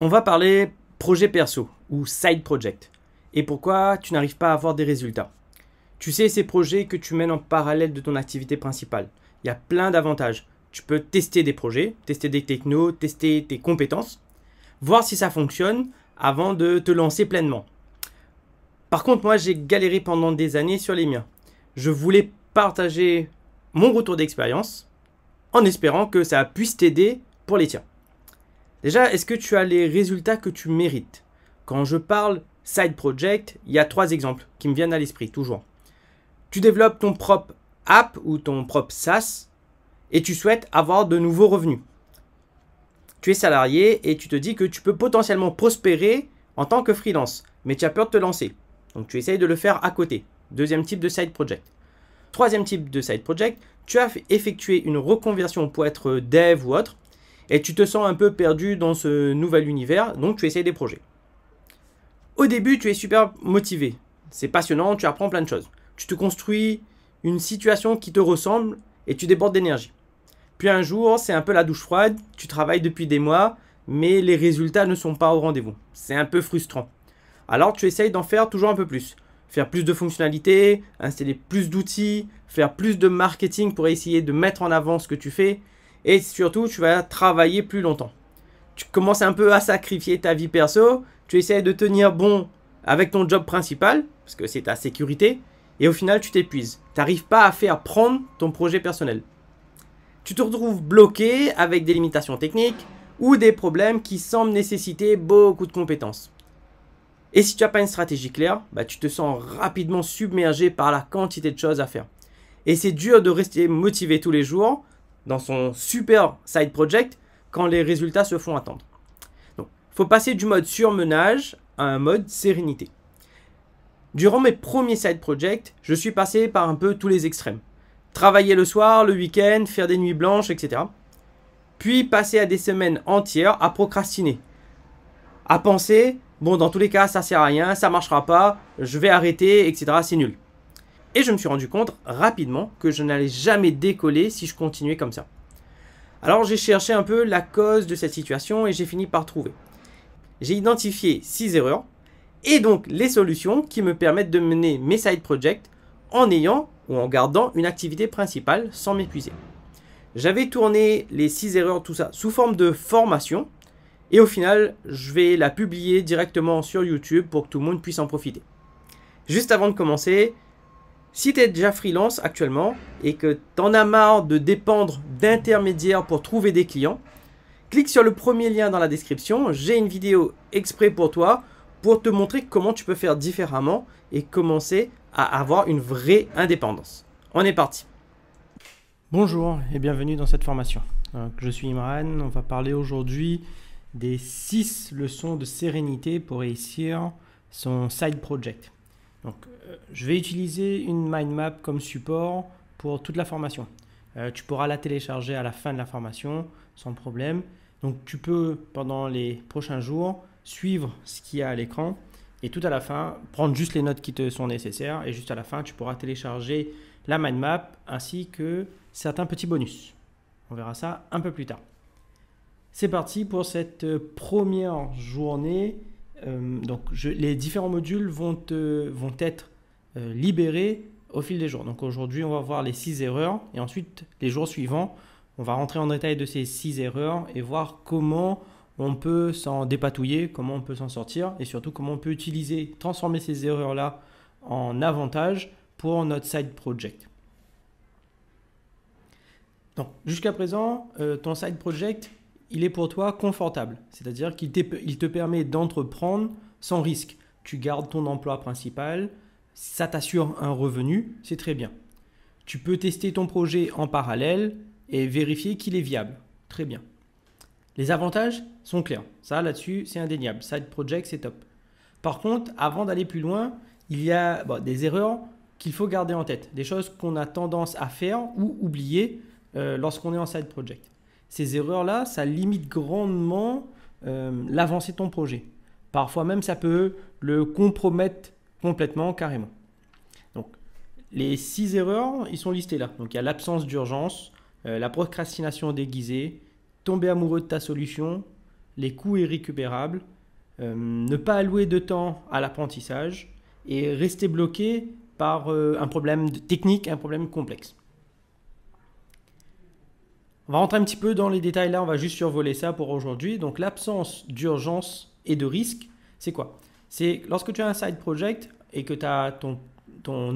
On va parler projet perso ou side project et pourquoi tu n'arrives pas à avoir des résultats. Tu sais, ces projets que tu mènes en parallèle de ton activité principale, il y a plein d'avantages. Tu peux tester des projets, tester des technos, tester tes compétences, voir si ça fonctionne avant de te lancer pleinement. Par contre, moi, j'ai galéré pendant des années sur les miens. Je voulais partager mon retour d'expérience en espérant que ça puisse t'aider pour les tiens. Déjà, est-ce que tu as les résultats que tu mérites Quand je parle side project, il y a trois exemples qui me viennent à l'esprit, toujours. Tu développes ton propre app ou ton propre SaaS et tu souhaites avoir de nouveaux revenus. Tu es salarié et tu te dis que tu peux potentiellement prospérer en tant que freelance, mais tu as peur de te lancer. Donc tu essayes de le faire à côté. Deuxième type de side project. Troisième type de side project, tu as effectué une reconversion pour être dev ou autre et tu te sens un peu perdu dans ce nouvel univers, donc tu essayes des projets. Au début, tu es super motivé, c'est passionnant, tu apprends plein de choses. Tu te construis une situation qui te ressemble et tu débordes d'énergie. Puis un jour, c'est un peu la douche froide, tu travailles depuis des mois, mais les résultats ne sont pas au rendez-vous. C'est un peu frustrant. Alors tu essayes d'en faire toujours un peu plus. Faire plus de fonctionnalités, installer plus d'outils, faire plus de marketing pour essayer de mettre en avant ce que tu fais, et surtout tu vas travailler plus longtemps. Tu commences un peu à sacrifier ta vie perso, tu essaies de tenir bon avec ton job principal, parce que c'est ta sécurité, et au final tu t'épuises. Tu n'arrives pas à faire prendre ton projet personnel. Tu te retrouves bloqué avec des limitations techniques ou des problèmes qui semblent nécessiter beaucoup de compétences. Et si tu n'as pas une stratégie claire, bah, tu te sens rapidement submergé par la quantité de choses à faire. Et c'est dur de rester motivé tous les jours dans son super side project quand les résultats se font attendre. Donc, faut passer du mode surmenage à un mode sérénité. Durant mes premiers side projects, je suis passé par un peu tous les extrêmes. Travailler le soir, le week-end, faire des nuits blanches, etc. Puis passer à des semaines entières à procrastiner. À penser, bon, dans tous les cas, ça sert à rien, ça marchera pas, je vais arrêter, etc. C'est nul. Et je me suis rendu compte rapidement que je n'allais jamais décoller si je continuais comme ça. Alors j'ai cherché un peu la cause de cette situation et j'ai fini par trouver. J'ai identifié 6 erreurs et donc les solutions qui me permettent de mener mes side projects en ayant ou en gardant une activité principale sans m'épuiser. J'avais tourné les 6 erreurs, tout ça, sous forme de formation et au final, je vais la publier directement sur YouTube pour que tout le monde puisse en profiter. Juste avant de commencer, si tu es déjà freelance actuellement et que tu en as marre de dépendre d'intermédiaires pour trouver des clients, clique sur le premier lien dans la description. J'ai une vidéo exprès pour toi pour te montrer comment tu peux faire différemment et commencer à avoir une vraie indépendance. On est parti. Bonjour et bienvenue dans cette formation. Euh, je suis Imran. On va parler aujourd'hui des 6 leçons de sérénité pour réussir son side project. Donc, euh, je vais utiliser une mind map comme support pour toute la formation. Euh, tu pourras la télécharger à la fin de la formation sans problème. Donc, tu peux, pendant les prochains jours, suivre ce qu'il y a à l'écran et tout à la fin, prendre juste les notes qui te sont nécessaires et juste à la fin, tu pourras télécharger la mind map ainsi que certains petits bonus. On verra ça un peu plus tard. C'est parti pour cette euh, première journée euh, donc les différents modules vont, vont être euh, libérés au fil des jours. Donc aujourd'hui, on va voir les 6 erreurs et ensuite les jours suivants, on va rentrer en détail de ces 6 erreurs et voir comment on peut s'en dépatouiller, comment on peut s'en sortir et surtout comment on peut utiliser, transformer ces erreurs-là en avantages pour notre side project. Donc jusqu'à présent, euh, ton side project, il est pour toi confortable, c'est-à-dire qu'il te permet d'entreprendre sans risque. Tu gardes ton emploi principal, ça t'assure un revenu, c'est très bien. Tu peux tester ton projet en parallèle et vérifier qu'il est viable, très bien. Les avantages sont clairs, ça là-dessus c'est indéniable, side project c'est top. Par contre, avant d'aller plus loin, il y a des erreurs qu'il faut garder en tête, des choses qu'on a tendance à faire ou oublier euh, lorsqu'on est en side project ces erreurs-là, ça limite grandement euh, l'avancée de ton projet. Parfois même, ça peut le compromettre complètement, carrément. Donc, les six erreurs, ils sont listés là. Donc, il y a l'absence d'urgence, euh, la procrastination déguisée, tomber amoureux de ta solution, les coûts irrécupérables, euh, ne pas allouer de temps à l'apprentissage et rester bloqué par un problème technique, un problème complexe. On va rentrer un petit peu dans les détails là, on va juste survoler ça pour aujourd'hui. Donc l'absence d'urgence et de risque, c'est quoi C'est lorsque tu as un side project et que tu as ton,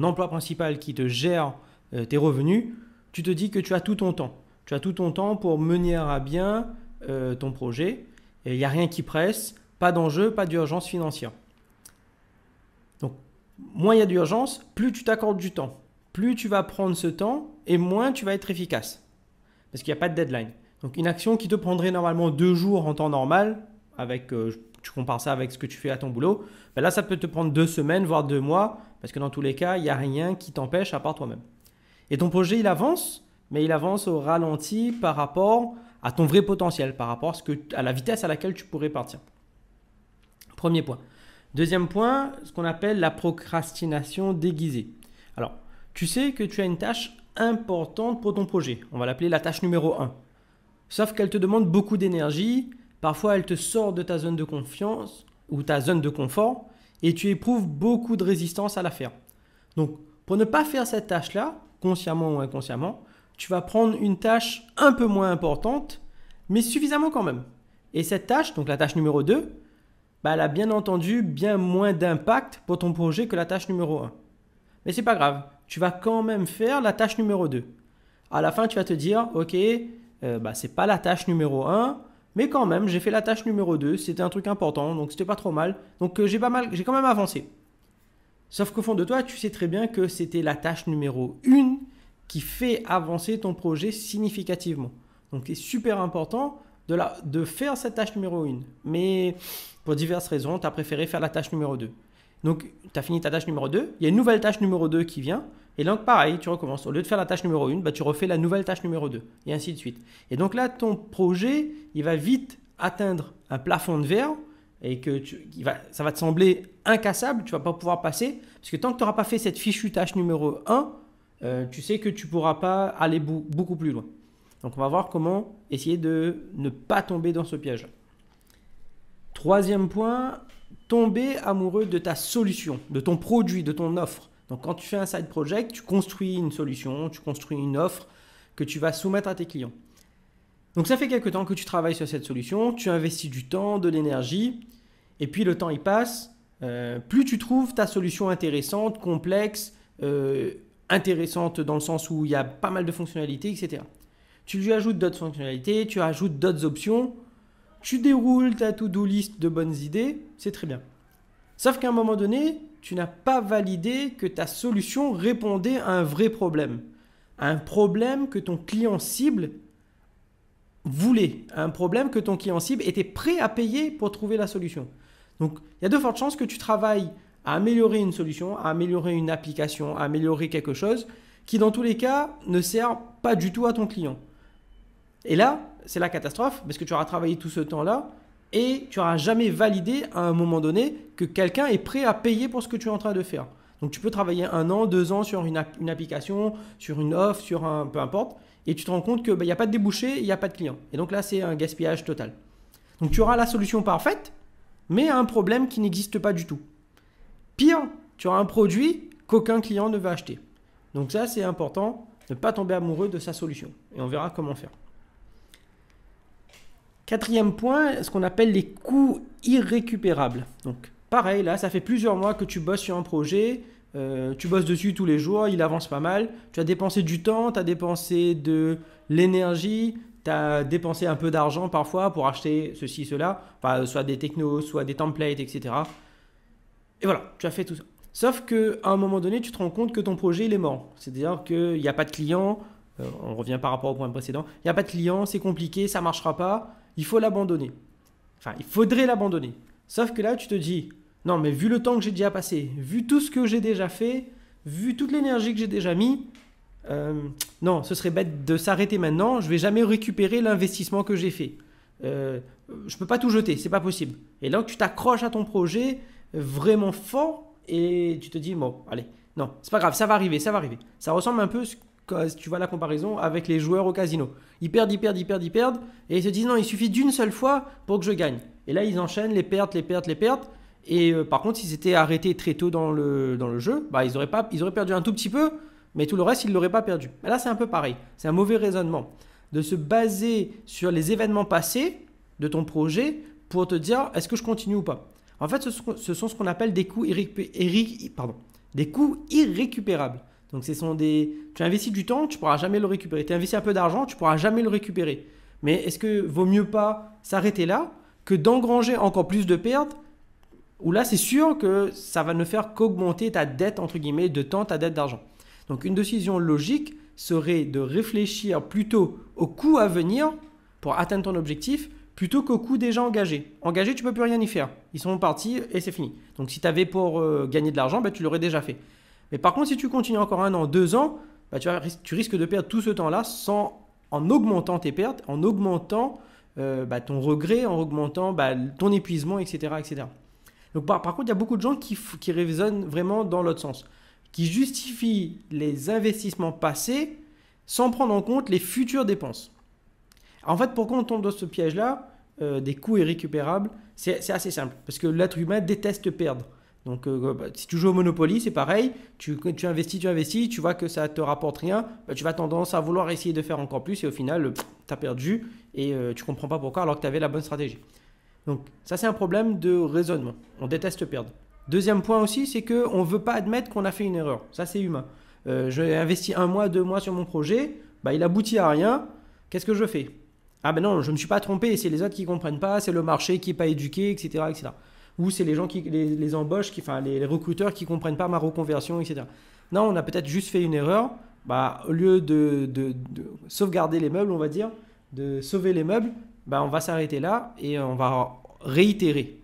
emploi principal qui te gère euh, tes revenus, tu te dis que tu as tout ton temps. Tu as tout ton temps pour mener à bien euh, ton projet. Il n'y a rien qui presse, pas d'enjeu, pas d'urgence financière. Donc, moins il y a d'urgence, plus tu t'accordes du temps. Plus tu vas prendre ce temps et moins tu vas être efficace parce qu'il n'y a pas de deadline. Donc une action qui te prendrait normalement deux jours en temps normal, avec, euh, tu compares ça avec ce que tu fais à ton boulot, ben là ça peut te prendre deux semaines, voire deux mois, parce que dans tous les cas, il n'y a rien qui t'empêche à part toi-même. Et ton projet, il avance, mais il avance au ralenti par rapport à ton vrai potentiel, par rapport à, ce que, à la vitesse à laquelle tu pourrais partir. Premier point. Deuxième point, ce qu'on appelle la procrastination déguisée. Alors, tu sais que tu as une tâche importante pour ton projet. On va l'appeler la tâche numéro 1. Sauf qu'elle te demande beaucoup d'énergie, parfois elle te sort de ta zone de confiance ou ta zone de confort et tu éprouves beaucoup de résistance à la faire. Donc pour ne pas faire cette tâche-là, consciemment ou inconsciemment, tu vas prendre une tâche un peu moins importante, mais suffisamment quand même. Et cette tâche, donc la tâche numéro 2, bah, elle a bien entendu bien moins d'impact pour ton projet que la tâche numéro 1. Mais c'est pas grave, tu vas quand même faire la tâche numéro 2. À la fin, tu vas te dire, ok, euh, bah, ce n'est pas la tâche numéro 1, mais quand même, j'ai fait la tâche numéro 2, c'était un truc important, donc c'était pas trop mal. Donc euh, j'ai pas mal, j'ai quand même avancé. Sauf qu'au fond de toi, tu sais très bien que c'était la tâche numéro 1 qui fait avancer ton projet significativement. Donc c'est super important de, de faire cette tâche numéro 1. Mais pour diverses raisons, tu as préféré faire la tâche numéro 2. Donc tu as fini ta tâche numéro 2, il y a une nouvelle tâche numéro 2 qui vient. Et donc pareil, tu recommences. Au lieu de faire la tâche numéro 1, bah, tu refais la nouvelle tâche numéro 2, et ainsi de suite. Et donc là, ton projet, il va vite atteindre un plafond de verre, et que tu, ça va te sembler incassable, tu vas pas pouvoir passer, parce que tant que tu n'auras pas fait cette fichue tâche numéro 1, euh, tu sais que tu pourras pas aller beaucoup plus loin. Donc on va voir comment essayer de ne pas tomber dans ce piège. Troisième point, tomber amoureux de ta solution, de ton produit, de ton offre. Donc quand tu fais un side project, tu construis une solution, tu construis une offre que tu vas soumettre à tes clients. Donc ça fait quelques temps que tu travailles sur cette solution, tu investis du temps, de l'énergie, et puis le temps il passe, euh, plus tu trouves ta solution intéressante, complexe, euh, intéressante dans le sens où il y a pas mal de fonctionnalités, etc. Tu lui ajoutes d'autres fonctionnalités, tu ajoutes d'autres options, tu déroules ta to-do list de bonnes idées, c'est très bien. Sauf qu'à un moment donné, tu n'as pas validé que ta solution répondait à un vrai problème, un problème que ton client cible voulait, un problème que ton client cible était prêt à payer pour trouver la solution. Donc, il y a de fortes chances que tu travailles à améliorer une solution, à améliorer une application, à améliorer quelque chose qui, dans tous les cas, ne sert pas du tout à ton client. Et là, c'est la catastrophe parce que tu auras travaillé tout ce temps-là et tu n'auras jamais validé à un moment donné que quelqu'un est prêt à payer pour ce que tu es en train de faire. Donc tu peux travailler un an, deux ans sur une, application, sur une offre, sur un peu importe, et tu te rends compte qu'il bah, n'y a pas de débouché, il n'y a pas de client. Et donc là, c'est un gaspillage total. Donc tu auras la solution parfaite, mais un problème qui n'existe pas du tout. Pire, tu auras un produit qu'aucun client ne va acheter. Donc ça, c'est important, ne pas tomber amoureux de sa solution. Et on verra comment faire. Quatrième point, ce qu'on appelle les coûts irrécupérables. Donc pareil, là, ça fait plusieurs mois que tu bosses sur un projet, euh, tu bosses dessus tous les jours, il avance pas mal, tu as dépensé du temps, tu as dépensé de l'énergie, tu as dépensé un peu d'argent parfois pour acheter ceci, cela, soit des technos, soit des templates, etc. Et voilà, tu as fait tout ça. Sauf qu'à un moment donné, tu te rends compte que ton projet, il est mort. C'est-à-dire qu'il n'y a pas de client, euh, on revient par rapport au point précédent, il n'y a pas de client, c'est compliqué, ça ne marchera pas il faut l'abandonner. Enfin, il faudrait l'abandonner. Sauf que là, tu te dis, non, mais vu le temps que j'ai déjà passé, vu tout ce que j'ai déjà fait, vu toute l'énergie que j'ai déjà mis, euh, non, ce serait bête de s'arrêter maintenant. Je vais jamais récupérer l'investissement que j'ai fait. Je euh, je peux pas tout jeter, c'est pas possible. Et là, tu t'accroches à ton projet vraiment fort et tu te dis bon, allez, non, c'est pas grave, ça va arriver, ça va arriver. Ça ressemble un peu tu vois la comparaison avec les joueurs au casino. Ils perdent, ils perdent, ils perdent, ils perdent, et ils se disent non, il suffit d'une seule fois pour que je gagne. Et là, ils enchaînent les pertes, les pertes, les pertes. Et euh, par contre, s'ils étaient arrêtés très tôt dans le, dans le jeu, bah, ils, auraient pas, ils auraient perdu un tout petit peu, mais tout le reste, ils ne l'auraient pas perdu. Mais là, c'est un peu pareil. C'est un mauvais raisonnement. De se baser sur les événements passés de ton projet pour te dire est-ce que je continue ou pas. En fait, ce sont, ce qu'on appelle des coûts, pardon, des coûts irrécupérables. Donc, ce sont des. Tu investis du temps, tu pourras jamais le récupérer. Tu investis un peu d'argent, tu pourras jamais le récupérer. Mais est-ce que vaut mieux pas s'arrêter là que d'engranger encore plus de pertes Ou là, c'est sûr que ça va ne faire qu'augmenter ta dette, entre guillemets, de temps, ta dette d'argent. Donc, une décision logique serait de réfléchir plutôt au coût à venir pour atteindre ton objectif plutôt qu'au coût déjà engagé. Engagé, tu ne peux plus rien y faire. Ils sont partis et c'est fini. Donc, si tu avais pour euh, gagner de l'argent, ben, tu l'aurais déjà fait. Mais par contre, si tu continues encore un an, deux ans, bah, tu, risques de perdre tout ce temps-là sans en augmentant tes pertes, en augmentant euh, bah, ton regret, en augmentant bah, ton épuisement, etc. etc. Donc par, contre, il y a beaucoup de gens qui, raisonnent vraiment dans l'autre sens, qui justifient les investissements passés sans prendre en compte les futures dépenses. En fait, pourquoi on tombe dans ce piège-là euh, des coûts irrécupérables C'est assez simple, parce que l'être humain déteste perdre. Donc, euh, bah, si tu joues au Monopoly, c'est pareil. Tu, investis, tu investis, tu vois que ça te rapporte rien. Bah, tu vas tendance à vouloir essayer de faire encore plus et au final, euh, tu as perdu et euh, tu comprends pas pourquoi alors que tu avais la bonne stratégie. Donc, ça, c'est un problème de raisonnement. On déteste perdre. Deuxième point aussi, c'est qu'on ne veut pas admettre qu'on a fait une erreur. Ça, c'est humain. J'ai investi un mois, deux mois sur mon projet. Bah, il aboutit à rien. Qu'est-ce que je fais Ah ben non, je ne me suis pas trompé. C'est les autres qui comprennent pas. C'est le marché qui n'est pas éduqué, etc. etc ou c'est les gens qui les, embauchent, qui, enfin les, recruteurs qui comprennent pas ma reconversion, etc. Non, on a peut-être juste fait une erreur. Bah, au lieu de, sauvegarder les meubles, on va dire, de sauver les meubles, bah, on va s'arrêter là et on va réitérer.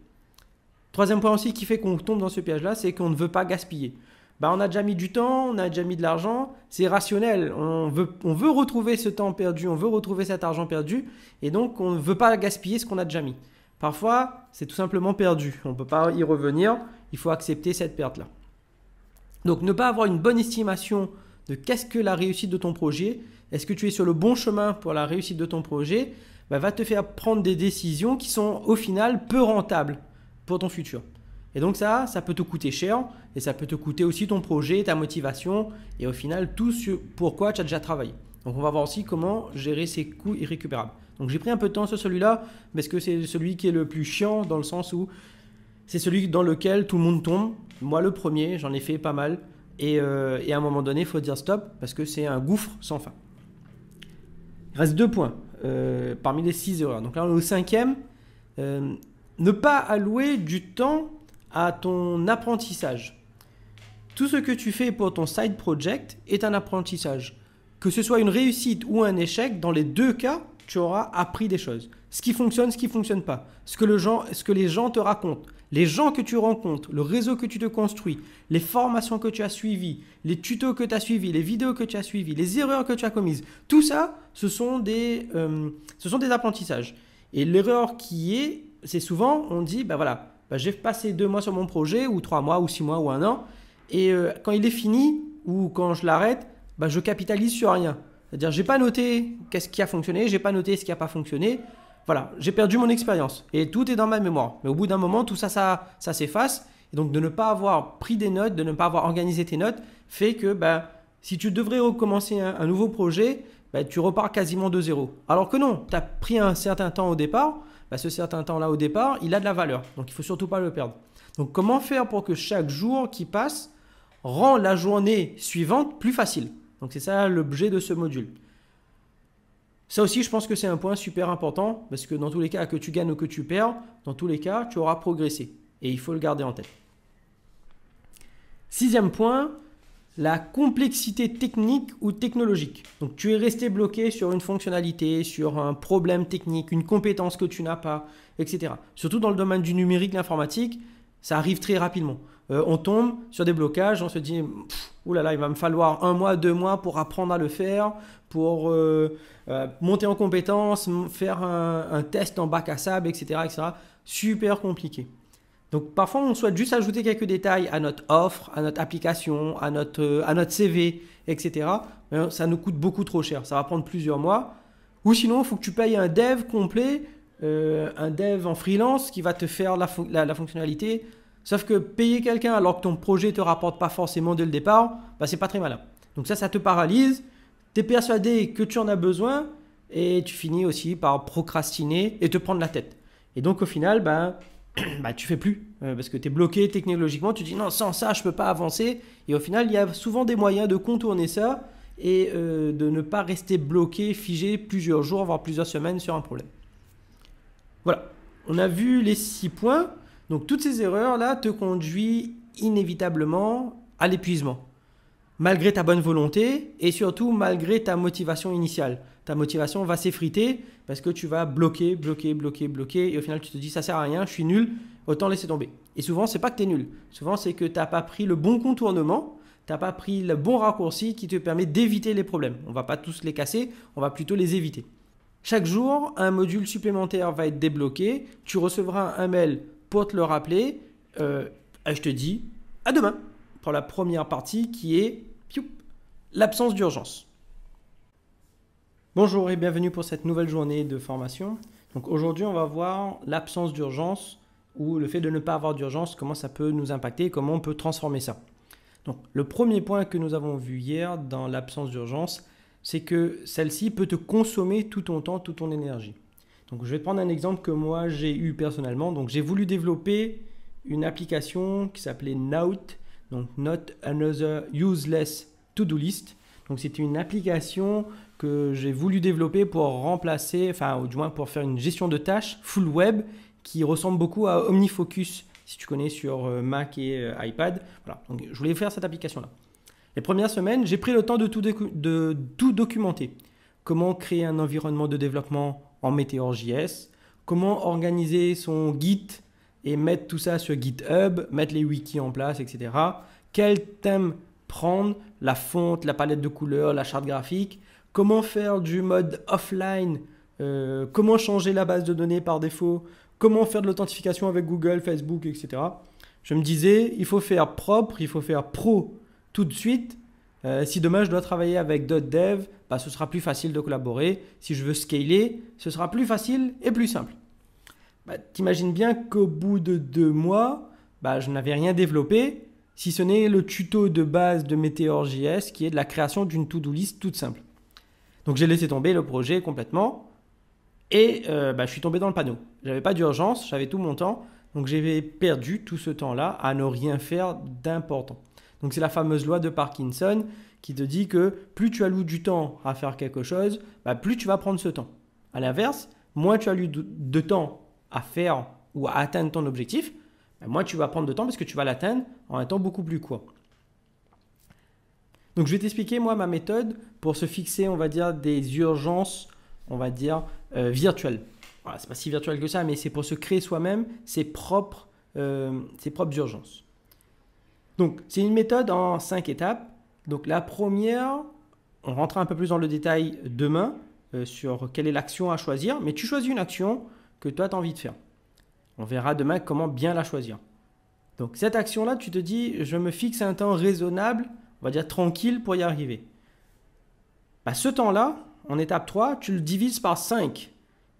Troisième point aussi qui fait qu'on tombe dans ce piège-là, c'est qu'on ne veut pas gaspiller. Bah, on a déjà mis du temps, on a déjà mis de l'argent, c'est rationnel, on veut, on veut retrouver ce temps perdu, on veut retrouver cet argent perdu, et donc on ne veut pas gaspiller ce qu'on a déjà mis. Parfois, c'est tout simplement perdu. On ne peut pas y revenir. Il faut accepter cette perte-là. Donc, ne pas avoir une bonne estimation de qu'est-ce que la réussite de ton projet, est-ce que tu es sur le bon chemin pour la réussite de ton projet, bah, va te faire prendre des décisions qui sont au final peu rentables pour ton futur. Et donc ça, ça peut te coûter cher et ça peut te coûter aussi ton projet, ta motivation et au final tout ce pourquoi tu as déjà travaillé. Donc on va voir aussi comment gérer ces coûts irrécupérables. Donc j'ai pris un peu de temps sur celui-là, parce que c'est celui qui est le plus chiant, dans le sens où c'est celui dans lequel tout le monde tombe. Moi le premier, j'en ai fait pas mal. Et, euh, à un moment donné, il faut dire stop, parce que c'est un gouffre sans fin. Il reste deux points euh, parmi les six erreurs. Donc là, on est au cinquième. Euh, ne pas allouer du temps à ton apprentissage. Tout ce que tu fais pour ton side project est un apprentissage. Que ce soit une réussite ou un échec, dans les deux cas, tu auras appris des choses. Ce qui fonctionne, ce qui fonctionne pas. Ce que, le gens, ce que les gens te racontent, les gens que tu rencontres, le réseau que tu te construis, les formations que tu as suivies, les tutos que tu as suivis, les vidéos que tu as suivies, les erreurs que tu as commises. Tout ça, ce sont des, euh, ce sont des apprentissages. Et l'erreur qui est, c'est souvent, on dit, ben bah voilà, bah j'ai passé deux mois sur mon projet, ou trois mois, ou six mois, ou un an, et euh, quand il est fini, ou quand je l'arrête, bah je capitalise sur rien. C'est-à-dire, j'ai pas noté qu'est-ce qui a fonctionné, j'ai pas noté ce qui a pas fonctionné. Voilà, j'ai perdu mon expérience et tout est dans ma mémoire. Mais au bout d'un moment, tout ça, ça, s'efface. Et donc, de ne pas avoir pris des notes, de ne pas avoir organisé tes notes, fait que ben, si tu devrais recommencer un, nouveau projet, ben, tu repars quasiment de zéro. Alors que non, tu as pris un certain temps au départ, ben, ce certain temps-là au départ, il a de la valeur. Donc, il ne faut surtout pas le perdre. Donc, comment faire pour que chaque jour qui passe rend la journée suivante plus facile donc c'est ça l'objet de ce module. Ça aussi, je pense que c'est un point super important parce que dans tous les cas, que tu gagnes ou que tu perds, dans tous les cas, tu auras progressé et il faut le garder en tête. Sixième point, la complexité technique ou technologique. Donc tu es resté bloqué sur une fonctionnalité, sur un problème technique, une compétence que tu n'as pas, etc. Surtout dans le domaine du numérique, l'informatique, ça arrive très rapidement. Euh, on tombe sur des blocages, on se dit, oulala, il va me falloir un mois, deux mois pour apprendre à le faire, pour euh, euh, monter en compétence, faire un, test en bac à sable, etc., etc. Super compliqué. Donc parfois, on souhaite juste ajouter quelques détails à notre offre, à notre application, à notre, à notre CV, etc. ça nous coûte beaucoup trop cher. Ça va prendre plusieurs mois. Ou sinon, il faut que tu payes un dev complet, un dev en freelance qui va te faire la fonctionnalité Sauf que payer quelqu'un alors que ton projet ne te rapporte pas forcément dès le départ, bah, c'est pas très malin. Donc ça, ça te paralyse, tu es persuadé que tu en as besoin et tu finis aussi par procrastiner et te prendre la tête. Et donc au final, ben, bah, tu fais plus euh, parce que tu es bloqué technologiquement, tu dis non, sans ça, je peux pas avancer. Et au final, il y a souvent des moyens de contourner ça et euh, de ne pas rester bloqué, figé plusieurs jours, voire plusieurs semaines sur un problème. Voilà, on a vu les six points. Donc toutes ces erreurs-là te conduisent inévitablement à l'épuisement, malgré ta bonne volonté et surtout malgré ta motivation initiale. Ta motivation va s'effriter parce que tu vas bloquer, bloquer, bloquer, bloquer et au final tu te dis ça sert à rien, je suis nul, autant laisser tomber. Et souvent c'est pas que tu es nul, souvent c'est que tu n'as pas pris le bon contournement, tu n'as pas pris le bon raccourci qui te permet d'éviter les problèmes. On va pas tous les casser, on va plutôt les éviter. Chaque jour, un module supplémentaire va être débloqué, tu recevras un mail pour te le rappeler, euh, je te dis à demain pour la première partie qui est l'absence d'urgence. Bonjour et bienvenue pour cette nouvelle journée de formation. Donc aujourd'hui, on va voir l'absence d'urgence ou le fait de ne pas avoir d'urgence, comment ça peut nous impacter comment on peut transformer ça. Donc le premier point que nous avons vu hier dans l'absence d'urgence, c'est que celle-ci peut te consommer tout ton temps, toute ton énergie je vais prendre un exemple que moi j'ai eu personnellement. Donc j'ai voulu développer une application qui s'appelait Note, donc Not Another Useless To-Do List. Donc c'était une application que j'ai voulu développer pour remplacer, enfin au moins pour faire une gestion de tâches full web qui ressemble beaucoup à OmniFocus si tu connais sur euh, Mac et euh, iPad. Voilà, donc je voulais faire cette application-là. Les premières semaines, j'ai pris le temps de tout documenter. Comment créer un environnement de développement en MeteorJS, comment organiser son Git et mettre tout ça sur GitHub, mettre les wikis en place, etc. Quel thème prendre, la fonte, la palette de couleurs, la charte graphique, comment faire du mode offline, euh, comment changer la base de données par défaut, comment faire de l'authentification avec Google, Facebook, etc. Je me disais, il faut faire propre, il faut faire pro tout de suite euh, si demain je dois travailler avec d'autres devs, bah, ce sera plus facile de collaborer. Si je veux scaler, ce sera plus facile et plus simple. Bah, T'imagines bien qu'au bout de deux mois, bah, je n'avais rien développé, si ce n'est le tuto de base de Meteor.js qui est de la création d'une to-do list toute simple. Donc j'ai laissé tomber le projet complètement et euh, bah, je suis tombé dans le panneau. J'avais pas d'urgence, j'avais tout mon temps, donc j'avais perdu tout ce temps-là à ne rien faire d'important. Donc c'est la fameuse loi de Parkinson qui te dit que plus tu alloues du temps à faire quelque chose, bah, plus tu vas prendre ce temps. À l'inverse, moins tu alloues de temps à faire ou à atteindre ton objectif, bah, moins tu vas prendre de temps parce que tu vas l'atteindre en un temps beaucoup plus court. Donc je vais t'expliquer moi ma méthode pour se fixer, on va dire, des urgences, on va dire, euh, virtuelles. Voilà, c'est pas si virtuel que ça, mais c'est pour se créer soi-même ses propres, euh, ses propres urgences. Donc, c'est une méthode en cinq étapes. Donc, la première, on rentrera un peu plus dans le détail demain euh, sur quelle est l'action à choisir, mais tu choisis une action que toi, tu as envie de faire. On verra demain comment bien la choisir. Donc, cette action-là, tu te dis, je me fixe un temps raisonnable, on va dire tranquille pour y arriver. Bah, ce temps-là, en étape 3, tu le divises par 5.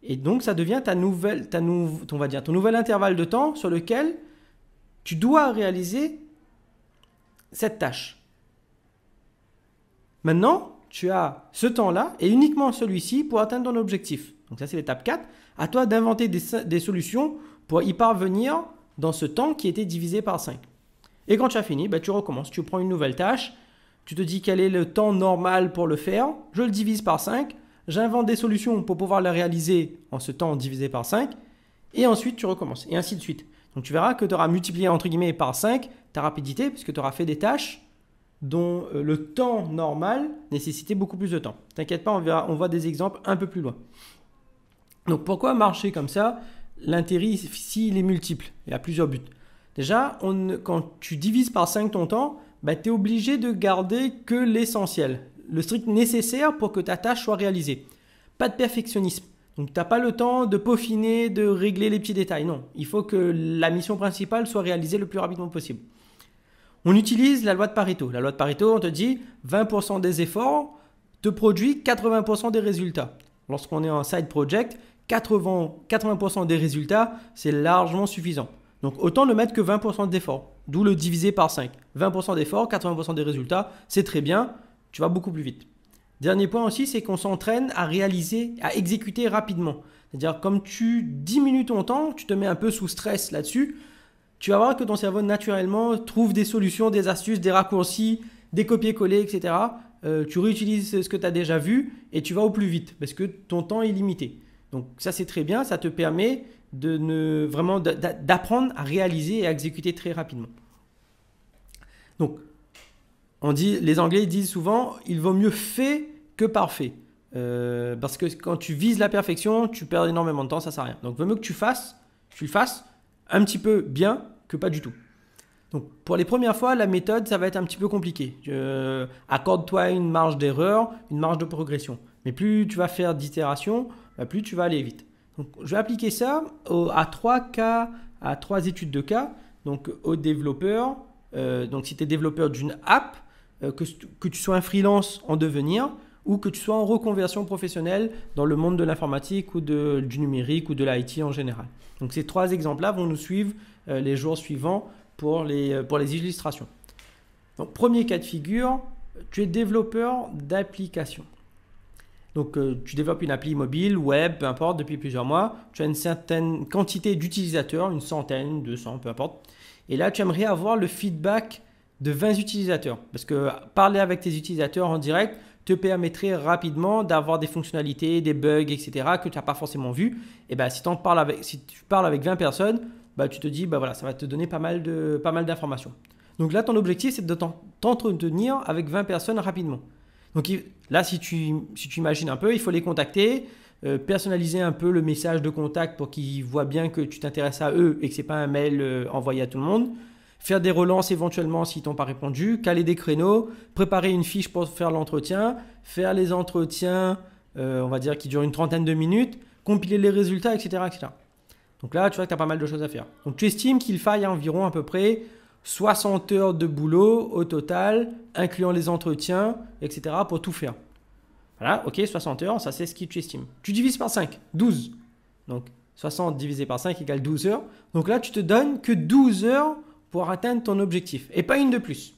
Et donc, ça devient ta nouvelle, ta on va dire, ton nouvel intervalle de temps sur lequel tu dois réaliser cette tâche. Maintenant, tu as ce temps-là et uniquement celui-ci pour atteindre ton objectif. Donc ça c'est l'étape 4. À toi d'inventer des, solutions pour y parvenir dans ce temps qui était divisé par 5. Et quand tu as fini, bah, tu recommences, tu prends une nouvelle tâche, tu te dis quel est le temps normal pour le faire, je le divise par 5, j'invente des solutions pour pouvoir la réaliser en ce temps divisé par 5, et ensuite tu recommences, et ainsi de suite. Donc tu verras que tu auras multiplié entre guillemets par 5 ta rapidité, puisque tu auras fait des tâches dont euh, le temps normal nécessitait beaucoup plus de temps. T'inquiète pas, on, voit des exemples un peu plus loin. Donc pourquoi marcher comme ça L'intérêt, s'il est multiple, il a plusieurs buts. Déjà, quand tu divises par 5 ton temps, bah, tu es obligé de garder que l'essentiel, le strict nécessaire pour que ta tâche soit réalisée. Pas de perfectionnisme. Donc tu n'as pas le temps de peaufiner, de régler les petits détails. Non, il faut que la mission principale soit réalisée le plus rapidement possible. On utilise la loi de Pareto. La loi de Pareto, on te dit 20% des efforts te produit 80% des résultats. Lorsqu'on est en side project, 80%, 80 des résultats, c'est largement suffisant. Donc autant ne mettre que 20% d'efforts, d'où le diviser par 5. 20% d'efforts, 80% des résultats, c'est très bien, tu vas beaucoup plus vite. Dernier point aussi, c'est qu'on s'entraîne à réaliser, à exécuter rapidement. C'est-à-dire, comme tu diminues ton temps, tu te mets un peu sous stress là-dessus, tu vas voir que ton cerveau naturellement trouve des solutions, des astuces, des raccourcis, des copier-coller, etc. Euh, tu réutilises ce que tu as déjà vu et tu vas au plus vite parce que ton temps est limité. Donc ça c'est très bien, ça te permet de ne vraiment d'apprendre à réaliser et à exécuter très rapidement. Donc on dit, les Anglais disent souvent, il vaut mieux fait que parfait. Euh, parce que quand tu vises la perfection, tu perds énormément de temps, ça sert à rien. Donc, il vaut mieux que tu fasses, tu le fasses un petit peu bien que pas du tout. Donc, pour les premières fois, la méthode, ça va être un petit peu compliqué. Euh, accorde-toi une marge d'erreur, une marge de progression. Mais plus tu vas faire d'itération, bah, plus tu vas aller vite. Donc, je vais appliquer ça à trois cas, à trois études de cas. Donc, au développeur euh, donc, si tu es développeur d'une app, euh, que, tu sois un freelance en devenir ou que tu sois en reconversion professionnelle dans le monde de l'informatique ou du numérique ou de l'IT en général. Donc ces trois exemples-là vont nous suivre euh, les jours suivants pour les, euh, pour les illustrations. Donc premier cas de figure, tu es développeur d'application. Donc tu développes une appli mobile, web, peu importe, depuis plusieurs mois. Tu as une certaine quantité d'utilisateurs, une centaine, 200, peu importe. Et là, tu aimerais avoir le feedback de 20 utilisateurs. Parce que parler avec tes utilisateurs en direct te permettrait rapidement d'avoir des fonctionnalités, des bugs, etc. que tu n'as pas forcément vu. Et ben, si, parles avec, si tu parles avec 20 personnes, bah, tu te dis, bah, voilà, ça va te donner pas mal d'informations. Donc là, ton objectif, c'est de t'entretenir avec 20 personnes rapidement. Donc là, si tu, imagines un peu, il faut les contacter, euh, personnaliser un peu le message de contact pour qu'ils voient bien que tu t'intéresses à eux et que ce n'est pas un mail euh, envoyé à tout le monde faire des relances éventuellement s'ils t'ont pas répondu, caler des créneaux, préparer une fiche pour faire l'entretien, faire les entretiens, euh, on va dire, qui durent une trentaine de minutes, compiler les résultats, etc. etc. Donc là, tu vois que tu as pas mal de choses à faire. Donc tu estimes qu'il faille environ à peu près 60 heures de boulot au total, incluant les entretiens, etc., pour tout faire. Voilà, ok, 60 heures, ça c'est ce que tu estimes. Tu divises par 5, 12. Donc 60 divisé par 5 égale 12 heures. Donc là, tu te donnes que 12 heures pour atteindre ton objectif et pas une de plus.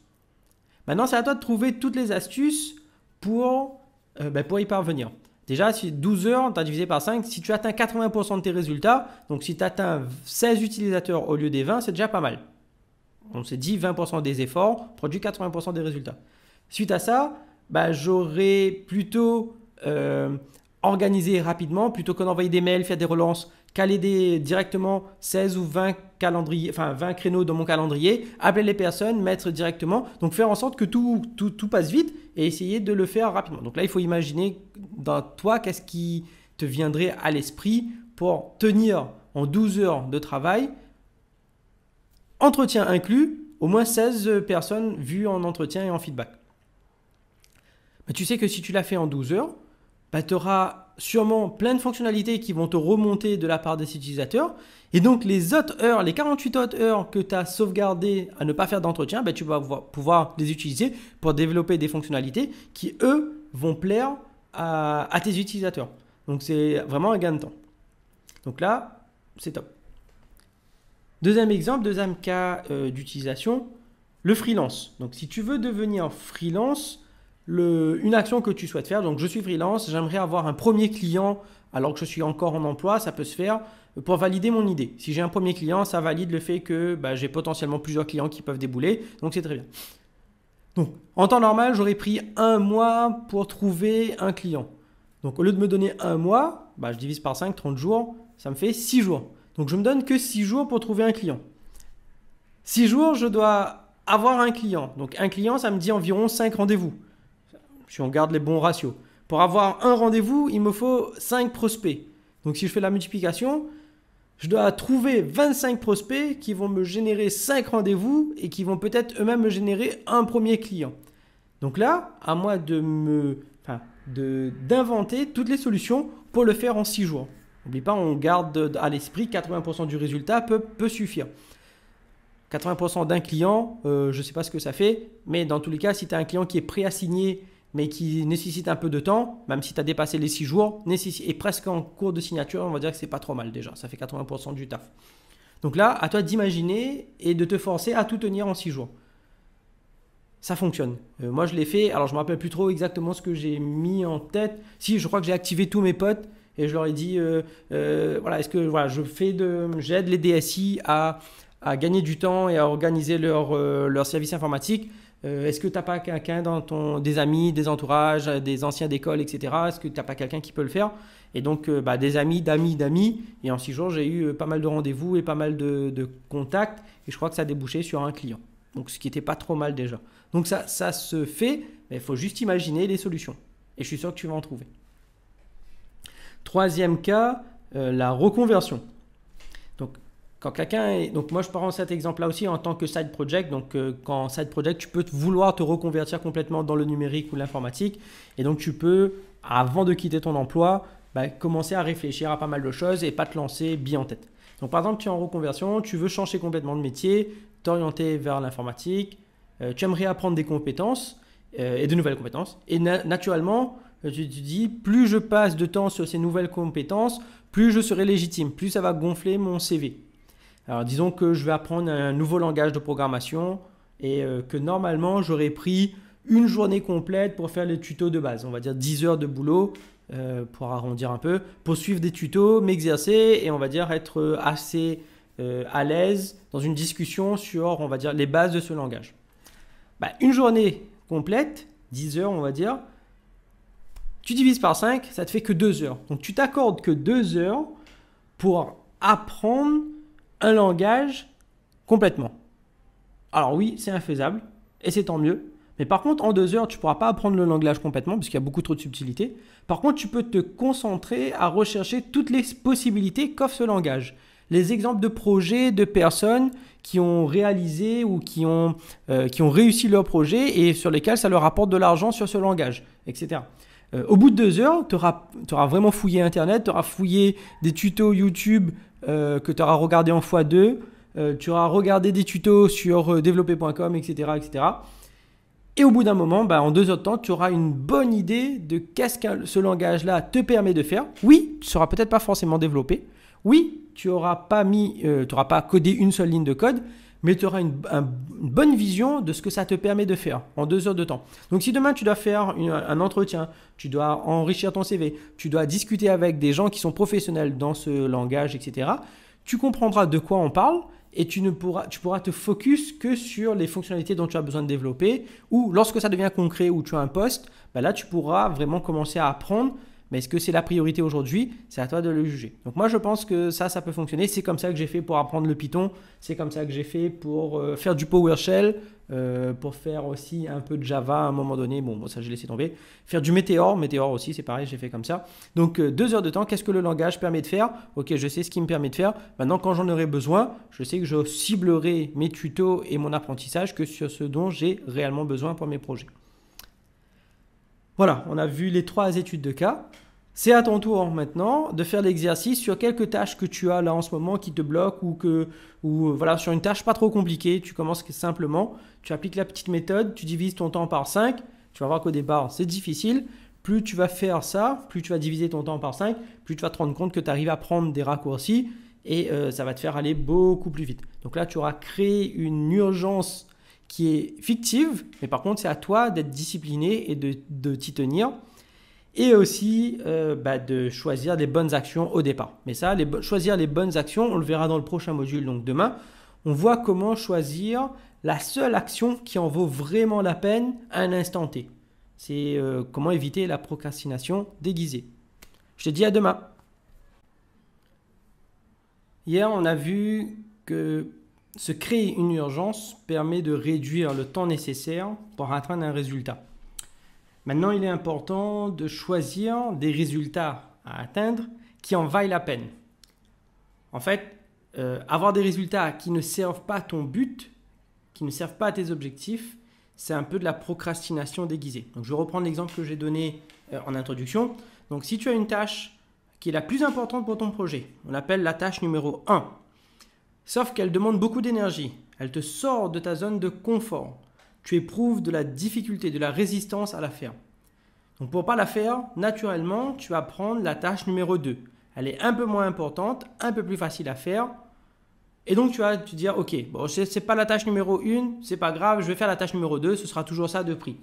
Maintenant, c'est à toi de trouver toutes les astuces pour, euh, ben, pour y parvenir. Déjà, si 12 heures, tu as divisé par 5, si tu atteins 80% de tes résultats, donc si tu atteins 16 utilisateurs au lieu des 20, c'est déjà pas mal. On s'est dit 20% des efforts produit 80% des résultats. Suite à ça, ben, j'aurais plutôt euh, organisé rapidement, plutôt que envoyer des mails, faire des relances, caler directement 16 ou 20 enfin 20 créneaux dans mon calendrier, appeler les personnes, mettre directement, donc faire en sorte que tout, passe vite et essayer de le faire rapidement. Donc là, il faut imaginer dans toi qu'est-ce qui te viendrait à l'esprit pour tenir en 12 heures de travail, entretien inclus, au moins 16 personnes vues en entretien et en feedback. Mais tu sais que si tu l'as fait en 12 heures, bah, tu auras sûrement plein de fonctionnalités qui vont te remonter de la part des utilisateurs. Et donc les autres heures, les 48 autres heures que tu as sauvegardées à ne pas faire d'entretien, bah, tu vas pouvoir les utiliser pour développer des fonctionnalités qui, eux, vont plaire à, tes utilisateurs. Donc c'est vraiment un gain de temps. Donc là, c'est top. Deuxième exemple, deuxième cas euh, d'utilisation, le freelance. Donc si tu veux devenir freelance, une action que tu souhaites faire. Donc, je suis freelance, j'aimerais avoir un premier client alors que je suis encore en emploi, ça peut se faire euh, pour valider mon idée. Si j'ai un premier client, ça valide le fait que bah, j'ai potentiellement plusieurs clients qui peuvent débouler, donc c'est très bien. Donc, en temps normal, j'aurais pris un mois pour trouver un client. Donc, au lieu de me donner un mois, bah, je divise par 5, 30 jours, ça me fait 6 jours. Donc, je me donne que 6 jours pour trouver un client. 6 jours, je dois avoir un client. Donc, un client, ça me dit environ 5 rendez-vous si on garde les bons ratios. Pour avoir un rendez-vous, il me faut 5 prospects. Donc si je fais la multiplication, je dois trouver 25 prospects qui vont me générer 5 rendez-vous et qui vont peut-être eux-mêmes me générer un premier client. Donc là, à moi de me, d'inventer toutes les solutions pour le faire en 6 jours. N'oublie pas, on garde à l'esprit 80% du résultat peut, peut suffire. 80% d'un client, euh, je ne sais pas ce que ça fait, mais dans tous les cas, si tu as un client qui est prêt à signer mais qui nécessite un peu de temps, même si tu as dépassé les 6 jours, et presque en cours de signature, on va dire que c'est pas trop mal déjà, ça fait 80% du taf. Donc là, à toi d'imaginer et de te forcer à tout tenir en 6 jours. Ça fonctionne. Euh, moi, je l'ai fait, alors je me rappelle plus trop exactement ce que j'ai mis en tête. Si, je crois que j'ai activé tous mes potes et je leur ai dit, euh, euh, voilà, est-ce que voilà, je fais de, j'aide les DSI à, gagner du temps et à organiser leur service informatique euh, est-ce que tu n'as pas quelqu'un dans ton, des amis, des entourages, euh, des anciens d'école, etc. Est-ce que tu n'as pas quelqu'un qui peut le faire Et donc, euh, bah, des amis, d'amis, d'amis. Et en six jours, j'ai eu pas mal de rendez-vous et pas mal de, contacts. Et je crois que ça a débouché sur un client. Donc, ce qui n'était pas trop mal déjà. Donc, ça, ça se fait, mais il faut juste imaginer les solutions. Et je suis sûr que tu vas en trouver. Troisième cas, la reconversion. Donc, quand quelqu'un est... donc moi je prends cet exemple là aussi en tant que side project donc euh, quand side project tu peux te vouloir te reconvertir complètement dans le numérique ou l'informatique et donc tu peux avant de quitter ton emploi bah, commencer à réfléchir à pas mal de choses et pas te lancer bien en tête donc par exemple tu es en reconversion tu veux changer complètement de métier t'orienter vers l'informatique euh, tu aimerais apprendre des compétences euh, et de nouvelles compétences et naturellement tu te dis, plus je passe de temps sur ces nouvelles compétences, plus je serai légitime, plus ça va gonfler mon CV. Alors disons que je vais apprendre un nouveau langage de programmation et euh, que normalement j'aurais pris une journée complète pour faire les tutos de base, on va dire 10 heures de boulot euh, pour arrondir un peu, pour suivre des tutos, m'exercer et on va dire être euh, assez à l'aise dans une discussion sur on va dire les bases de ce langage. Bah, une journée complète, 10 heures on va dire, tu divises par 5, ça te fait que 2 heures. Donc tu t'accordes que 2 heures pour apprendre un langage complètement. Alors oui, c'est infaisable, et c'est tant mieux. Mais par contre, en deux heures, tu pourras pas apprendre le langage complètement, parce qu'il y a beaucoup trop de subtilités. Par contre, tu peux te concentrer à rechercher toutes les possibilités qu'offre ce langage. Les exemples de projets, de personnes qui ont réalisé ou qui ont, euh, qui ont réussi leur projet et sur lesquels ça leur apporte de l'argent sur ce langage, etc euh, au bout de deux heures, tu auras, auras, vraiment fouillé Internet, tu auras fouillé des tutos YouTube euh, que tu auras regardé en x2, euh, tu auras regardé des tutos sur euh, développer.com, etc., etc. Et au bout d'un moment, bah, en deux heures de temps, tu auras une bonne idée de qu'est-ce que ce langage-là te permet de faire. Oui, tu ne seras peut-être pas forcément développé. Oui, tu pas tu n'auras pas codé une seule ligne de code, mais tu auras une, bonne vision de ce que ça te permet de faire en deux heures de temps. Donc si demain tu dois faire un entretien, tu dois enrichir ton CV, tu dois discuter avec des gens qui sont professionnels dans ce langage, etc., tu comprendras de quoi on parle et tu ne pourras, tu pourras te focus que sur les fonctionnalités dont tu as besoin de développer ou lorsque ça devient concret ou tu as un poste, ben là tu pourras vraiment commencer à apprendre mais est-ce que c'est la priorité aujourd'hui C'est à toi de le juger. Donc moi, je pense que ça, ça peut fonctionner. C'est comme ça que j'ai fait pour apprendre le Python. C'est comme ça que j'ai fait pour euh, faire du PowerShell, euh, pour faire aussi un peu de Java à un moment donné. Bon, moi, ça, j'ai laissé tomber. Faire du Meteor, Meteor aussi, c'est pareil, j'ai fait comme ça. Donc euh, deux heures de temps, qu'est-ce que le langage permet de faire Ok, je sais ce qui me permet de faire. Maintenant, quand j'en aurai besoin, je sais que je ciblerai mes tutos et mon apprentissage que sur ce dont j'ai réellement besoin pour mes projets. Voilà, on a vu les trois études de cas. C'est à ton tour maintenant de faire l'exercice sur quelques tâches que tu as là en ce moment qui te bloquent ou que ou euh, voilà sur une tâche pas trop compliquée, tu commences simplement, tu appliques la petite méthode, tu divises ton temps par 5, tu vas voir qu'au départ c'est difficile, plus tu vas faire ça, plus tu vas diviser ton temps par 5, plus tu vas te rendre compte que tu arrives à prendre des raccourcis et euh, ça va te faire aller beaucoup plus vite. Donc là tu auras créé une urgence qui est fictive, mais par contre, c'est à toi d'être discipliné et de, t'y tenir. Et aussi euh, bah, de choisir les bonnes actions au départ. Mais ça, choisir les bonnes actions, on le verra dans le prochain module, donc demain. On voit comment choisir la seule action qui en vaut vraiment la peine à un instant T. C'est euh, comment éviter la procrastination déguisée. Je te dis à demain. Hier, on a vu que se créer une urgence permet de réduire le temps nécessaire pour atteindre un résultat. Maintenant, il est important de choisir des résultats à atteindre qui en vaillent la peine. En fait, euh, avoir des résultats qui ne servent pas ton but, qui ne servent pas à tes objectifs, c'est un peu de la procrastination déguisée. Donc, je reprendre l'exemple que j'ai donné euh, en introduction. Donc, si tu as une tâche qui est la plus importante pour ton projet, on l'appelle la tâche numéro 1. Sauf qu'elle demande beaucoup d'énergie. Elle te sort de ta zone de confort. Tu éprouves de la difficulté, de la résistance à la faire. Donc pour pas la faire, naturellement, tu vas prendre la tâche numéro 2. Elle est un peu moins importante, un peu plus facile à faire. Et donc tu vas te dire, ok, bon, n'est pas la tâche numéro 1, c'est pas grave, je vais faire la tâche numéro 2, ce sera toujours ça de prix.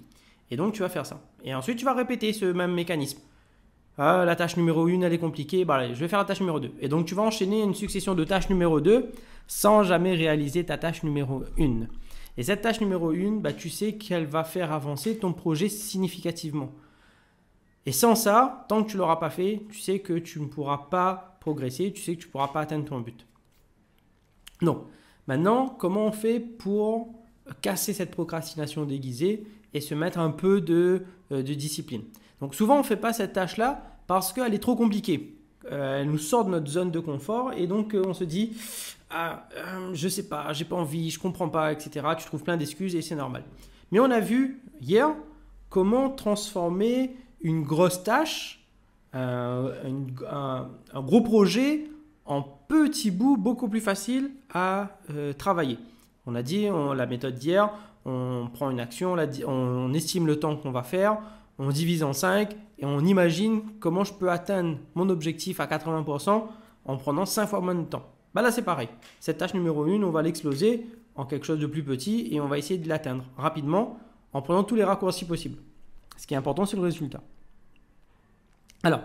Et donc tu vas faire ça. Et ensuite tu vas répéter ce même mécanisme. Ah, la tâche numéro 1, elle est compliquée, bah, je vais faire la tâche numéro 2. Et donc tu vas enchaîner une succession de tâches numéro 2 sans jamais réaliser ta tâche numéro 1. Et cette tâche numéro 1, bah, tu sais qu'elle va faire avancer ton projet significativement. Et sans ça, tant que tu ne l'auras pas fait, tu sais que tu ne pourras pas progresser, tu sais que tu ne pourras pas atteindre ton but. Donc, maintenant, comment on fait pour casser cette procrastination déguisée et se mettre un peu de euh, discipline donc souvent, on ne fait pas cette tâche-là parce qu'elle est trop compliquée. Euh, elle nous sort de notre zone de confort et donc euh, on se dit ah, euh, je ne sais pas, j'ai pas envie, je comprends pas, etc. Tu trouves plein d'excuses et c'est normal. Mais on a vu hier comment transformer une grosse tâche, un, gros projet en petits bouts beaucoup plus faciles à travailler. On a dit la méthode d'hier, on prend une action, on estime le temps qu'on va faire, on divise en 5 et on imagine comment je peux atteindre mon objectif à 80% en prenant 5 fois moins de temps. Bah là c'est pareil, cette tâche numéro 1, on va l'exploser en quelque chose de plus petit et on va essayer de l'atteindre rapidement en prenant tous les raccourcis possibles. Ce qui est important c'est le résultat. Alors,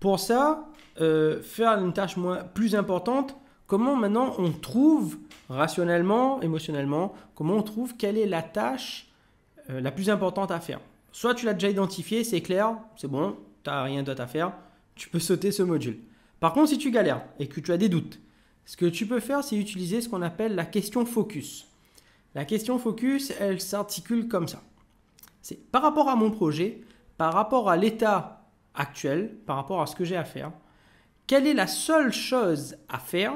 pour ça, euh, faire une tâche plus importante, comment maintenant on trouve rationnellement, émotionnellement, comment on trouve quelle est la tâche euh, la plus importante à faire soit tu l'as déjà identifié, c'est clair, c'est bon, tu n'as rien d'autre à faire, tu peux sauter ce module. Par contre, si tu galères et que tu as des doutes, ce que tu peux faire, c'est utiliser ce qu'on appelle la question focus. La question focus, elle s'articule comme ça. C'est par rapport à mon projet, par rapport à l'état actuel, par rapport à ce que j'ai à faire, quelle est la seule chose à faire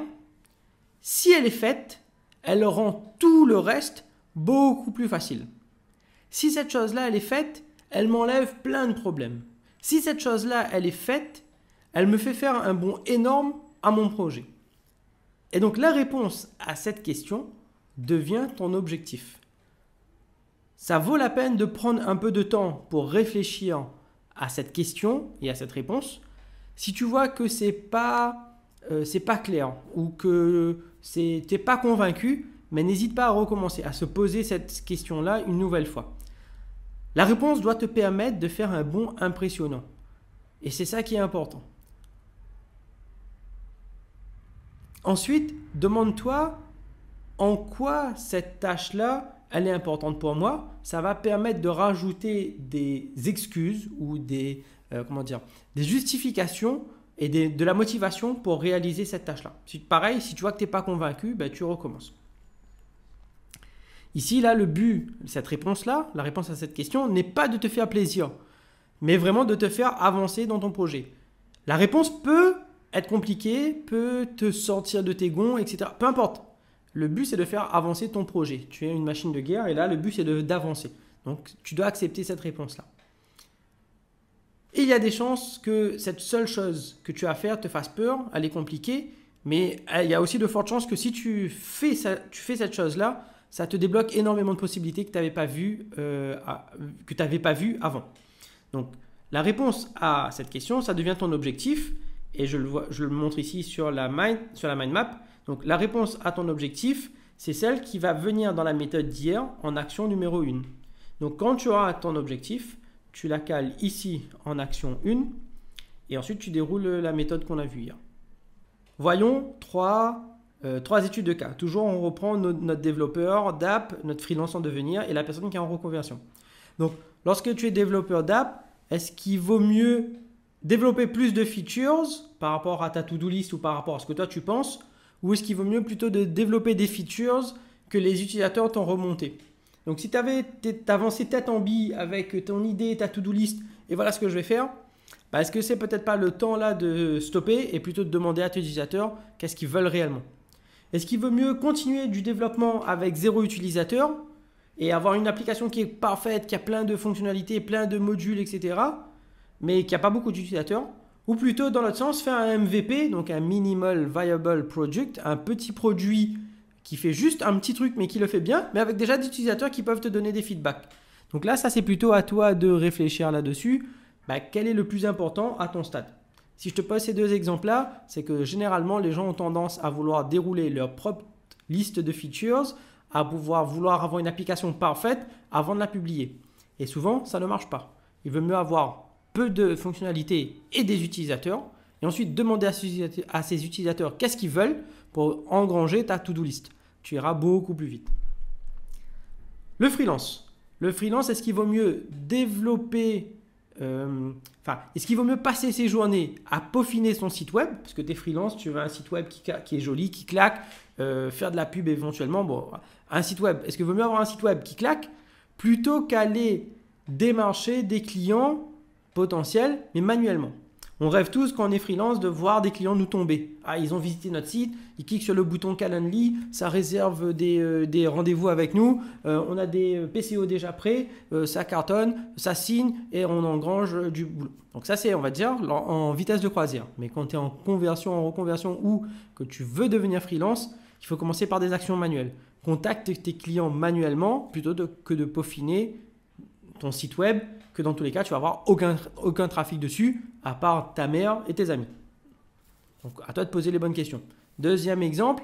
Si elle est faite, elle rend tout le reste beaucoup plus facile. Si cette chose-là, elle est faite, elle m'enlève plein de problèmes. Si cette chose-là, elle est faite, elle me fait faire un bond énorme à mon projet. Et donc la réponse à cette question devient ton objectif. Ça vaut la peine de prendre un peu de temps pour réfléchir à cette question et à cette réponse. Si tu vois que c'est pas euh, pas clair ou que tu n'es pas convaincu, mais n'hésite pas à recommencer à se poser cette question là une nouvelle fois. La réponse doit te permettre de faire un bond impressionnant. Et c'est ça qui est important. Ensuite, demande-toi en quoi cette tâche-là, elle est importante pour moi. Ça va permettre de rajouter des excuses ou des, euh, comment dire, des justifications et de la motivation pour réaliser cette tâche-là. pareil, si tu vois que tu n'es pas convaincu, ben, tu recommences. Ici, là, le but, cette réponse-là, la réponse à cette question, n'est pas de te faire plaisir, mais vraiment de te faire avancer dans ton projet. La réponse peut être compliquée, peut te sortir de tes gonds, etc. Peu importe. Le but, c'est de faire avancer ton projet. Tu es une machine de guerre et là, le but, c'est d'avancer. Donc, tu dois accepter cette réponse-là. il y a des chances que cette seule chose que tu as à faire te fasse peur, elle est compliquée, mais eh, il y a aussi de fortes chances que si tu fais, tu fais cette chose-là, ça te débloque énormément de possibilités que tu n'avais pas vues euh, vu avant. Donc, la réponse à cette question, ça devient ton objectif. Et je le, montre ici sur la, mind, map. Donc, la réponse à ton objectif, c'est celle qui va venir dans la méthode d'hier en action numéro 1. Donc, quand tu auras ton objectif, tu la cales ici en action 1. Et ensuite, tu déroules la méthode qu'on a vue hier. Voyons 3. Euh, trois études de cas. Toujours, on reprend notre développeur d'app, notre freelance en devenir et la personne qui est en reconversion. Donc, lorsque tu es développeur d'app, est-ce qu'il vaut mieux développer plus de features par rapport à ta to-do list ou par rapport à ce que toi tu penses Ou est-ce qu'il vaut mieux plutôt de développer des features que les utilisateurs t'ont remonté Donc, si tu avais avancé tête en bille avec ton idée, ta to-do list et voilà ce que je vais faire, bah, est-ce que c'est peut-être pas le temps là de stopper et plutôt de demander à tes utilisateurs qu'est-ce qu'ils veulent réellement est-ce qu'il vaut mieux continuer du développement avec zéro utilisateur et avoir une application qui est parfaite, qui a plein de fonctionnalités, plein de modules, etc., mais qui n'a pas beaucoup d'utilisateurs Ou plutôt, dans l'autre sens, faire un MVP, donc un Minimal Viable Product, un petit produit qui fait juste un petit truc mais qui le fait bien, mais avec déjà des utilisateurs qui peuvent te donner des feedbacks. Donc là, ça c'est plutôt à toi de réfléchir là-dessus. Bah, quel est le plus important à ton stade si je te pose ces deux exemples-là, c'est que généralement les gens ont tendance à vouloir dérouler leur propre liste de features, à pouvoir vouloir avoir une application parfaite avant de la publier. Et souvent, ça ne marche pas. Il vaut mieux avoir peu de fonctionnalités et des utilisateurs, et ensuite demander à ces utilisateurs qu'est-ce qu'ils veulent pour engranger ta to-do list. Tu iras beaucoup plus vite. Le freelance. Le freelance, est-ce qu'il vaut mieux développer euh, est-ce qu'il vaut mieux passer ses journées à peaufiner son site web Parce que t'es freelance, tu veux un site web qui, est joli, qui claque, euh, faire de la pub éventuellement. Bon, un site web, est-ce qu'il vaut mieux avoir un site web qui claque plutôt qu'aller démarcher des clients potentiels, mais manuellement on rêve tous quand on est freelance de voir des clients nous tomber. Ah, ils ont visité notre site, ils cliquent sur le bouton Calendly, ça réserve des, euh, rendez-vous avec nous, euh, on a des euh, PCO déjà prêts, ça cartonne, ça signe et on engrange du boulot. Donc ça c'est, on va dire, en vitesse de croisière. Mais quand tu es en conversion, en reconversion ou que tu veux devenir freelance, il faut commencer par des actions manuelles. Contacte tes clients manuellement plutôt que de peaufiner ton site web que dans tous les cas, tu vas avoir aucun, aucun trafic dessus, à part ta mère et tes amis. Donc à toi de poser les bonnes questions. Deuxième exemple,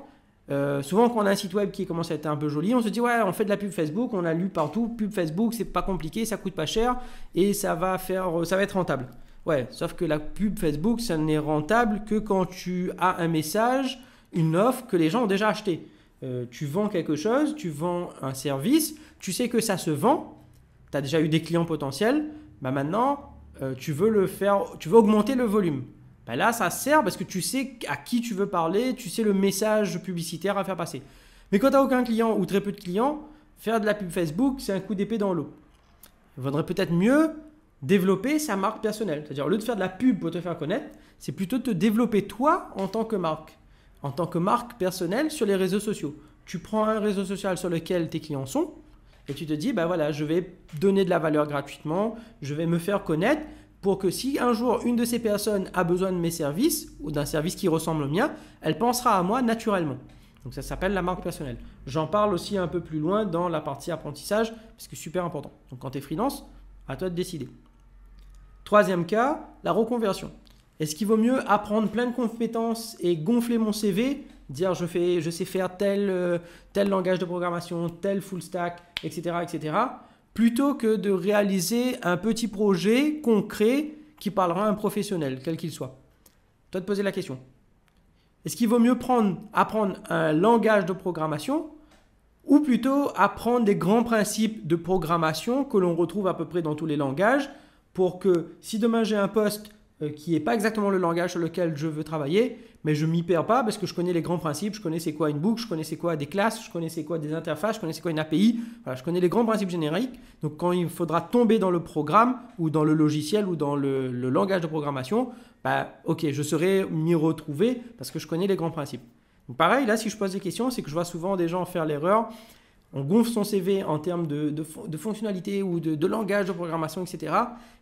euh, souvent quand on a un site web qui commence à être un peu joli, on se dit ouais on fait de la pub Facebook, on a lu partout, pub Facebook c'est pas compliqué, ça coûte pas cher et ça va faire, ça va être rentable. Ouais, sauf que la pub Facebook ça n'est rentable que quand tu as un message, une offre que les gens ont déjà acheté. Euh, tu vends quelque chose, tu vends un service, tu sais que ça se vend, tu as déjà eu des clients potentiels, bah maintenant, euh, tu veux augmenter le volume. Bah là, ça sert parce que tu sais à qui tu veux parler, tu sais le message publicitaire à faire passer. Mais quand tu n'as aucun client ou très peu de clients, faire de la pub Facebook, c'est un coup d'épée dans l'eau. Il vaudrait peut-être mieux développer sa marque personnelle. C'est-à-dire, au lieu de faire de la pub pour te faire connaître, c'est plutôt de te développer toi en tant que marque, en tant que marque personnelle sur les réseaux sociaux. Tu prends un réseau social sur lequel tes clients sont, et tu te dis, bah voilà, je vais donner de la valeur gratuitement, je vais me faire connaître pour que si un jour une de ces personnes a besoin de mes services ou d'un service qui ressemble au mien, elle pensera à moi naturellement. Donc ça s'appelle la marque personnelle. J'en parle aussi un peu plus loin dans la partie apprentissage, parce que super important. Donc quand tu es freelance, à toi de décider. Troisième cas, la reconversion. Est-ce qu'il vaut mieux apprendre plein de compétences et gonfler mon CV dire je, fais, je sais faire tel, euh, tel langage de programmation, tel full stack, etc., etc., plutôt que de réaliser un petit projet concret qui parlera à un professionnel, quel qu'il soit. Toi, te poser la question. Est-ce qu'il vaut mieux prendre, apprendre un langage de programmation ou plutôt apprendre des grands principes de programmation que l'on retrouve à peu près dans tous les langages pour que si demain j'ai un poste euh, qui n'est pas exactement le langage sur lequel je veux travailler, mais je m'y perds pas parce que je connais les grands principes, je connais c'est quoi une boucle, je connais c'est quoi des classes, je connais c'est quoi des interfaces, je connais c'est quoi une API, voilà, je connais les grands principes génériques. Donc quand il faudra tomber dans le programme ou dans le logiciel ou dans le, langage de programmation, bah ok, je serai m'y retrouver parce que je connais les grands principes. Donc pareil, là si je pose des questions, c'est que je vois souvent des gens faire l'erreur on gonfle son CV en termes de, de, ou de, langage de programmation, etc.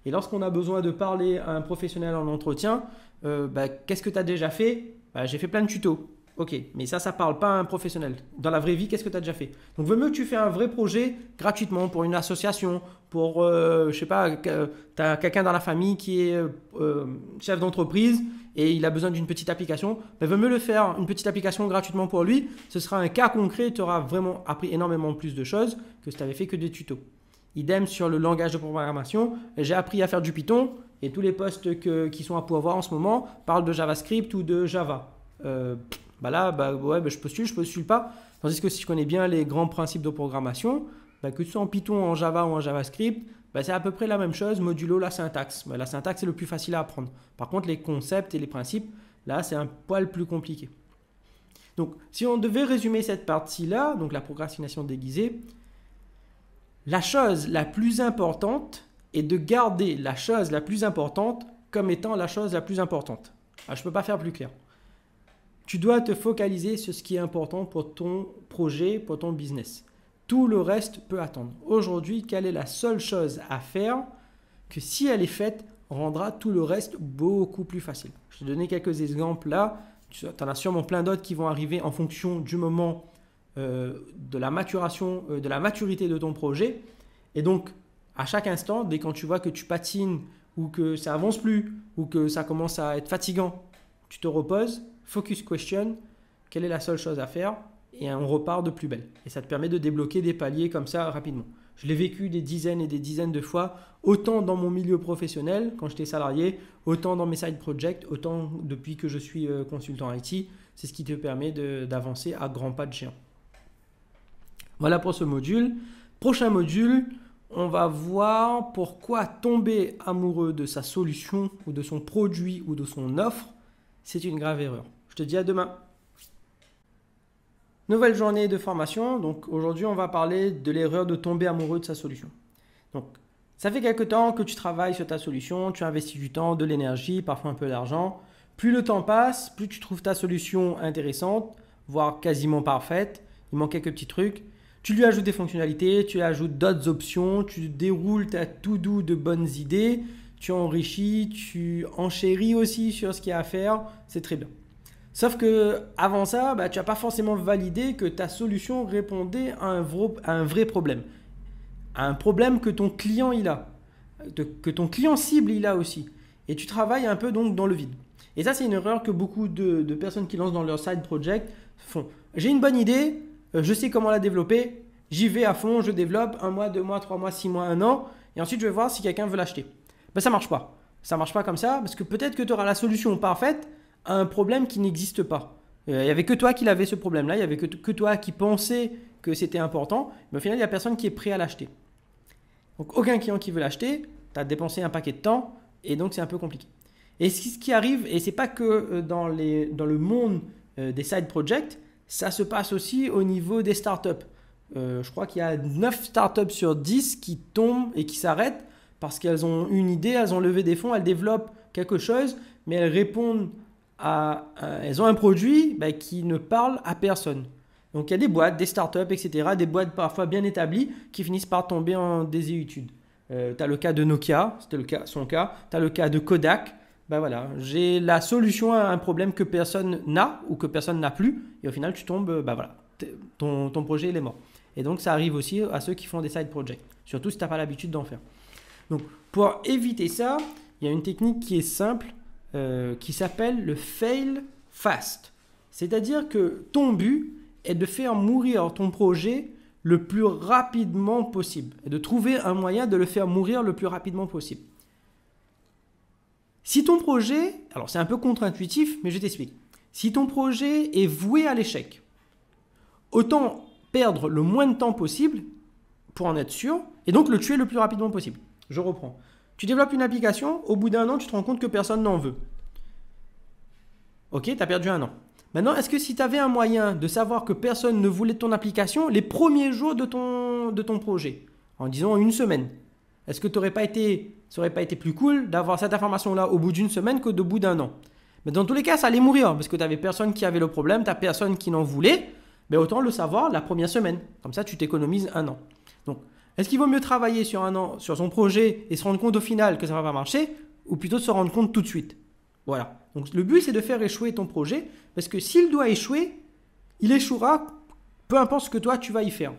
Et lorsqu'on a besoin de parler à un professionnel en entretien, euh, bah, qu'est-ce que tu as déjà fait bah, J'ai fait plein de tutos. Ok, mais ça, ça parle pas à un professionnel. Dans la vraie vie, qu'est-ce que tu as déjà fait Donc, vaut mieux que tu fais un vrai projet gratuitement pour une association, pour, je euh, je sais pas, tu as quelqu'un dans la famille qui est euh, euh, chef d'entreprise et il a besoin d'une petite application. Mais ben, vaut mieux le faire, une petite application gratuitement pour lui. Ce sera un cas concret, tu auras vraiment appris énormément plus de choses que si tu avais fait que des tutos. Idem sur le langage de programmation. J'ai appris à faire du Python et tous les postes qui sont à pouvoir voir en ce moment parlent de JavaScript ou de Java. Euh, bah là, bah, ouais, bah je postule, je postule pas. Tandis que si je connais bien les grands principes de programmation, bah que ce soit en Python, en Java ou en JavaScript, c'est à peu près la même chose, modulo la syntaxe. la syntaxe est le plus facile à apprendre. Par contre, les concepts et les principes, là, c'est un poil plus compliqué. Donc, si on devait résumer cette partie-là, donc la procrastination déguisée, la chose la plus importante est de garder la chose la plus importante comme étant la chose la plus importante. Ah, je ne peux pas faire plus clair. Tu dois te focaliser sur ce qui est important pour ton projet, pour ton business. Tout le reste peut attendre. Aujourd'hui, quelle est la seule chose à faire que si elle est faite, rendra tout le reste beaucoup plus facile Je te donner quelques exemples là. Tu en as sûrement plein d'autres qui vont arriver en fonction du moment euh, de la maturation, euh, de la maturité de ton projet. Et donc, à chaque instant, dès quand tu vois que tu patines ou que ça avance plus ou que ça commence à être fatigant, tu te reposes, focus question, quelle est la seule chose à faire et on repart de plus belle. Et ça te permet de débloquer des paliers comme ça rapidement. Je l'ai vécu des dizaines et des dizaines de fois, autant dans mon milieu professionnel, quand j'étais salarié, autant dans mes side projects, autant depuis que je suis euh, consultant IT. C'est ce qui te permet d'avancer à grands pas de géant. Voilà pour ce module. Prochain module, on va voir pourquoi tomber amoureux de sa solution ou de son produit ou de son offre, c'est une grave erreur te dis à demain. Nouvelle journée de formation. Donc aujourd'hui, on va parler de l'erreur de tomber amoureux de sa solution. Donc, ça fait quelques temps que tu travailles sur ta solution, tu investis du temps, de l'énergie, parfois un peu d'argent. Plus le temps passe, plus tu trouves ta solution intéressante, voire quasiment parfaite. Il manque quelques petits trucs. Tu lui ajoutes des fonctionnalités, tu ajoutes d'autres options, tu déroules ta tout doux de bonnes idées, tu enrichis, tu enchéris aussi sur ce qu'il y a à faire. C'est très bien. Sauf que avant ça, bah, tu n'as pas forcément validé que ta solution répondait à un, vrai, problème, à un problème que ton client il a, que ton client cible il a aussi. Et tu travailles un peu donc dans le vide. Et ça, c'est une erreur que beaucoup de, personnes qui lancent dans leur side project font. J'ai une bonne idée, euh, je sais comment la développer, j'y vais à fond, je développe un mois, deux mois, trois mois, six mois, un an, et ensuite je vais voir si quelqu'un veut l'acheter. Ben, ça marche pas. Ça marche pas comme ça, parce que peut-être que tu auras la solution parfaite, un problème qui n'existe pas. Euh, il n'y avait que toi qui l'avais ce problème-là, il n'y avait que, que, toi qui pensais que c'était important, mais au final, il n'y a personne qui est prêt à l'acheter. Donc aucun client qui veut l'acheter, tu as dépensé un paquet de temps, et donc c'est un peu compliqué. Et ce qui arrive, et c'est pas que euh, dans, les, dans le monde euh, des side projects, ça se passe aussi au niveau des startups. je crois qu'il y a 9 startups sur 10 qui tombent et qui s'arrêtent parce qu'elles ont une idée, elles ont levé des fonds, elles développent quelque chose, mais elles répondent euh, elles ont un produit bah, qui ne parle à personne. Donc il y a des boîtes, des startups, etc., des boîtes parfois bien établies qui finissent par tomber en désuétude. Euh, tu as le cas de Nokia, c'était le cas, son cas, tu as le cas de Kodak. Ben voilà, j'ai la solution à un problème que personne n'a ou que personne n'a plus, et au final tu tombes, ben voilà, ton, ton, projet est mort. Et donc ça arrive aussi à ceux qui font des side projects, surtout si tu n'as pas l'habitude d'en faire. Donc pour éviter ça, il y a une technique qui est simple, euh, qui s'appelle le fail fast. C'est-à-dire que ton but est de faire mourir ton projet le plus rapidement possible et de trouver un moyen de le faire mourir le plus rapidement possible. Si ton projet, alors c'est un peu contre-intuitif, mais je t'explique. Si ton projet est voué à l'échec, autant perdre le moins de temps possible pour en être sûr et donc le tuer le plus rapidement possible. Je reprends. Tu développes une application, au bout d'un an, tu te rends compte que personne n'en veut. Ok, tu as perdu un an. Maintenant, est-ce que si tu avais un moyen de savoir que personne ne voulait ton application les premiers jours de ton, de ton projet, en disant une semaine, est-ce que t'aurais pas été, ça pas été plus cool d'avoir cette information-là au bout d'une semaine que de bout d'un an Mais dans tous les cas, ça allait mourir parce que tu avais personne qui avait le problème, tu personne qui n'en voulait. Mais autant le savoir la première semaine. Comme ça, tu t'économises un an. Donc, est-ce qu'il vaut mieux travailler sur un an, sur son projet et se rendre compte au final que ça va pas marcher ou plutôt se rendre compte tout de suite Voilà. Donc le but c'est de faire échouer ton projet parce que s'il doit échouer, il échouera peu importe ce que toi tu vas y faire.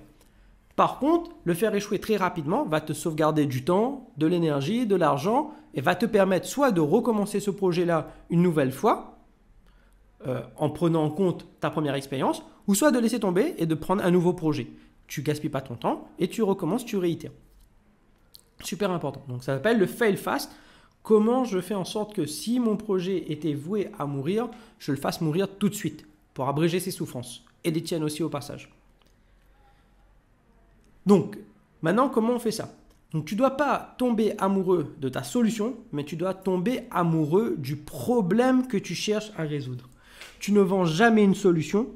Par contre, le faire échouer très rapidement va te sauvegarder du temps, de l'énergie, de l'argent et va te permettre soit de recommencer ce projet-là une nouvelle fois euh, en prenant en compte ta première expérience ou soit de laisser tomber et de prendre un nouveau projet tu gaspilles pas ton temps et tu recommences, tu réitères. Super important. Donc ça s'appelle le fail fast. Comment je fais en sorte que si mon projet était voué à mourir, je le fasse mourir tout de suite pour abréger ses souffrances et les tiennes aussi au passage. Donc, maintenant, comment on fait ça Donc, tu ne dois pas tomber amoureux de ta solution, mais tu dois tomber amoureux du problème que tu cherches à résoudre. Tu ne vends jamais une solution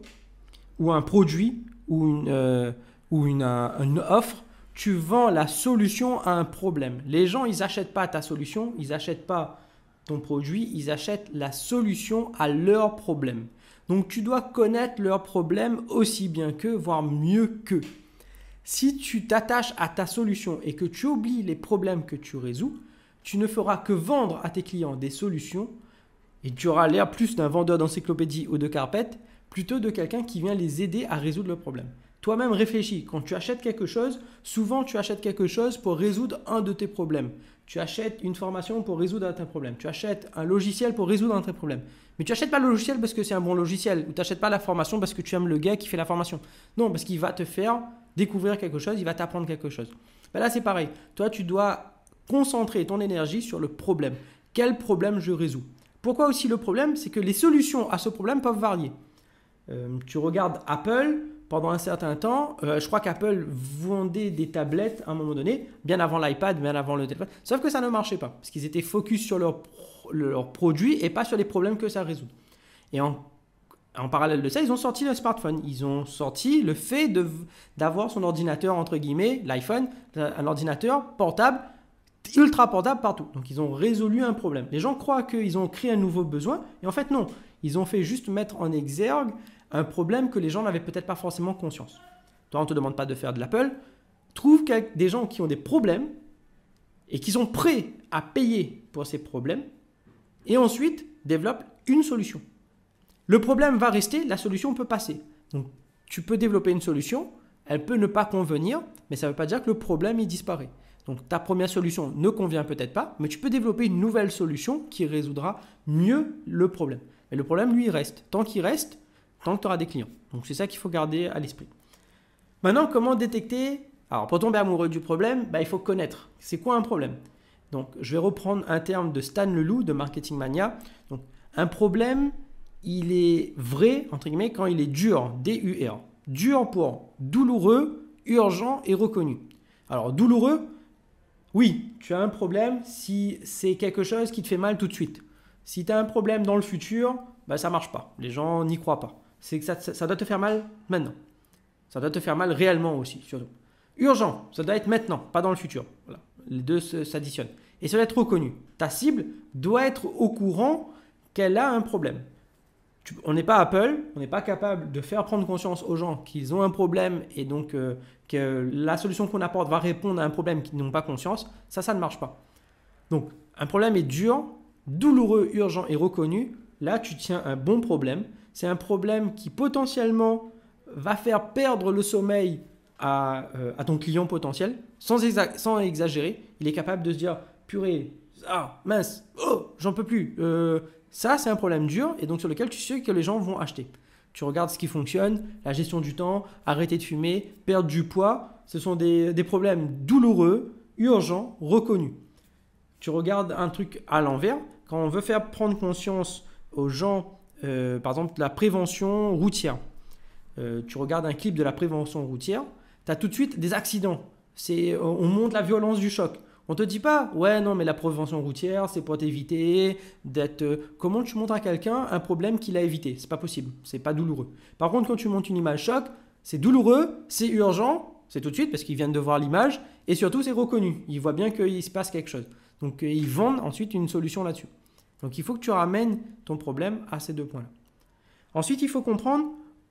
ou un produit ou une, euh, une, offre, tu vends la solution à un problème. Les gens, ils n'achètent pas ta solution, ils n'achètent pas ton produit, ils achètent la solution à leur problème. Donc tu dois connaître leur problème aussi bien qu'eux, voire mieux qu'eux. Si tu t'attaches à ta solution et que tu oublies les problèmes que tu résous, tu ne feras que vendre à tes clients des solutions et tu auras l'air plus d'un vendeur d'encyclopédie ou de carpette plutôt de quelqu'un qui vient les aider à résoudre le problème toi-même réfléchis. Quand tu achètes quelque chose, souvent tu achètes quelque chose pour résoudre un de tes problèmes. Tu achètes une formation pour résoudre un de tes problèmes. Tu achètes un logiciel pour résoudre un de tes problèmes. Mais tu n'achètes pas le logiciel parce que c'est un bon logiciel ou tu n'achètes pas la formation parce que tu aimes le gars qui fait la formation. Non, parce qu'il va te faire découvrir quelque chose, il va t'apprendre quelque chose. Ben là, c'est pareil. Toi, tu dois concentrer ton énergie sur le problème. Quel problème je résous Pourquoi aussi le problème C'est que les solutions à ce problème peuvent varier. Euh, tu regardes Apple, pendant un certain temps, euh, je crois qu'Apple vendait des tablettes à un moment donné, bien avant l'iPad, bien avant le téléphone. Sauf que ça ne marchait pas, parce qu'ils étaient focus sur leur leur produit et pas sur les problèmes que ça résout. Et en, en, parallèle de ça, ils ont sorti le smartphone. Ils ont sorti le fait d'avoir son ordinateur, entre guillemets, l'iPhone, euh, un ordinateur portable, ultra portable partout. Donc ils ont résolu un problème. Les gens croient qu'ils ont créé un nouveau besoin, et en fait non. Ils ont fait juste mettre en exergue un problème que les gens n'avaient peut-être pas forcément conscience. Toi, on ne te demande pas de faire de l'Apple. Trouve des gens qui ont des problèmes et qui sont prêts à payer pour ces problèmes et ensuite développe une solution. Le problème va rester, la solution peut passer. Donc, tu peux développer une solution, elle peut ne pas convenir, mais ça ne veut pas dire que le problème y disparaît. Donc ta première solution ne convient peut-être pas, mais tu peux développer une nouvelle solution qui résoudra mieux le problème. Mais le problème, lui, reste. Tant qu'il reste, tant que tu auras des clients. Donc c'est ça qu'il faut garder à l'esprit. Maintenant, comment détecter Alors pour tomber amoureux du problème, bah, il faut connaître. C'est quoi un problème Donc je vais reprendre un terme de Stan Leloup de Marketing Mania. Donc un problème, il est vrai, entre guillemets, quand il est dur, D-U-R. Dur pour douloureux, urgent et reconnu. Alors douloureux, oui, tu as un problème si c'est quelque chose qui te fait mal tout de suite. Si tu as un problème dans le futur, bah, ça marche pas. Les gens n'y croient pas c'est que ça, doit te faire mal maintenant. Ça doit te faire mal réellement aussi, surtout. Urgent, ça doit être maintenant, pas dans le futur. Les deux s'additionnent. Et cela doit être reconnu. Ta cible doit être au courant qu'elle a un problème. on n'est pas Apple, on n'est pas capable de faire prendre conscience aux gens qu'ils ont un problème et donc euh, que la solution qu'on apporte va répondre à un problème qu'ils n'ont pas conscience. Ça, ça ne marche pas. Donc, un problème est dur, douloureux, urgent et reconnu. Là, tu tiens un bon problème c'est un problème qui potentiellement va faire perdre le sommeil à, euh, ton client potentiel, sans, exagérer, il est capable de se dire, purée, ah mince, oh, j'en peux plus. Euh, ça, c'est un problème dur et donc sur lequel tu sais que les gens vont acheter. Tu regardes ce qui fonctionne, la gestion du temps, arrêter de fumer, perdre du poids, ce sont des problèmes douloureux, urgents, reconnus. Tu regardes un truc à l'envers, quand on veut faire prendre conscience aux gens euh, par exemple, la prévention routière. Euh, tu regardes un clip de la prévention routière, tu as tout de suite des accidents. C'est, euh, on montre la violence du choc. On te dit pas, ouais, non, mais la prévention routière, c'est pour t'éviter d'être. Comment tu montres à quelqu'un un problème qu'il a évité C'est pas possible, c'est pas douloureux. Par contre, quand tu montes une image choc, c'est douloureux, c'est urgent, c'est tout de suite parce qu'ils viennent de voir l'image et surtout c'est reconnu. Ils voient bien qu'il se passe quelque chose. Donc ils vendent ensuite une solution là-dessus. Donc il faut que tu ramènes ton problème à ces deux points-là. Ensuite, il faut comprendre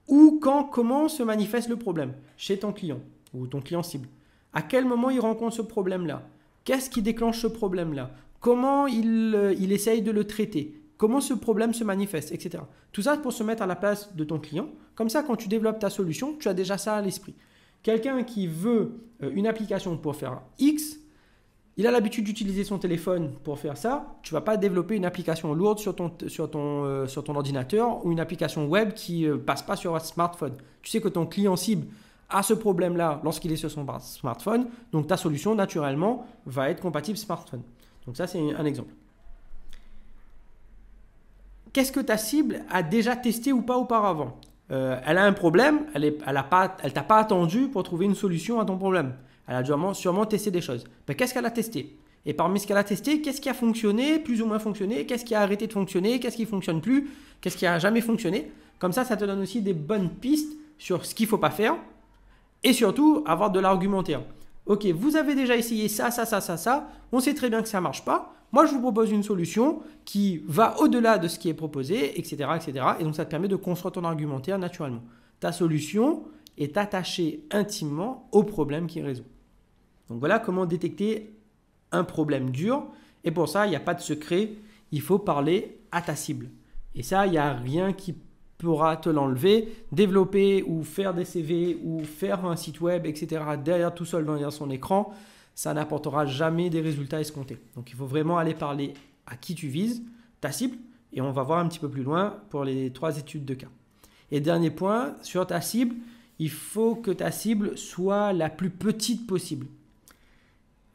où, quand, comment se manifeste le problème chez ton client ou ton client cible. À quel moment il rencontre ce problème-là Qu'est-ce qui déclenche ce problème-là Comment il, euh, il essaye de le traiter Comment ce problème se manifeste, etc. Tout ça pour se mettre à la place de ton client. Comme ça, quand tu développes ta solution, tu as déjà ça à l'esprit. Quelqu'un qui veut euh, une application pour faire X, il a l'habitude d'utiliser son téléphone pour faire ça, tu vas pas développer une application lourde sur ton, sur euh, sur ton ordinateur ou une application web qui ne euh, passe pas sur un smartphone. Tu sais que ton client cible a ce problème-là lorsqu'il est sur son smartphone, donc ta solution naturellement va être compatible smartphone. Donc ça c'est un exemple. Qu'est-ce que ta cible a déjà testé ou pas auparavant euh, Elle a un problème, elle ne elle t'a pas attendu pour trouver une solution à ton problème. Elle a sûrement, sûrement testé des choses. mais ben, qu'est-ce qu'elle a testé Et parmi ce qu'elle a testé, qu'est-ce qui a fonctionné, plus ou moins fonctionné Qu'est-ce qui a arrêté de fonctionner Qu'est-ce qui fonctionne plus Qu'est-ce qui a jamais fonctionné Comme ça, ça te donne aussi des bonnes pistes sur ce qu'il faut pas faire et surtout avoir de l'argumentaire. Ok, vous avez déjà essayé ça, ça, ça, ça, ça. On sait très bien que ça ne marche pas. Moi, je vous propose une solution qui va au-delà de ce qui est proposé, etc., etc. Et donc, ça te permet de construire ton argumentaire naturellement. Ta solution, est attaché intimement au problème qu'il résout. Donc voilà comment détecter un problème dur. Et pour ça, il n'y a pas de secret. Il faut parler à ta cible. Et ça, il n'y a rien qui pourra te l'enlever. Développer ou faire des CV ou faire un site web, etc. derrière tout seul derrière son écran, ça n'apportera jamais des résultats escomptés. Donc il faut vraiment aller parler à qui tu vises, ta cible. Et on va voir un petit peu plus loin pour les trois études de cas. Et dernier point, sur ta cible, il faut que ta cible soit la plus petite possible.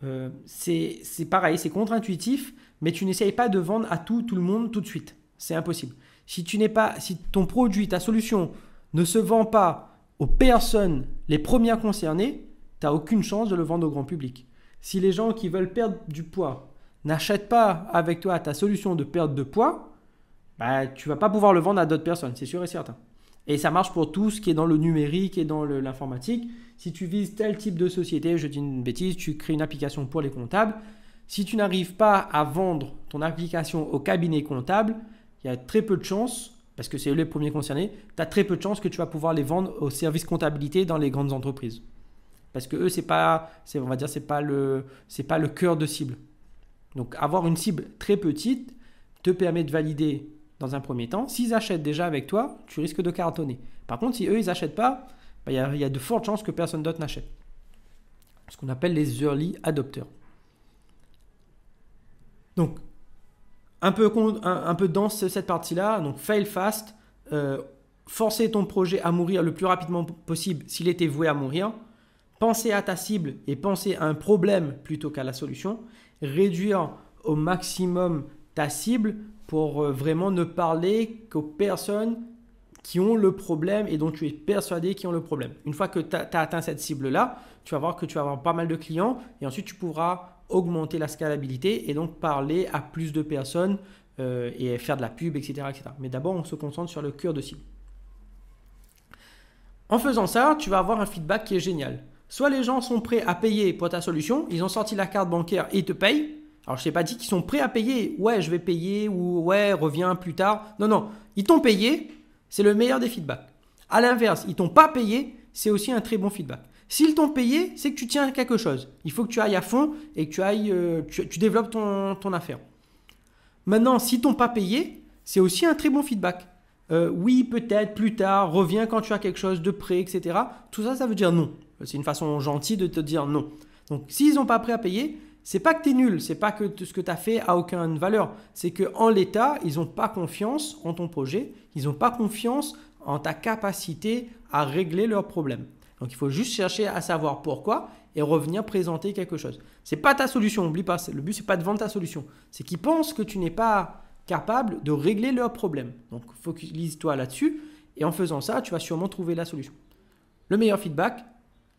Euh, c'est pareil, c'est contre-intuitif, mais tu n'essayes pas de vendre à tout, tout le monde tout de suite. C'est impossible. Si, tu pas, si ton produit, ta solution ne se vend pas aux personnes les premières concernées, tu n'as aucune chance de le vendre au grand public. Si les gens qui veulent perdre du poids n'achètent pas avec toi ta solution de perte de poids, bah, tu vas pas pouvoir le vendre à d'autres personnes, c'est sûr et certain. Et ça marche pour tout ce qui est dans le numérique et dans l'informatique. Si tu vises tel type de société, je dis une bêtise, tu crées une application pour les comptables. Si tu n'arrives pas à vendre ton application au cabinet comptable, il y a très peu de chances, parce que c'est eux les premiers concernés, tu as très peu de chances que tu vas pouvoir les vendre au service comptabilité dans les grandes entreprises. Parce que eux, c'est pas, on va dire, c'est pas c'est pas le cœur de cible. Donc avoir une cible très petite te permet de valider dans un premier temps. S'ils achètent déjà avec toi, tu risques de cartonner. Par contre, si eux, ils n'achètent pas, bah, il y, a de fortes chances que personne d'autre n'achète. Ce qu'on appelle les early adopteurs. Donc, un peu, dense cette partie-là. Donc, fail fast. Euh, forcer ton projet à mourir le plus rapidement possible s'il était voué à mourir. Penser à ta cible et penser à un problème plutôt qu'à la solution. Réduire au maximum ta cible pour euh, vraiment ne parler qu'aux personnes qui ont le problème et dont tu es persuadé qui ont le problème. Une fois que tu as, atteint cette cible-là, tu vas voir que tu vas avoir pas mal de clients et ensuite tu pourras augmenter la scalabilité et donc parler à plus de personnes euh, et faire de la pub, etc. etc. Mais d'abord, on se concentre sur le cœur de cible. En faisant ça, tu vas avoir un feedback qui est génial. Soit les gens sont prêts à payer pour ta solution, ils ont sorti la carte bancaire et te payent, alors je t'ai pas dit qu'ils sont prêts à payer. Ouais, je vais payer ou ouais, reviens plus tard. Non, non, ils t'ont payé, c'est le meilleur des feedbacks. À l'inverse, ils t'ont pas payé, c'est aussi un très bon feedback. S'ils t'ont payé, c'est que tu tiens à quelque chose. Il faut que tu ailles à fond et que tu ailles, euh, tu, développes ton, affaire. Maintenant, s'ils t'ont pas payé, c'est aussi un très bon feedback. Euh, oui, peut-être, plus tard, reviens quand tu as quelque chose de prêt, etc. Tout ça, ça veut dire non. C'est une façon gentille de te dire non. Donc, s'ils n'ont pas prêt à payer, c'est pas que tu es nul, c'est pas que tout ce que tu as fait a aucune valeur. C'est que en l'état, ils n'ont pas confiance en ton projet, ils n'ont pas confiance en ta capacité à régler leurs problèmes. Donc il faut juste chercher à savoir pourquoi et revenir présenter quelque chose. C'est pas ta solution, oublie pas. Le but c'est pas de vendre ta solution, c'est qu'ils pensent que tu n'es pas capable de régler leurs problèmes. Donc focalise-toi là-dessus et en faisant ça, tu vas sûrement trouver la solution. Le meilleur feedback,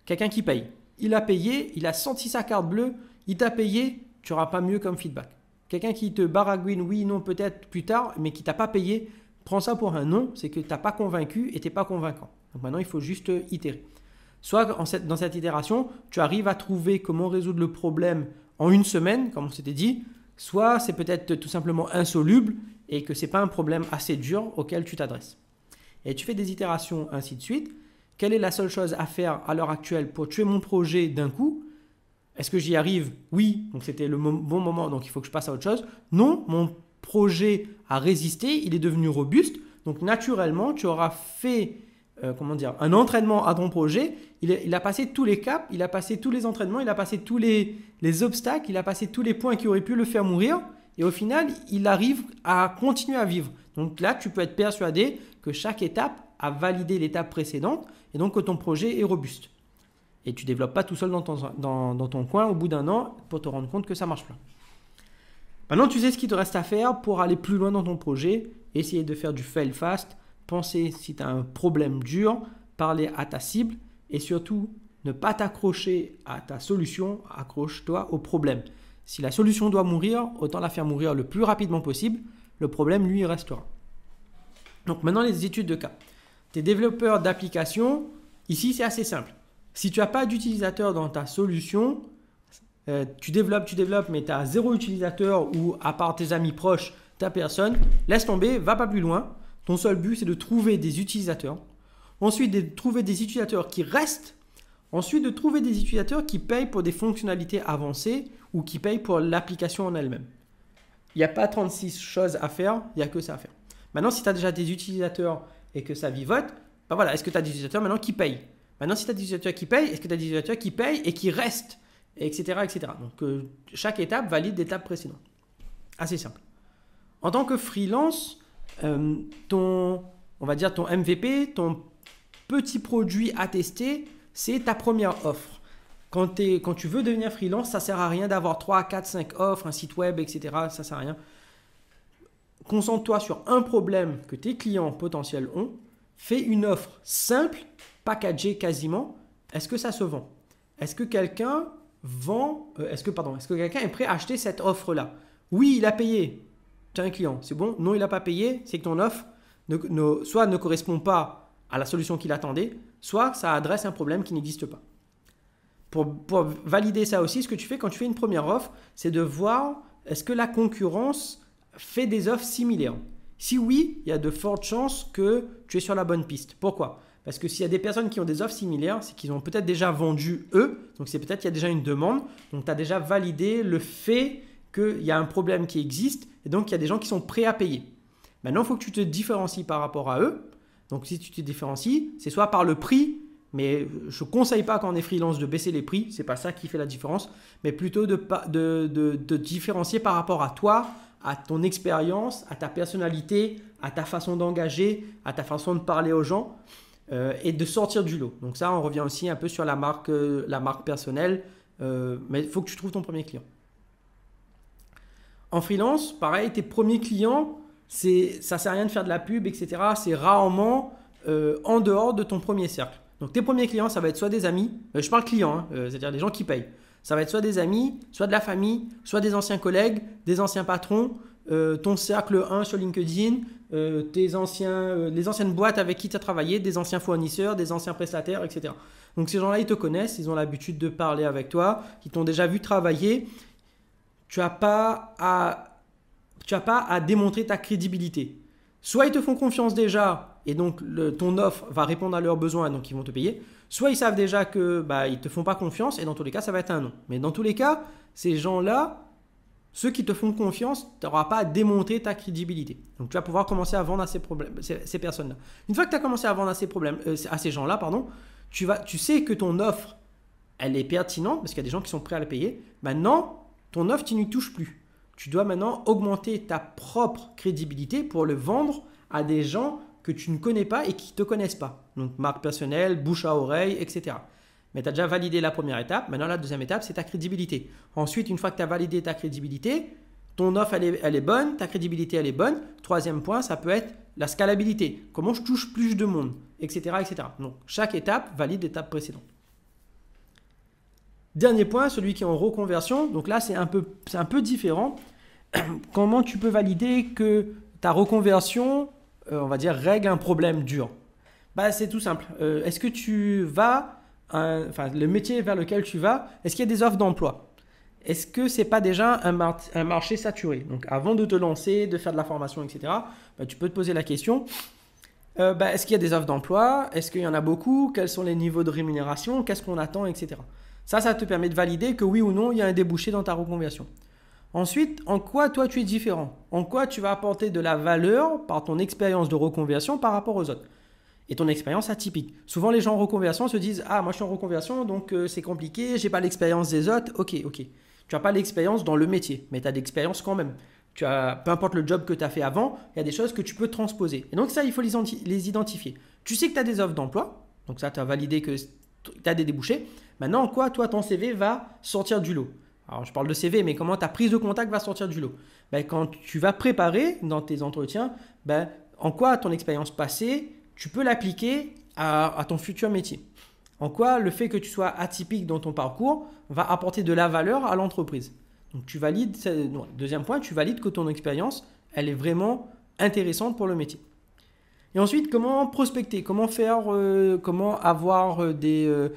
quelqu'un qui paye. Il a payé, il a senti sa carte bleue, il t'a payé, tu n'auras pas mieux comme feedback. Quelqu'un qui te baragouine, oui, non, peut-être plus tard, mais qui t'a pas payé, prends ça pour un non, c'est que tu n'as pas convaincu et tu n'es pas convaincant. Donc maintenant, il faut juste itérer. Soit dans cette itération, tu arrives à trouver comment résoudre le problème en une semaine, comme on s'était dit, soit c'est peut-être tout simplement insoluble et que ce n'est pas un problème assez dur auquel tu t'adresses. Et tu fais des itérations ainsi de suite. Quelle est la seule chose à faire à l'heure actuelle pour tuer mon projet d'un coup est-ce que j'y arrive Oui, donc c'était le bon moment, donc il faut que je passe à autre chose. Non, mon projet a résisté, il est devenu robuste. Donc naturellement, tu auras fait euh, comment dire, un entraînement à ton projet. Il, a passé tous les caps, il a passé tous les entraînements, il a passé tous les obstacles, il a passé tous les points qui auraient pu le faire mourir. Et au final, il arrive à continuer à vivre. Donc là, tu peux être persuadé que chaque étape a validé l'étape précédente et donc que ton projet est robuste. Et tu développes pas tout seul dans ton, coin au bout d'un an pour te rendre compte que ça marche pas. Maintenant, tu sais ce qu'il te reste à faire pour aller plus loin dans ton projet, essayer de faire du fail fast, penser si tu as un problème dur, parler à ta cible et surtout ne pas t'accrocher à ta solution, accroche-toi au problème. Si la solution doit mourir, autant la faire mourir le plus rapidement possible, le problème lui restera. Donc maintenant les études de cas. Tes développeur d'applications, ici c'est assez simple. Si tu n'as pas d'utilisateur dans ta solution, euh, tu développes, tu développes, mais tu as zéro utilisateur ou à part tes amis proches, ta personne, laisse tomber, va pas plus loin. Ton seul but, c'est de trouver des utilisateurs. Ensuite, de trouver des utilisateurs qui restent. Ensuite, de trouver des utilisateurs qui payent pour des fonctionnalités avancées ou qui payent pour l'application en elle-même. Il n'y a pas 36 choses à faire, il n'y a que ça à faire. Maintenant, si tu as déjà des utilisateurs et que ça vivote, ben voilà, est-ce que tu as des utilisateurs maintenant qui payent Maintenant, si tu as des utilisateurs qui payent, est-ce que tu as des utilisateurs qui payent et qui restent, etc. etc. Donc, euh, chaque étape valide l'étape précédente. Assez simple. En tant que freelance, euh, ton, on va dire ton MVP, ton petit produit à tester, c'est ta première offre. Quand, tu veux devenir freelance, ça sert à rien d'avoir 3, 4, 5 offres, un site web, etc. Ça sert à rien. Concentre-toi sur un problème que tes clients potentiels ont. Fais une offre simple packagé quasiment, est-ce que ça se vend Est-ce que quelqu'un vend euh, Est-ce que pardon Est-ce que quelqu'un est prêt à acheter cette offre là Oui, il a payé. Tu as un client, c'est bon. Non, il n'a pas payé. C'est que ton offre soit ne correspond pas à la solution qu'il attendait, soit ça adresse un problème qui n'existe pas. Pour, pour, valider ça aussi, ce que tu fais quand tu fais une première offre, c'est de voir est-ce que la concurrence fait des offres similaires. Si oui, il y a de fortes chances que tu es sur la bonne piste. Pourquoi parce que s'il y a des personnes qui ont des offres similaires, c'est qu'ils ont peut-être déjà vendu eux. Donc c'est peut-être qu'il y a déjà une demande. Donc tu as déjà validé le fait qu'il y a un problème qui existe. Et donc il y a des gens qui sont prêts à payer. Maintenant, il faut que tu te différencies par rapport à eux. Donc si tu te différencies, c'est soit par le prix, mais je ne conseille pas quand on est freelance de baisser les prix, c'est pas ça qui fait la différence, mais plutôt de, de, de, de différencier par rapport à toi, à ton expérience, à ta personnalité, à ta façon d'engager, à ta façon de parler aux gens. Euh, et de sortir du lot. Donc ça, on revient aussi un peu sur la marque, euh, la marque personnelle, euh, mais il faut que tu trouves ton premier client. En freelance, pareil, tes premiers clients, ça ça sert à rien de faire de la pub, etc. C'est rarement en dehors de ton premier cercle. Donc tes premiers clients, ça va être soit des amis, je parle client, hein, c'est-à-dire des gens qui payent. Ça va être soit des amis, soit de la famille, soit des anciens collègues, des anciens patrons, euh, ton cercle 1 sur LinkedIn, euh, euh, les anciennes boîtes avec qui tu as travaillé, des anciens fournisseurs, des anciens prestataires, etc. Donc ces gens-là, ils te connaissent, ils ont l'habitude de parler avec toi, ils t'ont déjà vu travailler. Tu n'as pas, à, tu pas à démontrer ta crédibilité. Soit ils te font confiance déjà, et donc ton offre va répondre à leurs besoins, donc ils vont te payer. Soit ils savent déjà que bah ils te font pas confiance, et dans tous les cas ça va être un non. Mais dans tous les cas, ces gens-là, ceux qui te font confiance, tu n'auras pas à démontrer ta crédibilité. Donc tu vas pouvoir commencer à vendre à ces, personnes-là. Une fois que tu as commencé à vendre euh, à ces, gens-là, pardon, tu, vas, tu sais que ton offre, elle est pertinente parce qu'il y a des gens qui sont prêts à la payer. Maintenant, ton offre, tu n'y touches plus. Tu dois maintenant augmenter ta propre crédibilité pour le vendre à des gens que tu ne connais pas et qui ne te connaissent pas. Donc marque personnelle, bouche à oreille, etc. Mais tu as déjà validé la première étape. Maintenant, la deuxième étape, c'est ta crédibilité. Ensuite, une fois que tu as validé ta crédibilité, ton offre, elle est, bonne, ta crédibilité, elle est bonne. Troisième point, ça peut être la scalabilité. Comment je touche plus de monde, etc. etc. Donc, chaque étape valide l'étape précédente. Dernier point, celui qui est en reconversion. Donc là, c'est un peu, un peu différent. Comment tu peux valider que ta reconversion, euh, on va dire, règle un problème dur bah, C'est tout simple. Euh, est-ce que tu vas enfin, le métier vers lequel tu vas, est-ce qu'il y a des offres d'emploi Est-ce que c'est pas déjà un, marché saturé Donc avant de te lancer, de faire de la formation, etc., bah, tu peux te poser la question. Euh, bah, est-ce qu'il y a des offres d'emploi Est-ce qu'il y en a beaucoup Quels sont les niveaux de rémunération Qu'est-ce qu'on attend, etc. Ça, ça te permet de valider que oui ou non, il y a un débouché dans ta reconversion. Ensuite, en quoi toi tu es différent En quoi tu vas apporter de la valeur par ton expérience de reconversion par rapport aux autres et ton expérience atypique. Souvent, les gens en reconversion se disent Ah, moi je suis en reconversion, donc euh, c'est compliqué, j'ai pas l'expérience des autres. Ok, ok. Tu n'as pas l'expérience dans le métier, mais tu as l'expérience quand même. Tu as, peu importe le job que tu as fait avant, il y a des choses que tu peux transposer. Et donc, ça, il faut les, identifier. Tu sais que tu as des offres d'emploi, donc ça, tu as validé que tu as des débouchés. Maintenant, en quoi, toi, ton CV va sortir du lot alors, je parle de CV, mais comment ta prise de contact va sortir du lot ben, Quand tu vas préparer dans tes entretiens, ben, en quoi ton expérience passée, tu peux l'appliquer à, ton futur métier. En quoi le fait que tu sois atypique dans ton parcours va apporter de la valeur à l'entreprise. Donc tu valides, deuxième point, tu valides que ton expérience, elle est vraiment intéressante pour le métier. Et ensuite, comment prospecter Comment faire euh, Comment avoir euh, des euh,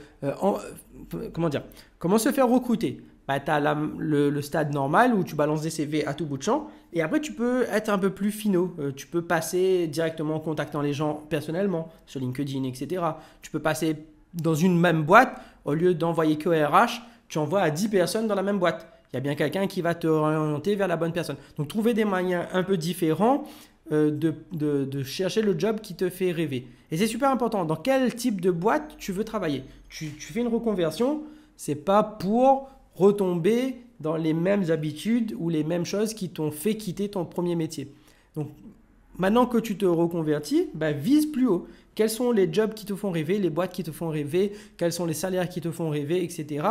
Comment dire Comment se faire recruter bah, tu as le, stade normal où tu balances des CV à tout bout de champ. Et après, tu peux être un peu plus finaux. Euh, tu peux passer directement en contactant les gens personnellement, sur LinkedIn, etc. Tu peux passer dans une même boîte, au lieu d'envoyer que RH, tu envoies à 10 personnes dans la même boîte. Il y a bien quelqu'un qui va te orienter vers la bonne personne. Donc, trouver des moyens un peu différents euh, de, de, chercher le job qui te fait rêver. Et c'est super important. Dans quel type de boîte tu veux travailler tu, tu fais une reconversion, c'est pas pour retomber dans les mêmes habitudes ou les mêmes choses qui t'ont fait quitter ton premier métier. Donc maintenant que tu te reconvertis, bah, vise plus haut. Quels sont les jobs qui te font rêver, les boîtes qui te font rêver, quels sont les salaires qui te font rêver, etc.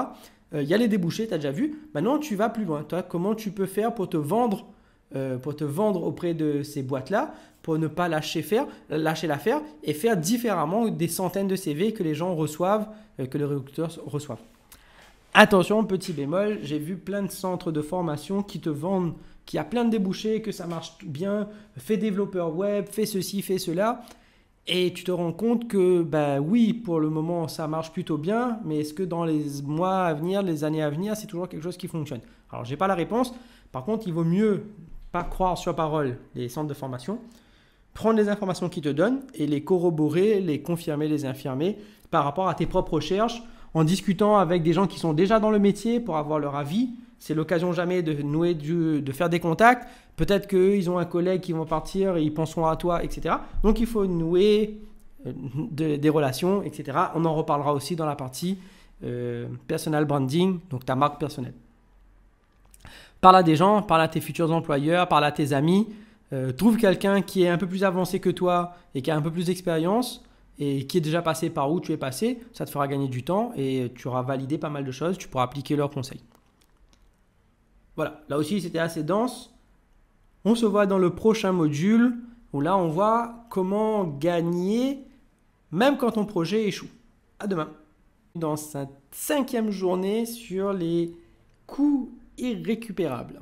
Il euh, y a les débouchés, tu as déjà vu. Maintenant, tu vas plus loin. Toi, comment tu peux faire pour te vendre euh, pour te vendre auprès de ces boîtes-là, pour ne pas lâcher faire, lâcher l'affaire et faire différemment des centaines de CV que les gens reçoivent, euh, que les recruteurs reçoivent. Attention, petit bémol, j'ai vu plein de centres de formation qui te vendent, qui a plein de débouchés, que ça marche bien, fais développeur web, fais ceci, fais cela. Et tu te rends compte que, ben oui, pour le moment, ça marche plutôt bien, mais est-ce que dans les mois à venir, les années à venir, c'est toujours quelque chose qui fonctionne Alors, je n'ai pas la réponse. Par contre, il vaut mieux pas croire sur parole les centres de formation, prendre les informations qu'ils te donnent et les corroborer, les confirmer, les infirmer par rapport à tes propres recherches en discutant avec des gens qui sont déjà dans le métier pour avoir leur avis. C'est l'occasion jamais de nouer de faire des contacts. Peut-être ils ont un collègue qui va partir, et ils penseront à toi, etc. Donc il faut nouer euh, des relations, etc. On en reparlera aussi dans la partie euh, personal branding, donc ta marque personnelle. Parle à des gens, parle à tes futurs employeurs, parle à tes amis. Euh, trouve quelqu'un qui est un peu plus avancé que toi et qui a un peu plus d'expérience et qui est déjà passé par où tu es passé, ça te fera gagner du temps et tu auras validé pas mal de choses, tu pourras appliquer leurs conseils. Voilà, là aussi c'était assez dense. On se voit dans le prochain module où là on voit comment gagner même quand ton projet échoue. À demain. Dans sa cinquième journée sur les coûts irrécupérables.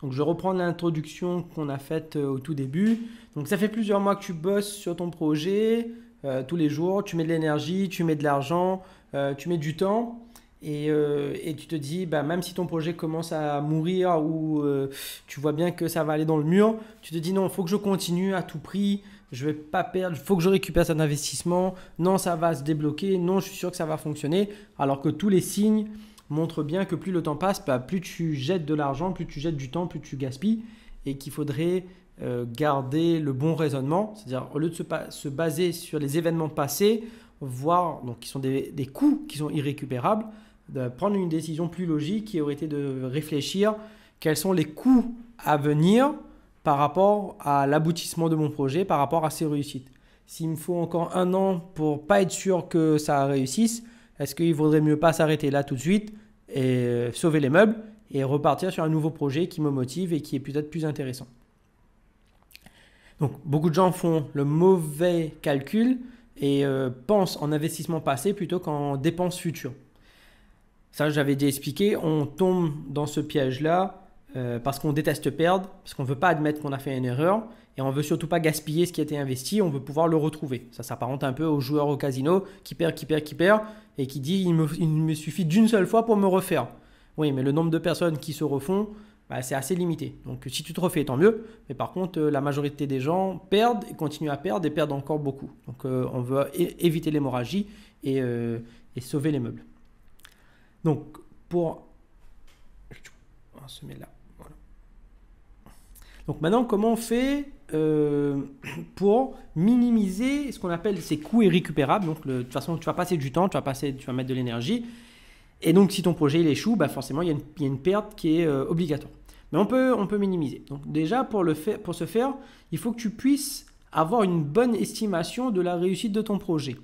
Donc je reprends l'introduction qu'on a faite euh, au tout début. Donc ça fait plusieurs mois que tu bosses sur ton projet, euh, tous les jours, tu mets de l'énergie, tu mets de l'argent, euh, tu mets du temps. Euh, et, tu te dis, bah, même si ton projet commence à mourir ou tu vois bien que ça va aller dans le mur, tu te dis non, il faut que je continue à tout prix, je vais pas perdre, il faut que je récupère cet investissement, non, ça va se débloquer, non, je suis sûr que ça va fonctionner, alors que tous les signes montrent bien que plus le temps passe, bah, plus tu jettes de l'argent, plus tu jettes du temps, plus tu gaspilles, et qu'il faudrait euh, garder le bon raisonnement, c'est-à-dire au lieu de se, baser sur les événements passés, voir donc qui sont des, coûts qui sont irrécupérables, de prendre une décision plus logique qui aurait été de réfléchir quels sont les coûts à venir par rapport à l'aboutissement de mon projet, par rapport à ses réussites. S'il me faut encore un an pour pas être sûr que ça réussisse, est-ce qu'il vaudrait mieux pas s'arrêter là tout de suite et euh, sauver les meubles et repartir sur un nouveau projet qui me motive et qui est peut-être plus intéressant donc beaucoup de gens font le mauvais calcul et euh, pensent en investissement passé plutôt qu'en dépenses futures. Ça, j'avais déjà expliqué, on tombe dans ce piège-là euh, parce qu'on déteste perdre, parce qu'on ne veut pas admettre qu'on a fait une erreur, et on veut surtout pas gaspiller ce qui a été investi, on veut pouvoir le retrouver. Ça s'apparente un peu aux joueurs au casino qui perd, qui perd, qui perd, et qui dit il me suffit d'une seule fois pour me refaire. Oui, mais le nombre de personnes qui se refont, bah, c'est assez limité. Donc si tu te refais, tant mieux. Mais par contre, euh, la majorité des gens perdent et continuent à perdre et perdent encore beaucoup. Donc euh, on veut éviter l'hémorragie euh, et, sauver les meubles. Donc pour... On se met là. Donc maintenant, comment on fait pour minimiser ce qu'on appelle ces coûts irrécupérables Donc de toute façon, tu vas passer du temps, tu vas, passer, tu vas mettre de l'énergie. Et donc, si ton projet il échoue, bah forcément, il y, a une, perte qui est obligatoire. Mais on peut, on peut minimiser. Donc déjà, pour, le pour ce faire, il faut que tu puisses avoir une bonne estimation de la réussite de ton projet.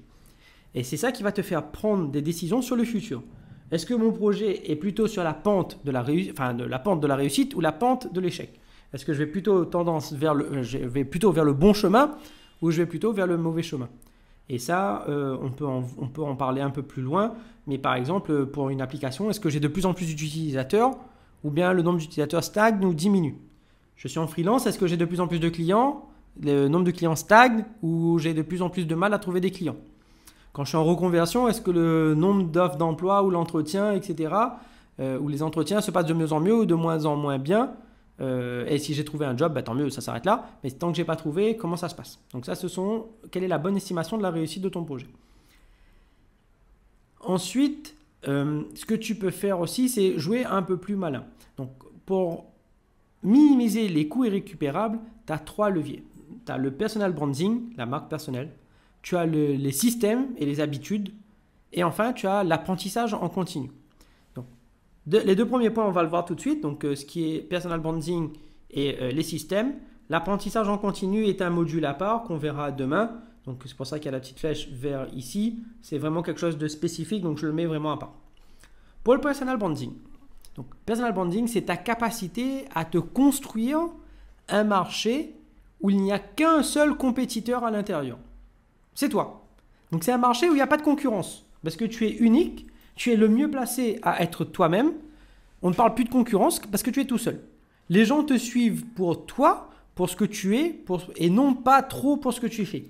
Et c'est ça qui va te faire prendre des décisions sur le futur. Est-ce que mon projet est plutôt sur la pente de la, réussite, de la, pente de la réussite ou la pente de l'échec Est-ce que je vais plutôt tendance vers le, euh, je vais plutôt vers le bon chemin ou je vais plutôt vers le mauvais chemin Et ça, euh, on, peut on peut en parler un peu plus loin. Mais par exemple, euh, pour une application, est-ce que j'ai de plus en plus d'utilisateurs ou bien le nombre d'utilisateurs stagne ou diminue. Je suis en freelance, est-ce que j'ai de plus en plus de clients Le nombre de clients stagne ou j'ai de plus en plus de mal à trouver des clients Quand je suis en reconversion, est-ce que le nombre d'offres d'emploi ou l'entretien, etc., euh, ou les entretiens se passent de mieux en mieux ou de moins en moins bien euh, et si j'ai trouvé un job, bah, tant mieux, ça s'arrête là. Mais tant que je n'ai pas trouvé, comment ça se passe Donc ça, ce sont quelle est la bonne estimation de la réussite de ton projet. Ensuite, euh, ce que tu peux faire aussi, c'est jouer un peu plus malin. Donc, pour minimiser les coûts irrécupérables, tu as trois leviers. Tu as le personal branding, la marque personnelle. Tu as les systèmes et les habitudes. Et enfin, tu as l'apprentissage en continu. les deux premiers points, on va le voir tout de suite. Donc, euh, ce qui est personal branding et euh, les systèmes. L'apprentissage en continu est un module à part qu'on verra demain. Donc c'est pour ça qu'il y a la petite flèche vers ici. C'est vraiment quelque chose de spécifique, donc je le mets vraiment à part. Pour le personal branding. Donc personal branding, c'est ta capacité à te construire un marché où il n'y a qu'un seul compétiteur à l'intérieur. C'est toi. Donc c'est un marché où il n'y a pas de concurrence. Parce que tu es unique, tu es le mieux placé à être toi-même. On ne parle plus de concurrence parce que tu es tout seul. Les gens te suivent pour toi, pour ce que tu es, pour... et non pas trop pour ce que tu fais.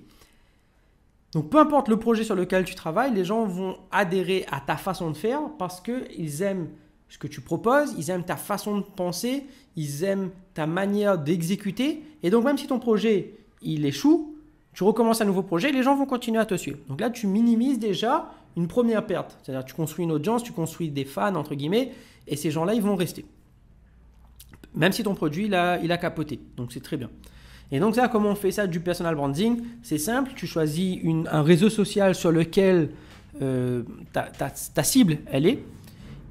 Donc peu importe le projet sur lequel tu travailles, les gens vont adhérer à ta façon de faire parce qu'ils aiment ce que tu proposes, ils aiment ta façon de penser, ils aiment ta manière d'exécuter. Et donc même si ton projet, il échoue, tu recommences un nouveau projet, les gens vont continuer à te suivre. Donc là, tu minimises déjà une première perte. C'est-à-dire tu construis une audience, tu construis des fans, entre guillemets, et ces gens-là, ils vont rester. Même si ton produit, il a capoté. Donc c'est très bien. Et donc ça, comment on fait ça du personal branding C'est simple, tu choisis un réseau social sur lequel euh, ta, cible, elle est,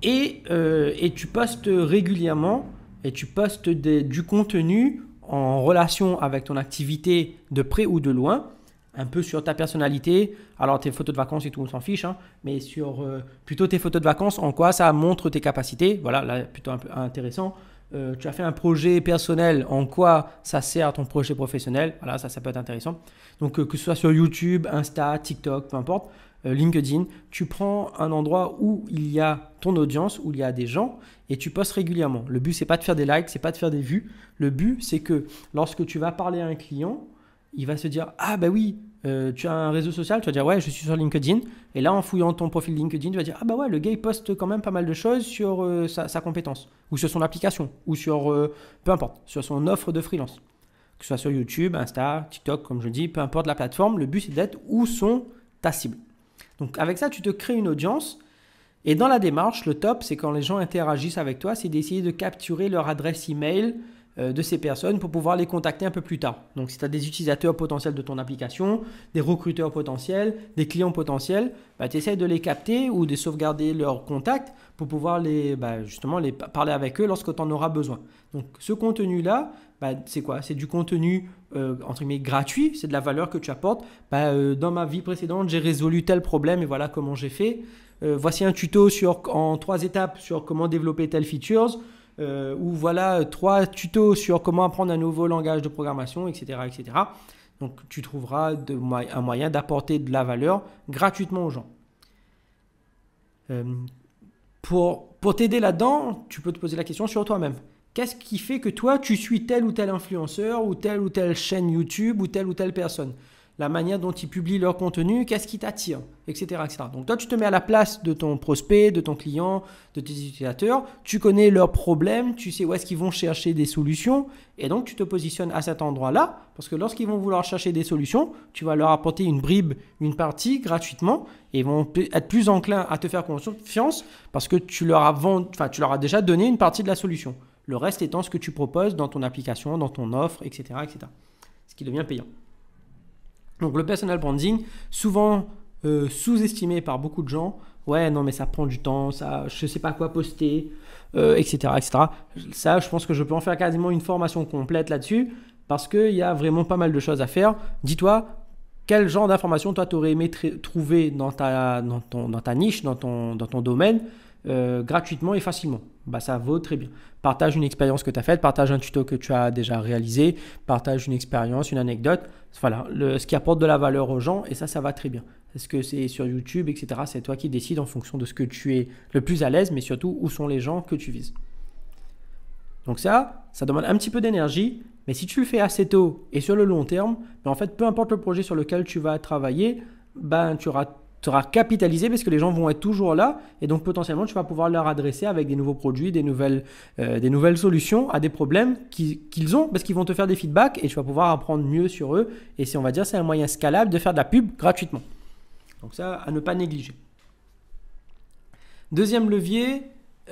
et, euh, et, tu postes régulièrement, et tu postes du contenu en relation avec ton activité de près ou de loin, un peu sur ta personnalité, alors tes photos de vacances et tout, on s'en fiche, hein, mais sur euh, plutôt tes photos de vacances, en quoi ça montre tes capacités, voilà, là, plutôt intéressant. Euh, tu as fait un projet personnel, en quoi ça sert ton projet professionnel. Voilà, ça, ça peut être intéressant. Donc, euh, que ce soit sur YouTube, Insta, TikTok, peu importe, euh, LinkedIn, tu prends un endroit où il y a ton audience, où il y a des gens, et tu postes régulièrement. Le but, c'est pas de faire des likes, c'est pas de faire des vues. Le but, c'est que lorsque tu vas parler à un client, il va se dire Ah, bah oui, euh, tu as un réseau social, tu vas dire ouais, je suis sur LinkedIn. Et là, en fouillant ton profil LinkedIn, tu vas dire ah bah ouais, le gars il poste quand même pas mal de choses sur euh, sa, compétence, ou sur son application, ou sur euh, peu importe, sur son offre de freelance. Que ce soit sur YouTube, Insta, TikTok, comme je dis, peu importe la plateforme, le but c'est d'être où sont ta cible. Donc avec ça, tu te crées une audience. Et dans la démarche, le top, c'est quand les gens interagissent avec toi, c'est d'essayer de capturer leur adresse email, euh, de ces personnes pour pouvoir les contacter un peu plus tard. Donc si tu as des utilisateurs potentiels de ton application, des recruteurs potentiels, des clients potentiels, bah, tu essaies de les capter ou de sauvegarder leurs contacts pour pouvoir les, bah, justement les parler avec eux lorsque tu en auras besoin. Donc ce contenu-là, bah, c'est quoi C'est du contenu euh, entre guillemets gratuit, c'est de la valeur que tu apportes. Bah, euh, dans ma vie précédente, j'ai résolu tel problème et voilà comment j'ai fait. voici un tuto sur, en trois étapes sur comment développer telle features. Euh, ou voilà trois tutos sur comment apprendre un nouveau langage de programmation, etc. etc. Donc tu trouveras un moyen d'apporter de la valeur gratuitement aux gens. Euh, pour pour t'aider là-dedans, tu peux te poser la question sur toi-même. Qu'est-ce qui fait que toi, tu suis tel ou tel influenceur ou telle ou telle chaîne YouTube ou telle ou telle personne la manière dont ils publient leur contenu, qu'est-ce qui t'attire, etc., etc. Donc toi, tu te mets à la place de ton prospect, de ton client, de tes utilisateurs, tu connais leurs problèmes, tu sais où est-ce qu'ils vont chercher des solutions, et donc tu te positionnes à cet endroit-là, parce que lorsqu'ils vont vouloir chercher des solutions, tu vas leur apporter une bribe, une partie gratuitement, et ils vont être plus enclins à te faire confiance, parce que tu leur as, enfin, tu leur as déjà donné une partie de la solution. Le reste étant ce que tu proposes dans ton application, dans ton offre, etc., etc. Ce qui devient payant. Donc le personal branding, souvent euh, sous-estimé par beaucoup de gens. Ouais, non, mais ça prend du temps, ça, je sais pas quoi poster, etc., euh, etc. Ça, je pense que je peux en faire quasiment une formation complète là-dessus parce qu'il y a vraiment pas mal de choses à faire. Dis-toi, quel genre d'information toi, t'aurais aimé trouver dans ta, dans, ta niche, dans ton, dans ton domaine, euh, gratuitement et facilement bah, ça vaut très bien. Partage une expérience que tu as faite, partage un tuto que tu as déjà réalisé, partage une expérience, une anecdote. Voilà, le, ce qui apporte de la valeur aux gens et ça, ça va très bien. Est-ce que c'est sur YouTube, etc. C'est toi qui décides en fonction de ce que tu es le plus à l'aise, mais surtout où sont les gens que tu vises. Donc ça, ça demande un petit peu d'énergie, mais si tu le fais assez tôt et sur le long terme, mais en fait, peu importe le projet sur lequel tu vas travailler, ben, tu auras tu auras capitalisé parce que les gens vont être toujours là et donc potentiellement tu vas pouvoir leur adresser avec des nouveaux produits, des nouvelles, euh, des nouvelles solutions à des problèmes qu'ils ont parce qu'ils vont te faire des feedbacks et tu vas pouvoir apprendre mieux sur eux et c'est on va dire c'est un moyen scalable de faire de la pub gratuitement. Donc ça à ne pas négliger. Deuxième levier,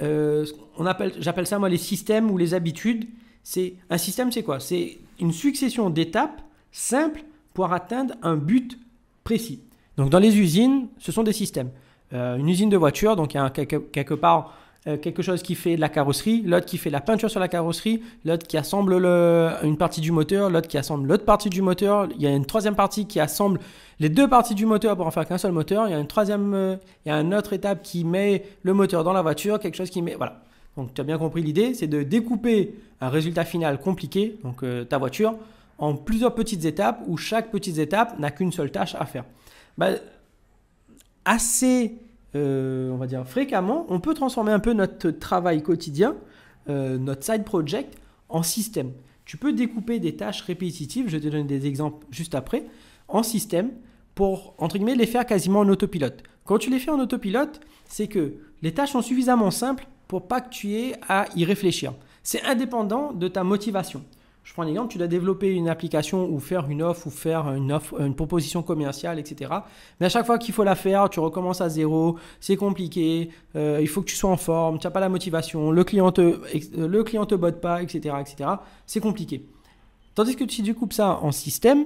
euh, appelle, j'appelle ça moi les systèmes ou les habitudes. C'est un système c'est quoi C'est une succession d'étapes simples pour atteindre un but précis. Donc dans les usines, ce sont des systèmes. Euh, une usine de voiture, donc il y a quelque, part euh, quelque chose qui fait de la carrosserie, l'autre qui fait la peinture sur la carrosserie, l'autre qui assemble une partie du moteur, l'autre qui assemble l'autre partie du moteur, il y a une troisième partie qui assemble les deux parties du moteur pour en faire qu'un seul moteur, il y a une troisième, euh, il y a une autre étape qui met le moteur dans la voiture, quelque chose qui met, voilà. Donc tu as bien compris l'idée, c'est de découper un résultat final compliqué, donc ta voiture, en plusieurs petites étapes où chaque petite étape n'a qu'une seule tâche à faire. Bah, assez, euh, on va dire fréquemment, on peut transformer un peu notre travail quotidien, euh, notre side project, en système. Tu peux découper des tâches répétitives, je te donne des exemples juste après, en système pour, entre guillemets, les faire quasiment en autopilote. Quand tu les fais en autopilote, c'est que les tâches sont suffisamment simples pour pas que tu aies à y réfléchir. C'est indépendant de ta motivation. Je prends un exemple, tu dois développer une application ou faire une offre ou faire une, offre, une proposition commerciale, etc. Mais à chaque fois qu'il faut la faire, tu recommences à zéro, c'est compliqué, euh, il faut que tu sois en forme, tu n'as pas la motivation, le client te, euh, le client te botte pas, etc. etc. C'est compliqué. Tandis que tu coupes ça en système,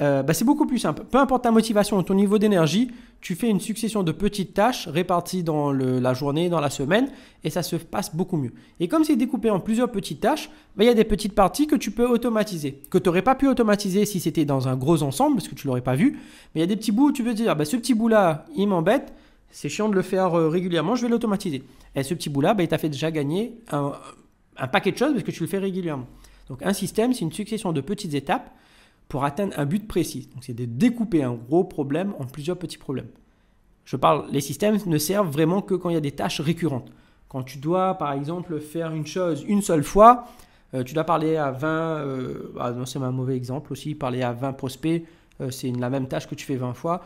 euh, bah, c'est beaucoup plus simple. Peu importe ta motivation ou ton niveau d'énergie, tu fais une succession de petites tâches réparties dans la journée, dans la semaine, et ça se passe beaucoup mieux. Et comme c'est découpé en plusieurs petites tâches, bah, il y a des petites parties que tu peux automatiser, que tu n'aurais pas pu automatiser si c'était dans un gros ensemble, parce que tu l'aurais pas vu, mais il y a des petits bouts où tu veux dire, bah, ce petit bout-là, il m'embête, c'est chiant de le faire euh, régulièrement, je vais l'automatiser. Et ce petit bout-là, il t'a fait déjà gagner un paquet de choses parce que tu le fais régulièrement. Donc un système, c'est une succession de petites étapes pour atteindre un but précis. Donc c'est de découper un gros problème en plusieurs petits problèmes. Je parle, les systèmes ne servent vraiment que quand il y a des tâches récurrentes. Quand tu dois, par exemple, faire une chose une seule fois, euh, tu dois parler à 20, euh, ah c'est un mauvais exemple aussi, parler à 20 prospects, euh, c'est la même tâche que tu fais 20 fois.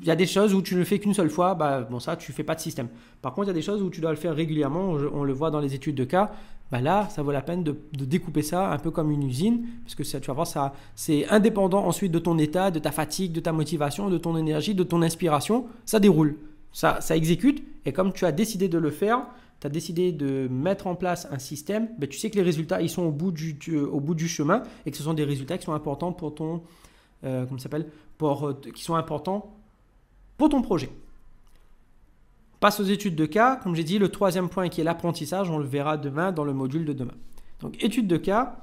Il y a des choses où tu ne le fais qu'une seule fois, bah, bon, ça, tu fais pas de système. Par contre, il y a des choses où tu dois le faire régulièrement, on le voit dans les études de cas, bah là, ça vaut la peine de, découper ça un peu comme une usine, parce que ça, tu vas voir, ça, c'est indépendant ensuite de ton état, de ta fatigue, de ta motivation, de ton énergie, de ton inspiration, ça déroule, ça, ça exécute, et comme tu as décidé de le faire, tu as décidé de mettre en place un système, bah, tu sais que les résultats, ils sont au bout, du, au bout du chemin, et que ce sont des résultats qui sont importants pour ton, euh, comment s'appelle, pour, euh, qui sont importants pour ton projet. Passe aux études de cas. Comme j'ai dit, le troisième point qui est l'apprentissage, on le verra demain dans le module de demain. Donc études de cas,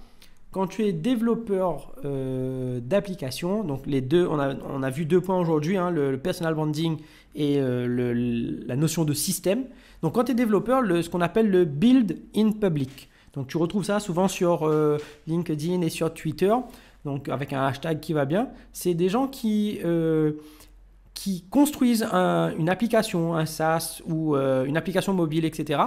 quand tu es développeur d'applications euh, d'application, donc les deux, on a, on a vu deux points aujourd'hui, hein, le, personal branding et euh, la notion de système. Donc quand tu es développeur, le, ce qu'on appelle le build in public. Donc tu retrouves ça souvent sur euh, LinkedIn et sur Twitter, donc avec un hashtag qui va bien. C'est des gens qui qui construisent une application, un SaaS ou euh, une application mobile, etc.,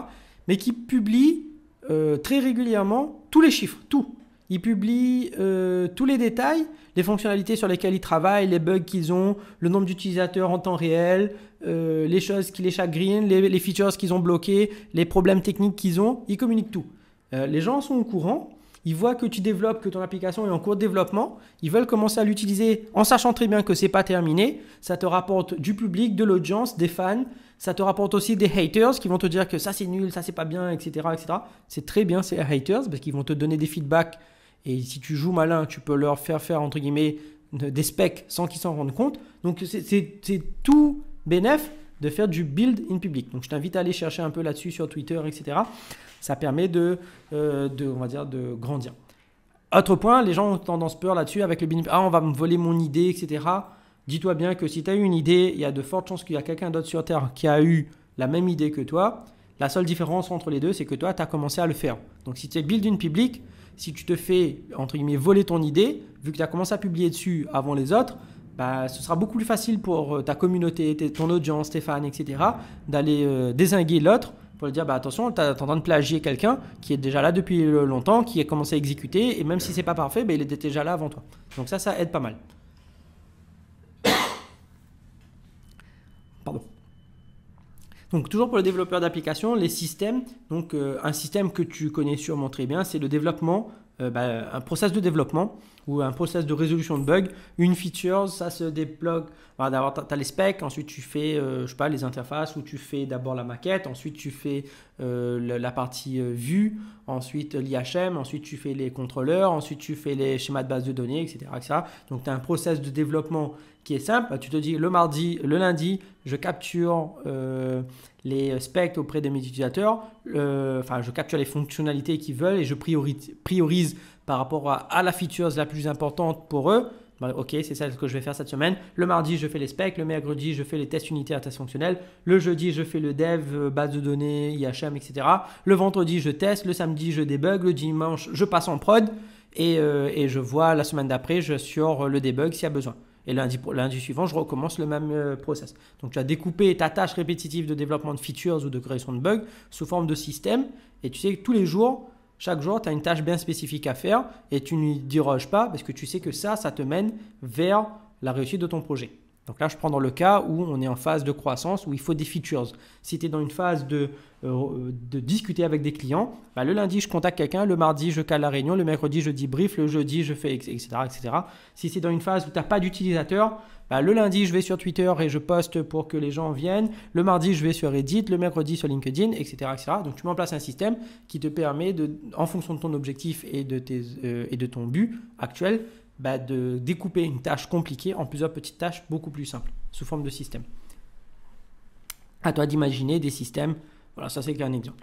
mais qui publient euh, très régulièrement tous les chiffres, tout. Ils publient euh, tous les détails, les fonctionnalités sur lesquelles ils travaillent, les bugs qu'ils ont, le nombre d'utilisateurs en temps réel, les choses qui les chagrinent, les features qu'ils ont bloquées, les problèmes techniques qu'ils ont, ils communiquent tout. les gens sont au courant ils voient que tu développes, que ton application est en cours de développement. Ils veulent commencer à l'utiliser en sachant très bien que c'est pas terminé. Ça te rapporte du public, de l'audience, des fans. Ça te rapporte aussi des haters qui vont te dire que ça c'est nul, ça c'est pas bien, etc. etc. C'est très bien ces haters parce qu'ils vont te donner des feedbacks. Et si tu joues malin, tu peux leur faire faire entre guillemets des specs sans qu'ils s'en rendent compte. Donc c'est tout bénéf de faire du build in public. Donc je t'invite à aller chercher un peu là-dessus sur Twitter, etc. Ça permet euh, de, on va dire, de grandir. Autre point, les gens ont tendance peur là-dessus avec le build Ah, on va me voler mon idée, etc. Dis-toi bien que si tu as eu une idée, il y a de fortes chances qu'il y a quelqu'un d'autre sur Terre qui a eu la même idée que toi. La seule différence entre les deux, c'est que toi, tu as commencé à le faire. Donc si tu es build in public, si tu te fais, entre guillemets, voler ton idée, vu que tu as commencé à publier dessus avant les autres, bah, ce sera beaucoup plus facile pour euh, ta communauté, ton audience, Stéphane, etc., d'aller euh, désinguer l'autre pour lui dire bah, attention, tu es en train de plagier quelqu'un qui est déjà là depuis euh, longtemps, qui a commencé à exécuter, et même si ce n'est pas parfait, bah, il était déjà là avant toi. Donc ça, ça aide pas mal. Pardon. Donc toujours pour le développeur d'applications, les systèmes, donc un système que tu connais sûrement très bien, c'est le développement euh, bah, un process de développement ou un process de résolution de bugs. Une feature, ça se débloque d'abord, tu as les specs, ensuite tu fais, euh, je sais pas, les interfaces où tu fais d'abord la maquette, ensuite tu fais euh, la partie vue, ensuite l'IHM, ensuite tu fais les contrôleurs, ensuite tu fais les schémas de base de données, etc. etc. Donc tu as un process de développement qui est simple. Tu te dis le mardi, le lundi, je capture les euh, specs auprès de mes utilisateurs, euh, enfin je capture les fonctionnalités qu'ils veulent et je priorise, par rapport à, la feature la plus importante pour eux. Bah, ok, c'est ça ce que je vais faire cette semaine. Le mardi, je fais les specs. Le mercredi, je fais les tests unitaires, tests fonctionnels. Le jeudi, je fais le dev, euh, base de données, IHM, etc. Le vendredi, je teste. Le samedi, je débug. Le dimanche, je passe en prod. Et, je vois la semaine d'après, je sur le debug s'il y a besoin. Et lundi, lundi suivant, je recommence le même euh, process. Donc tu as découpé ta tâche répétitive de développement de features ou de création de bugs sous forme de système. Et tu sais que tous les jours, chaque jour, tu as une tâche bien spécifique à faire et tu n'y déroges pas parce que tu sais que ça, ça te mène vers la réussite de ton projet. Donc là, je prends dans le cas où on est en phase de croissance, où il faut des features. Si tu es dans une phase euh, de, discuter avec des clients, bah, le lundi, je contacte quelqu'un, le mardi, je cale la réunion, le mercredi, je dis brief, le jeudi, je fais, etc. etc. Si c'est dans une phase où tu n'as pas d'utilisateur, bah, le lundi, je vais sur Twitter et je poste pour que les gens viennent, le mardi, je vais sur Reddit, le mercredi, sur LinkedIn, etc. etc. Donc tu mets en place un système qui te permet, de, en fonction de ton objectif et de, euh, et de ton but actuel, bah, de découper une tâche compliquée en plusieurs petites tâches beaucoup plus simples, sous forme de système. À toi d'imaginer des systèmes. Voilà, ça c'est qu'un exemple.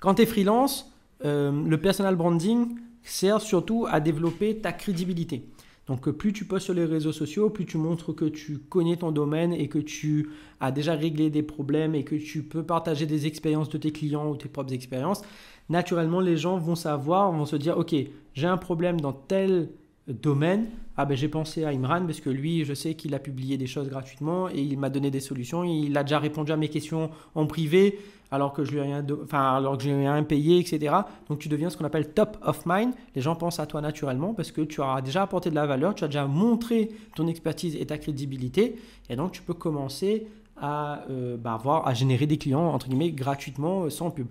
Quand tu es freelance, euh, le personal branding sert surtout à développer ta crédibilité. Donc euh, plus tu postes sur les réseaux sociaux, plus tu montres que tu connais ton domaine et que tu as déjà réglé des problèmes et que tu peux partager des expériences de tes clients ou tes propres expériences, naturellement les gens vont savoir, vont se dire ok, j'ai un problème dans tel domaine, ah ben, j'ai pensé à Imran parce que lui, je sais qu'il a publié des choses gratuitement et il m'a donné des solutions. Il a déjà répondu à mes questions en privé alors que je lui ai rien, de... enfin alors que j'ai rien payé, etc. Donc tu deviens ce qu'on appelle top of mind. Les gens pensent à toi naturellement parce que tu as déjà apporté de la valeur, tu as déjà montré ton expertise et ta crédibilité et donc tu peux commencer à euh, bah, à générer des clients entre guillemets gratuitement euh, sans pub.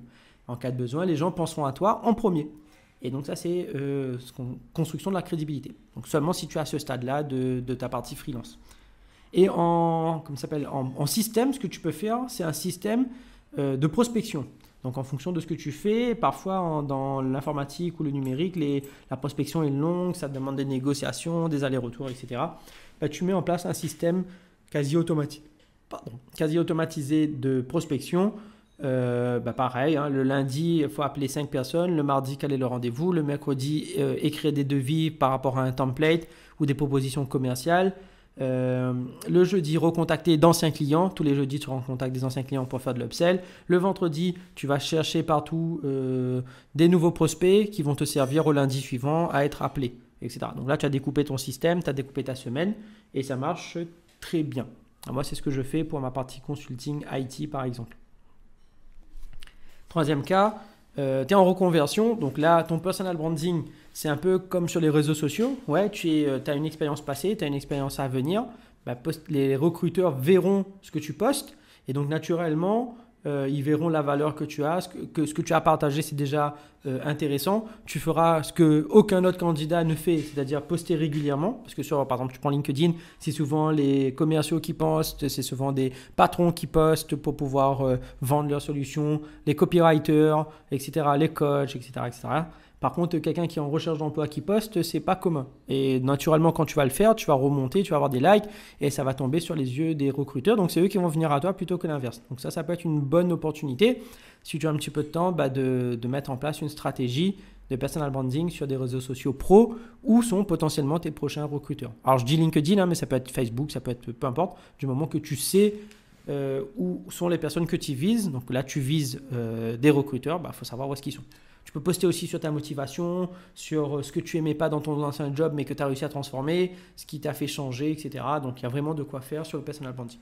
En cas de besoin, les gens penseront à toi en premier. Et donc ça, c'est euh, construction de la crédibilité. Donc seulement si tu es à ce stade-là de, ta partie freelance. Et en, s'appelle, en, système, ce que tu peux faire, c'est un système euh, de prospection. Donc en fonction de ce que tu fais, parfois dans l'informatique ou le numérique, les, la prospection est longue, ça demande des négociations, des allers-retours, etc. Bah, tu mets en place un système quasi automatique, quasi automatisé de prospection euh, bah pareil, hein, le lundi, il faut appeler 5 personnes, le mardi, est le rendez-vous, le mercredi, euh, écrire des devis par rapport à un template ou des propositions commerciales. Euh, le jeudi, recontacter d'anciens clients. Tous les jeudis, tu recontactes des anciens clients pour faire de l'upsell. Le vendredi, tu vas chercher partout des nouveaux prospects qui vont te servir au lundi suivant à être appelés, etc. Donc là, tu as découpé ton système, tu as découpé ta semaine et ça marche très bien. moi, c'est ce que je fais pour ma partie consulting IT, par exemple. Troisième cas, euh, tu es en reconversion, donc là, ton personal branding, c'est un peu comme sur les réseaux sociaux. Ouais, tu euh, as une expérience passée, tu as une expérience à venir. Bah, les recruteurs verront ce que tu postes. Et donc, naturellement, euh, ils verront la valeur que tu as, ce que, ce que tu as partagé, c'est déjà euh, intéressant. Tu feras ce que aucun autre candidat ne fait, c'est-à-dire poster régulièrement, parce que sur, par exemple, tu prends LinkedIn, c'est souvent les commerciaux qui postent, c'est souvent des patrons qui postent pour pouvoir euh, vendre leurs solutions, les copywriters, etc., les coachs, etc., etc. Par contre, quelqu'un qui est en recherche d'emploi qui poste, c'est pas commun. Et naturellement, quand tu vas le faire, tu vas remonter, tu vas avoir des likes et ça va tomber sur les yeux des recruteurs. Donc, c'est eux qui vont venir à toi plutôt que l'inverse. Donc, ça, ça peut être une bonne opportunité si tu as un petit peu de temps bah, de, mettre en place une stratégie de personal branding sur des réseaux sociaux pro où sont potentiellement tes prochains recruteurs. Alors, je dis LinkedIn, hein, mais ça peut être Facebook, ça peut être peu importe, du moment que tu sais euh, où sont les personnes que tu vises. Donc là, tu vises euh, des recruteurs, il bah, faut savoir où est-ce qu'ils sont peux poster aussi sur ta motivation, sur euh, ce que tu aimais pas dans ton ancien job mais que tu as réussi à transformer, ce qui t'a fait changer, etc. Donc il y a vraiment de quoi faire sur le personal branding.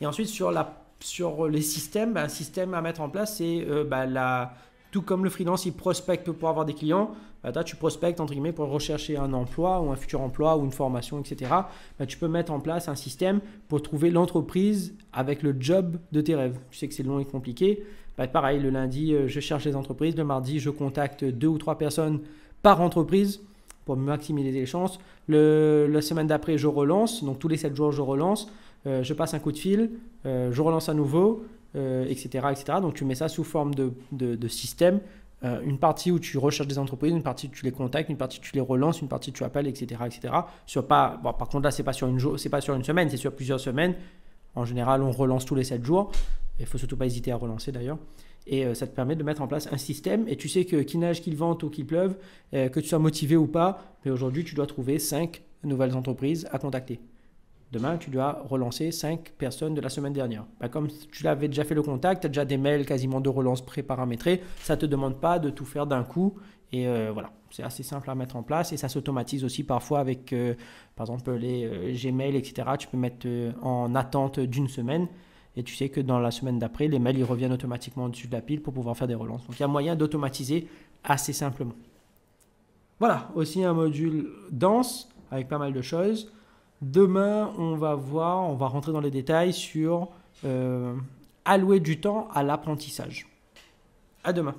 Et ensuite sur, la, sur euh, les systèmes, bah, un système à mettre en place, c'est euh, bah, la, tout comme le freelance, il prospecte pour avoir des clients. Bah, toi, tu prospectes entre guillemets pour rechercher un emploi ou un futur emploi ou une formation, etc. Bah, tu peux mettre en place un système pour trouver l'entreprise avec le job de tes rêves. Tu sais que c'est long et compliqué. Bah, pareil, le lundi, euh, je cherche les entreprises. Le mardi, je contacte deux ou trois personnes par entreprise pour maximiser les chances. Le, la semaine d'après, je relance. Donc tous les sept jours, je relance. Euh, je passe un coup de fil. Euh, je relance à nouveau, etc., etc. Donc tu mets ça sous forme de, système. une partie où tu recherches des entreprises, une partie où tu les contactes, une partie où tu les relances, une partie où tu appelles, etc. etc. Sur pas, par contre, là, ce n'est pas, sur une c'est pas sur une semaine, c'est sur plusieurs semaines. En général, on relance tous les sept jours. Il faut surtout pas hésiter à relancer d'ailleurs. Et euh, ça te permet de mettre en place un système. Et tu sais que qu'il neige, qu'il vente ou qu'il pleuve, euh, que tu sois motivé ou pas, mais aujourd'hui, tu dois trouver 5 nouvelles entreprises à contacter. Demain, tu dois relancer 5 personnes de la semaine dernière. Bah, comme tu l'avais déjà fait le contact, tu as déjà des mails quasiment de relance pré Ça ne te demande pas de tout faire d'un coup. Et euh, voilà, c'est assez simple à mettre en place et ça s'automatise aussi parfois avec, par exemple, les Gmail, etc. Tu peux mettre en attente d'une semaine et tu sais que dans la semaine d'après, les mails ils reviennent automatiquement au-dessus de la pile pour pouvoir faire des relances. Donc il y a moyen d'automatiser assez simplement. Voilà, aussi un module dense avec pas mal de choses. Demain, on va voir, on va rentrer dans les détails sur euh, allouer du temps à l'apprentissage. À demain.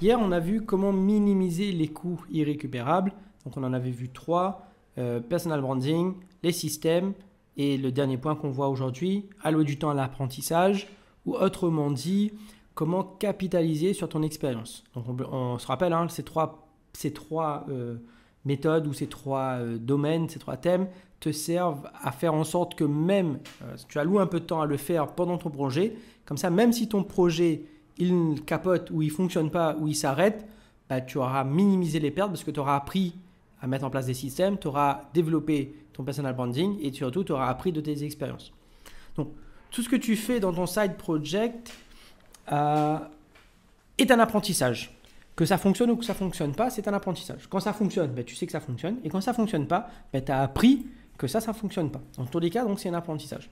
Hier, on a vu comment minimiser les coûts irrécupérables. Donc, on en avait vu trois euh, personal branding, les systèmes et le dernier point qu'on voit aujourd'hui, allouer du temps à l'apprentissage, ou autrement dit, comment capitaliser sur ton expérience. Donc on, se rappelle, hein, ces trois, euh, méthodes ou ces trois euh, domaines, ces trois thèmes te servent à faire en sorte que même si euh, tu alloues un peu de temps à le faire pendant ton projet, comme ça même si ton projet il capote ou il fonctionne pas ou il s'arrête, bah, tu auras minimisé les pertes parce que tu auras appris à mettre en place des systèmes, tu auras développé ton personal branding et surtout tu auras appris de tes expériences. Donc tout ce que tu fais dans ton side project euh, est un apprentissage. Que ça fonctionne ou que ça fonctionne pas, c'est un apprentissage. Quand ça fonctionne, ben, tu sais que ça fonctionne. Et quand ça fonctionne pas, ben, tu as appris que ça, ça fonctionne pas. Dans tous les cas, donc c'est un apprentissage.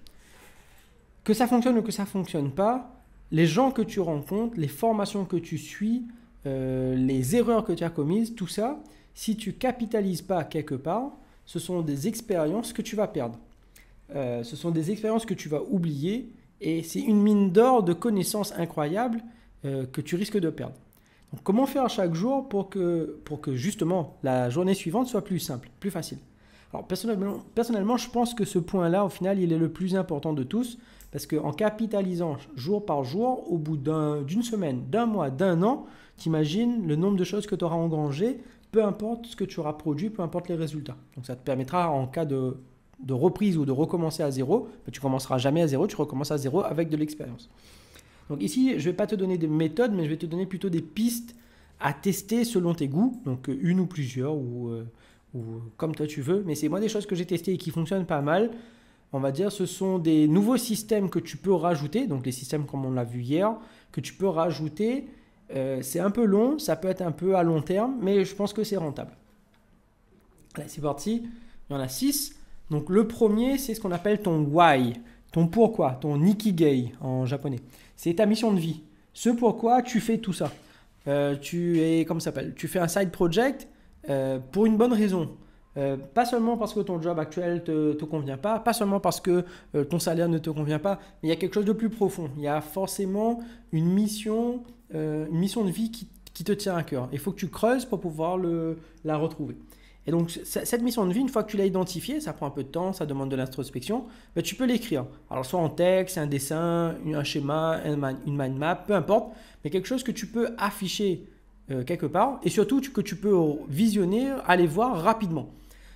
Que ça fonctionne ou que ça fonctionne pas, les gens que tu rencontres, les formations que tu suis, euh, les erreurs que tu as commises, tout ça, si tu capitalises pas quelque part, ce sont des expériences que tu vas perdre. Euh, ce sont des expériences que tu vas oublier et c'est une mine d'or de connaissances incroyables euh, que tu risques de perdre. comment faire chaque jour pour que, justement la journée suivante soit plus simple, plus facile Alors personnellement, personnellement, je pense que ce point-là, au final, il est le plus important de tous parce qu'en capitalisant jour par jour, au bout d'une semaine, d'un mois, d'un an, t'imagines le nombre de choses que tu auras engrangées peu importe ce que tu auras produit, peu importe les résultats. Donc ça te permettra en cas de, reprise ou de recommencer à zéro, mais bah, tu commenceras jamais à zéro, tu recommences à zéro avec de l'expérience. Donc ici, je ne vais pas te donner des méthodes, mais je vais te donner plutôt des pistes à tester selon tes goûts, donc euh, une ou plusieurs, ou, euh, ou euh, comme toi tu veux. Mais c'est moi des choses que j'ai testées et qui fonctionnent pas mal. On va dire, ce sont des nouveaux systèmes que tu peux rajouter, donc les systèmes comme on l'a vu hier, que tu peux rajouter euh, c'est un peu long, ça peut être un peu à long terme, mais je pense que c'est rentable. c'est parti. Il y en a six. Donc le premier, c'est ce qu'on appelle ton why, ton pourquoi, ton ikigai en japonais. C'est ta mission de vie. Ce pourquoi tu fais tout ça. Euh, tu es, comment s'appelle Tu fais un side project euh, pour une bonne raison. pas seulement parce que ton job actuel ne te, te, convient pas, pas seulement parce que ton salaire ne te convient pas, mais il y a quelque chose de plus profond. Il y a forcément une mission euh, une mission de vie qui, te tient à cœur. Il faut que tu creuses pour pouvoir la retrouver. Et donc, cette mission de vie, une fois que tu l'as identifiée, ça prend un peu de temps, ça demande de l'introspection, mais tu peux l'écrire. Alors, soit en texte, un dessin, un schéma, une mind map, peu importe, mais quelque chose que tu peux afficher euh, quelque part et surtout que tu peux visionner, aller voir rapidement.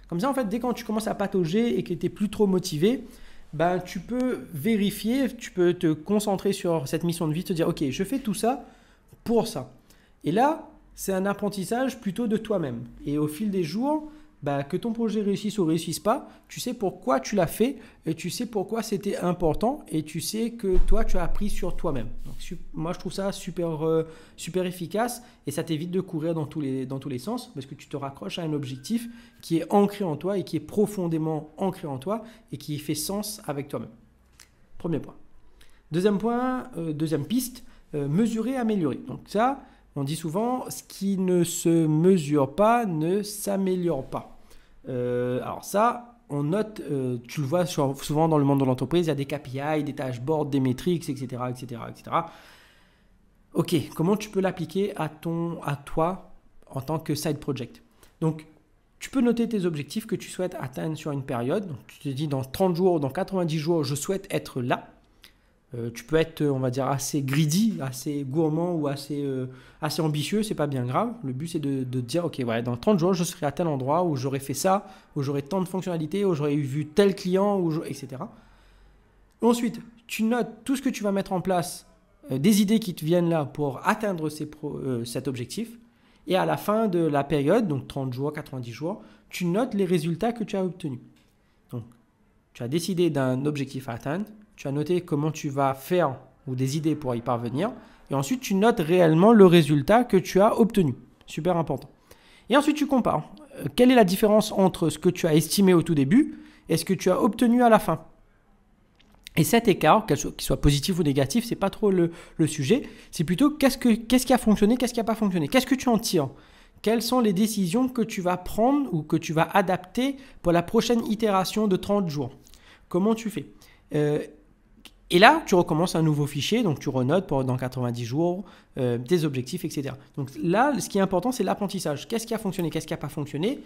Comme ça, en fait, dès quand tu commences à patauger et que tu n'es plus trop motivé, ben, tu peux vérifier, tu peux te concentrer sur cette mission de vie, te dire, OK, je fais tout ça, pour ça. Et là, c'est un apprentissage plutôt de toi-même. Et au fil des jours, bah, que ton projet réussisse ou réussisse pas, tu sais pourquoi tu l'as fait et tu sais pourquoi c'était important et tu sais que toi tu as appris sur toi-même. Donc moi je trouve ça super euh, super efficace et ça t'évite de courir dans tous les dans tous les sens parce que tu te raccroches à un objectif qui est ancré en toi et qui est profondément ancré en toi et qui fait sens avec toi-même. Premier point. Deuxième point, euh, deuxième piste, euh, mesurer, améliorer. Donc ça, on dit souvent, ce qui ne se mesure pas ne s'améliore pas. Euh, alors ça, on note, euh, tu le vois souvent dans le monde de l'entreprise, il y a des KPI, des dashboards, des métriques, etc., etc., etc. Ok, comment tu peux l'appliquer à ton, à toi en tant que side project Donc, tu peux noter tes objectifs que tu souhaites atteindre sur une période. Donc, tu te dis dans 30 jours, dans 90 jours, je souhaite être là. Euh, tu peux être, on va dire, assez greedy, assez gourmand ou assez, euh, assez ambitieux, c'est pas bien grave. Le but, c'est de, de, dire, ok, dans 30 jours, je serai à tel endroit, où j'aurai fait ça, où j'aurai tant de fonctionnalités, où j'aurai vu tel client, etc. Ensuite, tu notes tout ce que tu vas mettre en place, euh, des idées qui te viennent là pour atteindre cet objectif. Et à la fin de la période, donc 30 jours, 90 jours, tu notes les résultats que tu as obtenus. Donc, tu as décidé d'un objectif à atteindre, tu as noté comment tu vas faire ou des idées pour y parvenir. Et ensuite, tu notes réellement le résultat que tu as obtenu. Super important. Et ensuite, tu compares. Euh, quelle est la différence entre ce que tu as estimé au tout début et ce que tu as obtenu à la fin Et cet écart, qu'il soit, positif ou négatif, ce n'est pas trop le, sujet. C'est plutôt qu'est-ce, qui a fonctionné, qu'est-ce qui n'a pas fonctionné, qu'est-ce que tu en tires quelles sont les décisions que tu vas prendre ou que tu vas adapter pour la prochaine itération de 30 jours Comment tu fais euh, et là, tu recommences un nouveau fichier, donc tu renotes dans 90 jours euh, tes des objectifs, etc. Donc là, ce qui est important, c'est l'apprentissage. Qu'est-ce qui a fonctionné, qu'est-ce qui n'a pas fonctionné,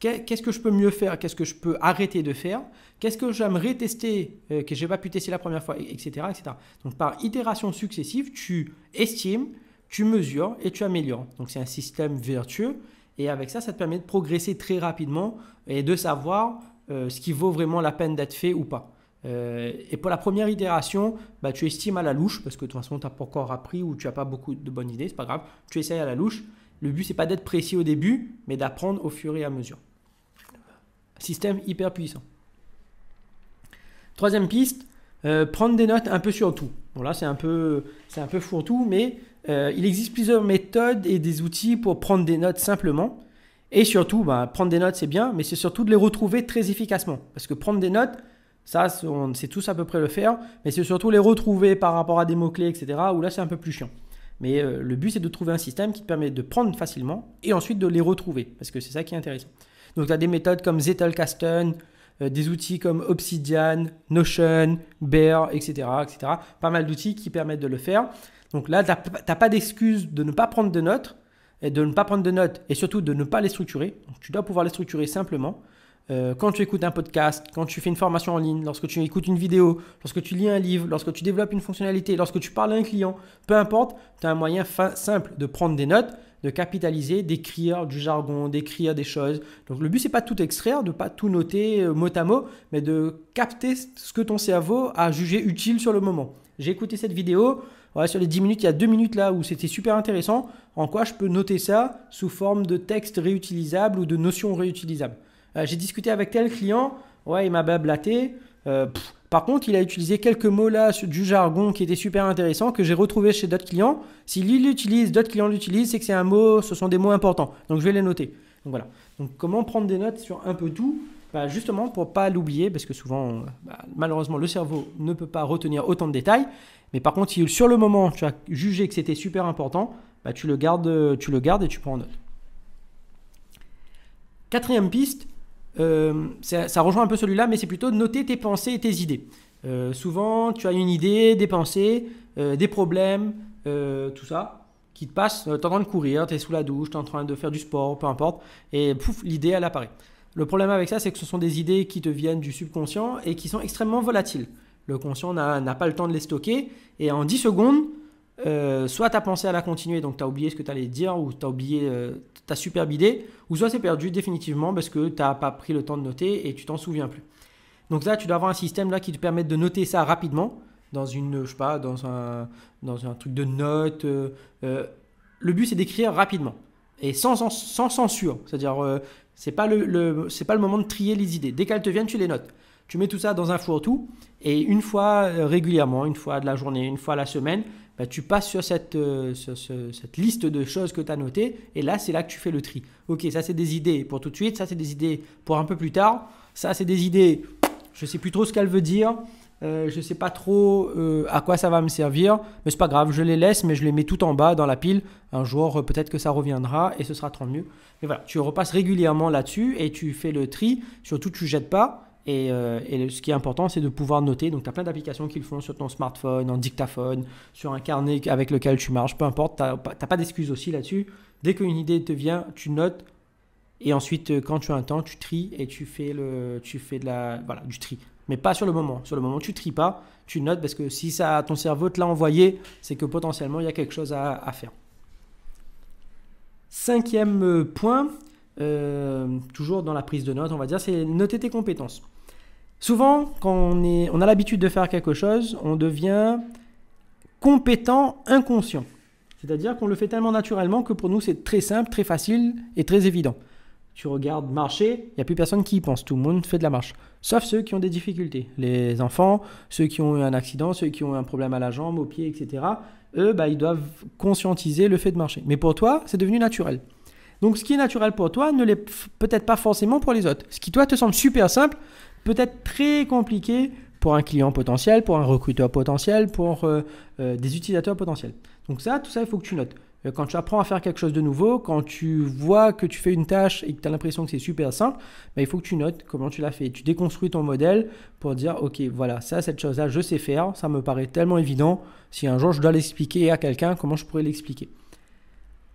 qu'est-ce que je peux mieux faire, qu'est-ce que je peux arrêter de faire, qu'est-ce que j'aimerais tester, euh, que je n'ai pas pu tester la première fois, etc., etc. Donc par itération successive, tu estimes, tu mesures et tu améliores. Donc c'est un système vertueux. Et avec ça, ça te permet de progresser très rapidement et de savoir euh, ce qui vaut vraiment la peine d'être fait ou pas. Euh, et pour la première itération, bah, tu estimes à la louche, parce que de toute façon, tu n'as pas encore appris ou tu n'as pas beaucoup de bonnes idées, c'est pas grave, tu essayes à la louche. Le but, c'est pas d'être précis au début, mais d'apprendre au fur et à mesure. Système hyper puissant. Troisième piste, euh, prendre des notes un peu sur tout. Bon là, c'est un peu, c'est un peu fourre-tout, mais euh, il existe plusieurs méthodes et des outils pour prendre des notes simplement. Et surtout, bah, prendre des notes, c'est bien, mais c'est surtout de les retrouver très efficacement. Parce que prendre des notes, ça, on sait tous à peu près le faire, mais c'est surtout les retrouver par rapport à des mots-clés, etc., où là, c'est un peu plus chiant. Mais euh, le but, c'est de trouver un système qui te permet de prendre facilement et ensuite de les retrouver, parce que c'est ça qui est intéressant. Donc, tu as des méthodes comme Zettelkasten, euh, des outils comme Obsidian, Notion, Bear, etc., etc. Pas mal d'outils qui permettent de le faire. Donc là, tu n'as pas d'excuse de ne pas prendre de notes, et de ne pas prendre de notes, et surtout de ne pas les structurer. tu dois pouvoir les structurer simplement. Euh, quand tu écoutes un podcast, quand tu fais une formation en ligne, lorsque tu écoutes une vidéo, lorsque tu lis un livre, lorsque tu développes une fonctionnalité, lorsque tu parles à un client, peu importe, tu as un moyen simple de prendre des notes, de capitaliser, d'écrire du jargon, d'écrire des choses. Donc le but, n'est pas tout extraire, de pas tout noter euh, mot à mot, mais de capter ce que ton cerveau a jugé utile sur le moment. J'ai écouté cette vidéo, sur les 10 minutes, il y a 2 minutes là où c'était super intéressant. En quoi je peux noter ça sous forme de texte réutilisable ou de notions réutilisables? Euh, j'ai discuté avec tel client, ouais, il m'a blablaté. Euh, par contre, il a utilisé quelques mots là du jargon qui était super intéressant que j'ai retrouvé chez d'autres clients. Si lui l'utilise, d'autres clients l'utilisent, c'est que c'est un mot, ce sont des mots importants. Donc je vais les noter. Donc voilà. Donc comment prendre des notes sur un peu tout bah, justement pour pas l'oublier, parce que souvent, bah, malheureusement, le cerveau ne peut pas retenir autant de détails. Mais par contre, si sur le moment tu as jugé que c'était super important, bah, tu, le gardes, tu le gardes et tu prends note. Quatrième piste, euh, ça, rejoint un peu celui-là, mais c'est plutôt noter tes pensées et tes idées. Euh, souvent, tu as une idée, des pensées, euh, des problèmes, tout ça, qui te passe. tu en train de courir, tu es sous la douche, tu es en train de faire du sport, peu importe, et pouf, l'idée, elle apparaît. Le problème avec ça, c'est que ce sont des idées qui te viennent du subconscient et qui sont extrêmement volatiles. Le conscient n'a pas le temps de les stocker, et en 10 secondes, euh, soit soit as pensé à la continuer donc tu as oublié ce que tu allais dire, ou tu as oublié euh, ta superbe idée, ou soit c'est perdu définitivement parce que tu n'as pas pris le temps de noter et tu t'en souviens plus. Donc là, tu dois avoir un système là qui te permette de noter ça rapidement dans une, je sais pas, dans un, dans un truc de notes. Euh, le but c'est d'écrire rapidement et sans, sans, censure, c'est-à-dire c'est pas le, c'est pas le moment de trier les idées. Dès qu'elles te viennent, tu les notes. Tu mets tout ça dans un fourre-tout et une fois régulièrement, une fois de la journée, une fois la semaine, bah, tu passes sur euh, cette, liste de choses que tu as notées, et là, c'est là que tu fais le tri. Ok, ça, c'est des idées pour tout de suite, ça, c'est des idées pour un peu plus tard, ça, c'est des idées, je sais plus trop ce qu'elle veut dire, je euh, je sais pas trop euh, à quoi ça va me servir, mais c'est pas grave, je les laisse, mais je les mets tout en bas dans la pile. Un jour, peut-être que ça reviendra et ce sera tant mieux. Mais voilà, tu repasses régulièrement là-dessus et tu fais le tri, surtout tu jettes pas. Et, euh, ce qui est important, c'est de pouvoir noter. Donc, tu as plein d'applications qui le font sur ton smartphone, en dictaphone, sur un carnet avec lequel tu marches, peu importe. Tu n'as pas d'excuse aussi là-dessus. Dès qu'une idée te vient, tu notes. Et ensuite, euh, quand tu as un temps, tu tries et tu fais, le, tu fais de la, voilà, du tri. Mais pas sur le moment. Sur le moment, tu tries pas, tu notes parce que si ça, ton cerveau te l'a envoyé, c'est que potentiellement, il y a quelque chose à, faire. Cinquième euh, point, toujours dans la prise de notes, on va dire, c'est noter tes compétences. Souvent, quand on, a l'habitude de faire quelque chose, on devient compétent inconscient. C'est-à-dire qu'on le fait tellement naturellement que pour nous, c'est très simple, très facile et très évident. Tu regardes marcher, il n'y a plus personne qui y pense, tout le monde fait de la marche. Sauf ceux qui ont des difficultés. Les enfants, ceux qui ont eu un accident, ceux qui ont eu un problème à la jambe, au pied, etc. Eux, bah, ils doivent conscientiser le fait de marcher. Mais pour toi, c'est devenu naturel. Donc ce qui est naturel pour toi ne l'est peut-être pas forcément pour les autres. Ce qui toi te semble super simple, peut être très compliqué pour un client potentiel, pour un recruteur potentiel, pour euh, euh, des utilisateurs potentiels. Donc ça, tout ça, il faut que tu notes. Euh, quand tu apprends à faire quelque chose de nouveau, quand tu vois que tu fais une tâche et que tu as l'impression que c'est super simple, bah, il faut que tu notes comment tu l'as fait. Tu déconstruis ton modèle pour dire, OK, voilà, ça, cette chose-là, je sais faire, ça me paraît tellement évident. Si un jour je dois l'expliquer à quelqu'un, comment je pourrais l'expliquer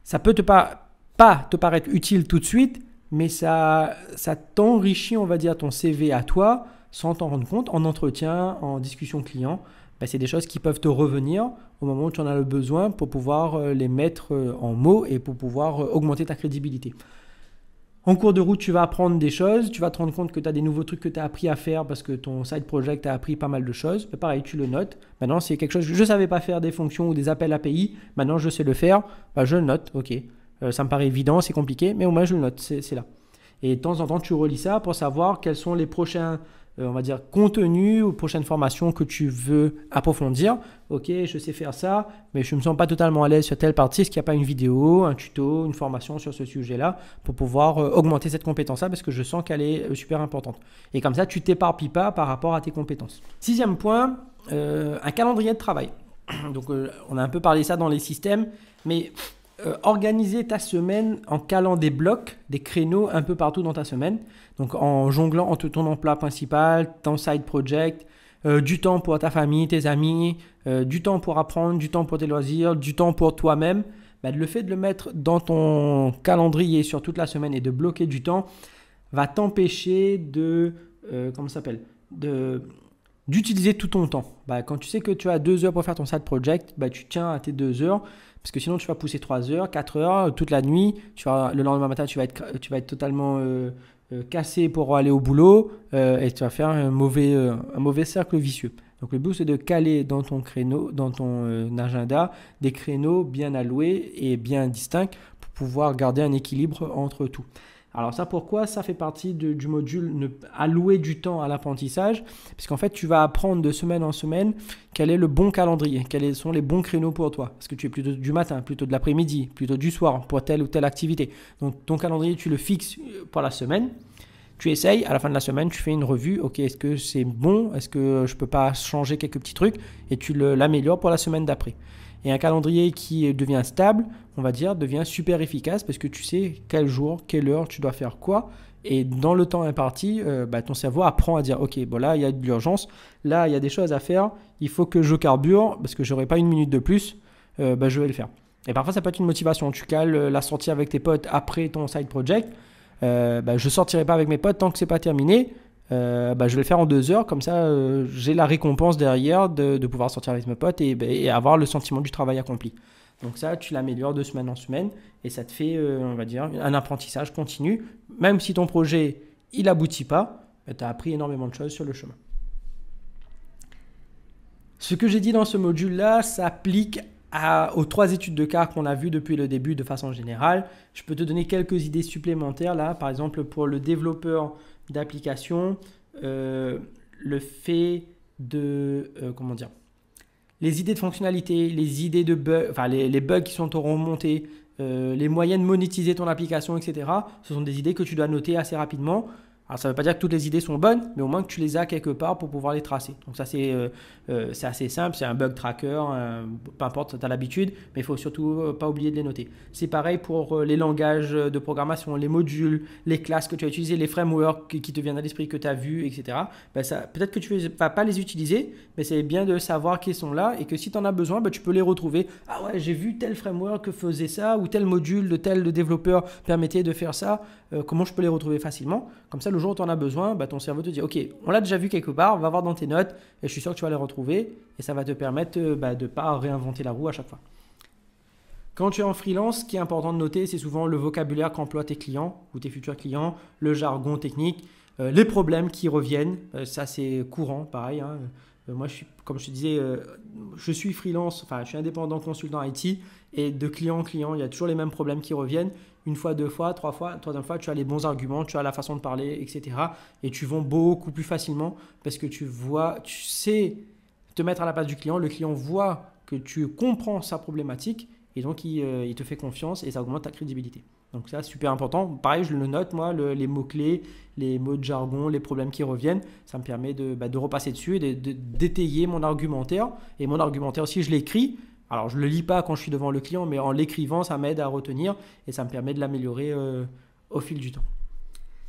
Ça peut te pas, pas te paraître utile tout de suite, mais ça, ça t'enrichit, on va dire, ton CV à toi sans t'en rendre compte. En entretien, en discussion client, ben, c'est des choses qui peuvent te revenir au moment où tu en as le besoin pour pouvoir euh, les mettre euh, en mots et pour pouvoir euh, augmenter ta crédibilité. En cours de route, tu vas apprendre des choses, tu vas te rendre compte que tu as des nouveaux trucs que tu as appris à faire parce que ton side project a appris pas mal de choses. Ben, pareil, tu le notes. Maintenant, c'est quelque chose je ne savais pas faire des fonctions ou des appels API. Maintenant, je sais le faire. Ben, je le note. OK. Euh, ça me paraît évident, c'est compliqué, mais au moins je le note, c'est là. Et de temps en temps, tu relis ça pour savoir quels sont les prochains, euh, on va dire, contenus ou prochaines formations que tu veux approfondir. Ok, je sais faire ça, mais je ne me sens pas totalement à l'aise sur telle partie. Est-ce qu'il n'y a pas une vidéo, un tuto, une formation sur ce sujet-là pour pouvoir euh, augmenter cette compétence-là parce que je sens qu'elle est super importante. Et comme ça, tu t'éparpilles pas par rapport à tes compétences. Sixième point, un calendrier de travail. Donc, on a un peu parlé ça dans les systèmes, mais euh, organiser ta semaine en calant des blocs, des créneaux un peu partout dans ta semaine. Donc en jonglant entre ton emploi principal, ton side project, euh, du temps pour ta famille, tes amis, euh, du temps pour apprendre, du temps pour tes loisirs, du temps pour toi-même. Bah, le fait de le mettre dans ton calendrier sur toute la semaine et de bloquer du temps va t'empêcher de comment s'appelle de d'utiliser tout ton temps. Bah, quand tu sais que tu as deux heures pour faire ton side project, bah, tu tiens à tes deux heures. Parce que sinon, tu vas pousser 3 heures, 4 heures, toute la nuit. Tu vas, le lendemain matin, tu vas être, tu vas être totalement euh, euh, cassé pour aller au boulot euh, et tu vas faire un mauvais, un mauvais cercle vicieux. Donc le but, c'est de caler dans ton créneau, dans ton agenda, des créneaux bien alloués et bien distincts pour pouvoir garder un équilibre entre tout. Alors ça pourquoi ça fait partie du module ne, allouer du temps à l'apprentissage Parce qu'en fait tu vas apprendre de semaine en semaine quel est le bon calendrier, quels sont les bons créneaux pour toi. Est-ce que tu es plutôt du matin, plutôt de l'après-midi, plutôt du soir pour telle ou telle activité Donc ton calendrier tu le fixes euh, pour la semaine. Tu essayes, à la fin de la semaine, tu fais une revue. Ok, est-ce que c'est bon Est-ce que je ne peux pas changer quelques petits trucs Et tu l'améliores pour la semaine d'après. Et un calendrier qui devient stable, on va dire, devient super efficace parce que tu sais quel jour, quelle heure tu dois faire quoi. Et dans le temps imparti, euh, bah, ton cerveau apprend à dire Ok, bon là, il y a de l'urgence, là, il y a des choses à faire, il faut que je carbure parce que n'aurai pas une minute de plus, euh, bah, je vais le faire. Et parfois, ça peut être une motivation. Tu cales la sortie avec tes potes après ton side project. Je euh, ne bah, je sortirai pas avec mes potes tant que c'est pas terminé. Euh, bah, je vais le faire en deux heures, comme ça euh, j'ai la récompense derrière de, pouvoir sortir avec mes potes bah, et, avoir le sentiment du travail accompli. Donc ça, tu l'améliores de semaine en semaine et ça te fait, euh, on va dire, un apprentissage continu. Même si ton projet, il aboutit pas, bah, tu as appris énormément de choses sur le chemin. Ce que j'ai dit dans ce module-là s'applique aux trois études de cas qu'on a vues depuis le début de façon générale. Je peux te donner quelques idées supplémentaires là, par exemple pour le développeur d'application, euh, le fait de... Euh, comment dire Les idées de fonctionnalités les idées de bugs, enfin les, bugs qui sont remontés, euh, les moyens de monétiser ton application, etc. Ce sont des idées que tu dois noter assez rapidement alors ça ne veut pas dire que toutes les idées sont bonnes, mais au moins que tu les as quelque part pour pouvoir les tracer. Donc ça c'est euh, euh assez simple, c'est un bug tracker, peu importe, tu as l'habitude, mais il faut surtout euh, pas oublier de les noter. C'est pareil pour euh, les langages de programmation, les modules, les classes que tu as utilisées, les frameworks qui te viennent à l'esprit que tu as vu, etc. Ben, peut-être que tu ne vas pas les utiliser, mais c'est bien de savoir qu'ils sont là et que si tu en as besoin, ben, tu peux les retrouver. Ah ouais, j'ai vu tel framework faisait ça ou tel module de tel développeur permettait de faire ça, comment je peux les retrouver facilement Comme ça, le jour où tu en as besoin, bah, ton cerveau te dit Ok, on l'a déjà vu quelque part, va voir dans tes notes, et je suis sûr que tu vas les retrouver, et ça va te permettre euh, bah, de ne pas réinventer la roue à chaque fois. Quand tu es en freelance, ce qui est important de noter, c'est souvent le vocabulaire qu'emploient tes clients ou tes futurs clients, le jargon technique, euh, les problèmes qui reviennent. Euh, ça, c'est courant, pareil. Hein. moi, je suis, comme je te disais, je suis freelance, enfin, je suis indépendant consultant IT, et de client en client, il y a toujours les mêmes problèmes qui reviennent une fois, deux fois, trois fois, troisième fois, tu as les bons arguments, tu as la façon de parler, etc. Et tu vends beaucoup plus facilement parce que tu vois, tu sais te mettre à la place du client. Le client voit que tu comprends sa problématique et donc il, euh, te fait confiance et ça augmente ta crédibilité. Donc ça, super important. Pareil, je le note, moi, les mots-clés, les mots de jargon, les problèmes qui reviennent, ça me permet de, bah, repasser dessus et d'étayer de, mon argumentaire. Et mon argumentaire aussi, je l'écris alors je ne le lis pas quand je suis devant le client, mais en l'écrivant, ça m'aide à retenir et ça me permet de l'améliorer euh, au fil du temps.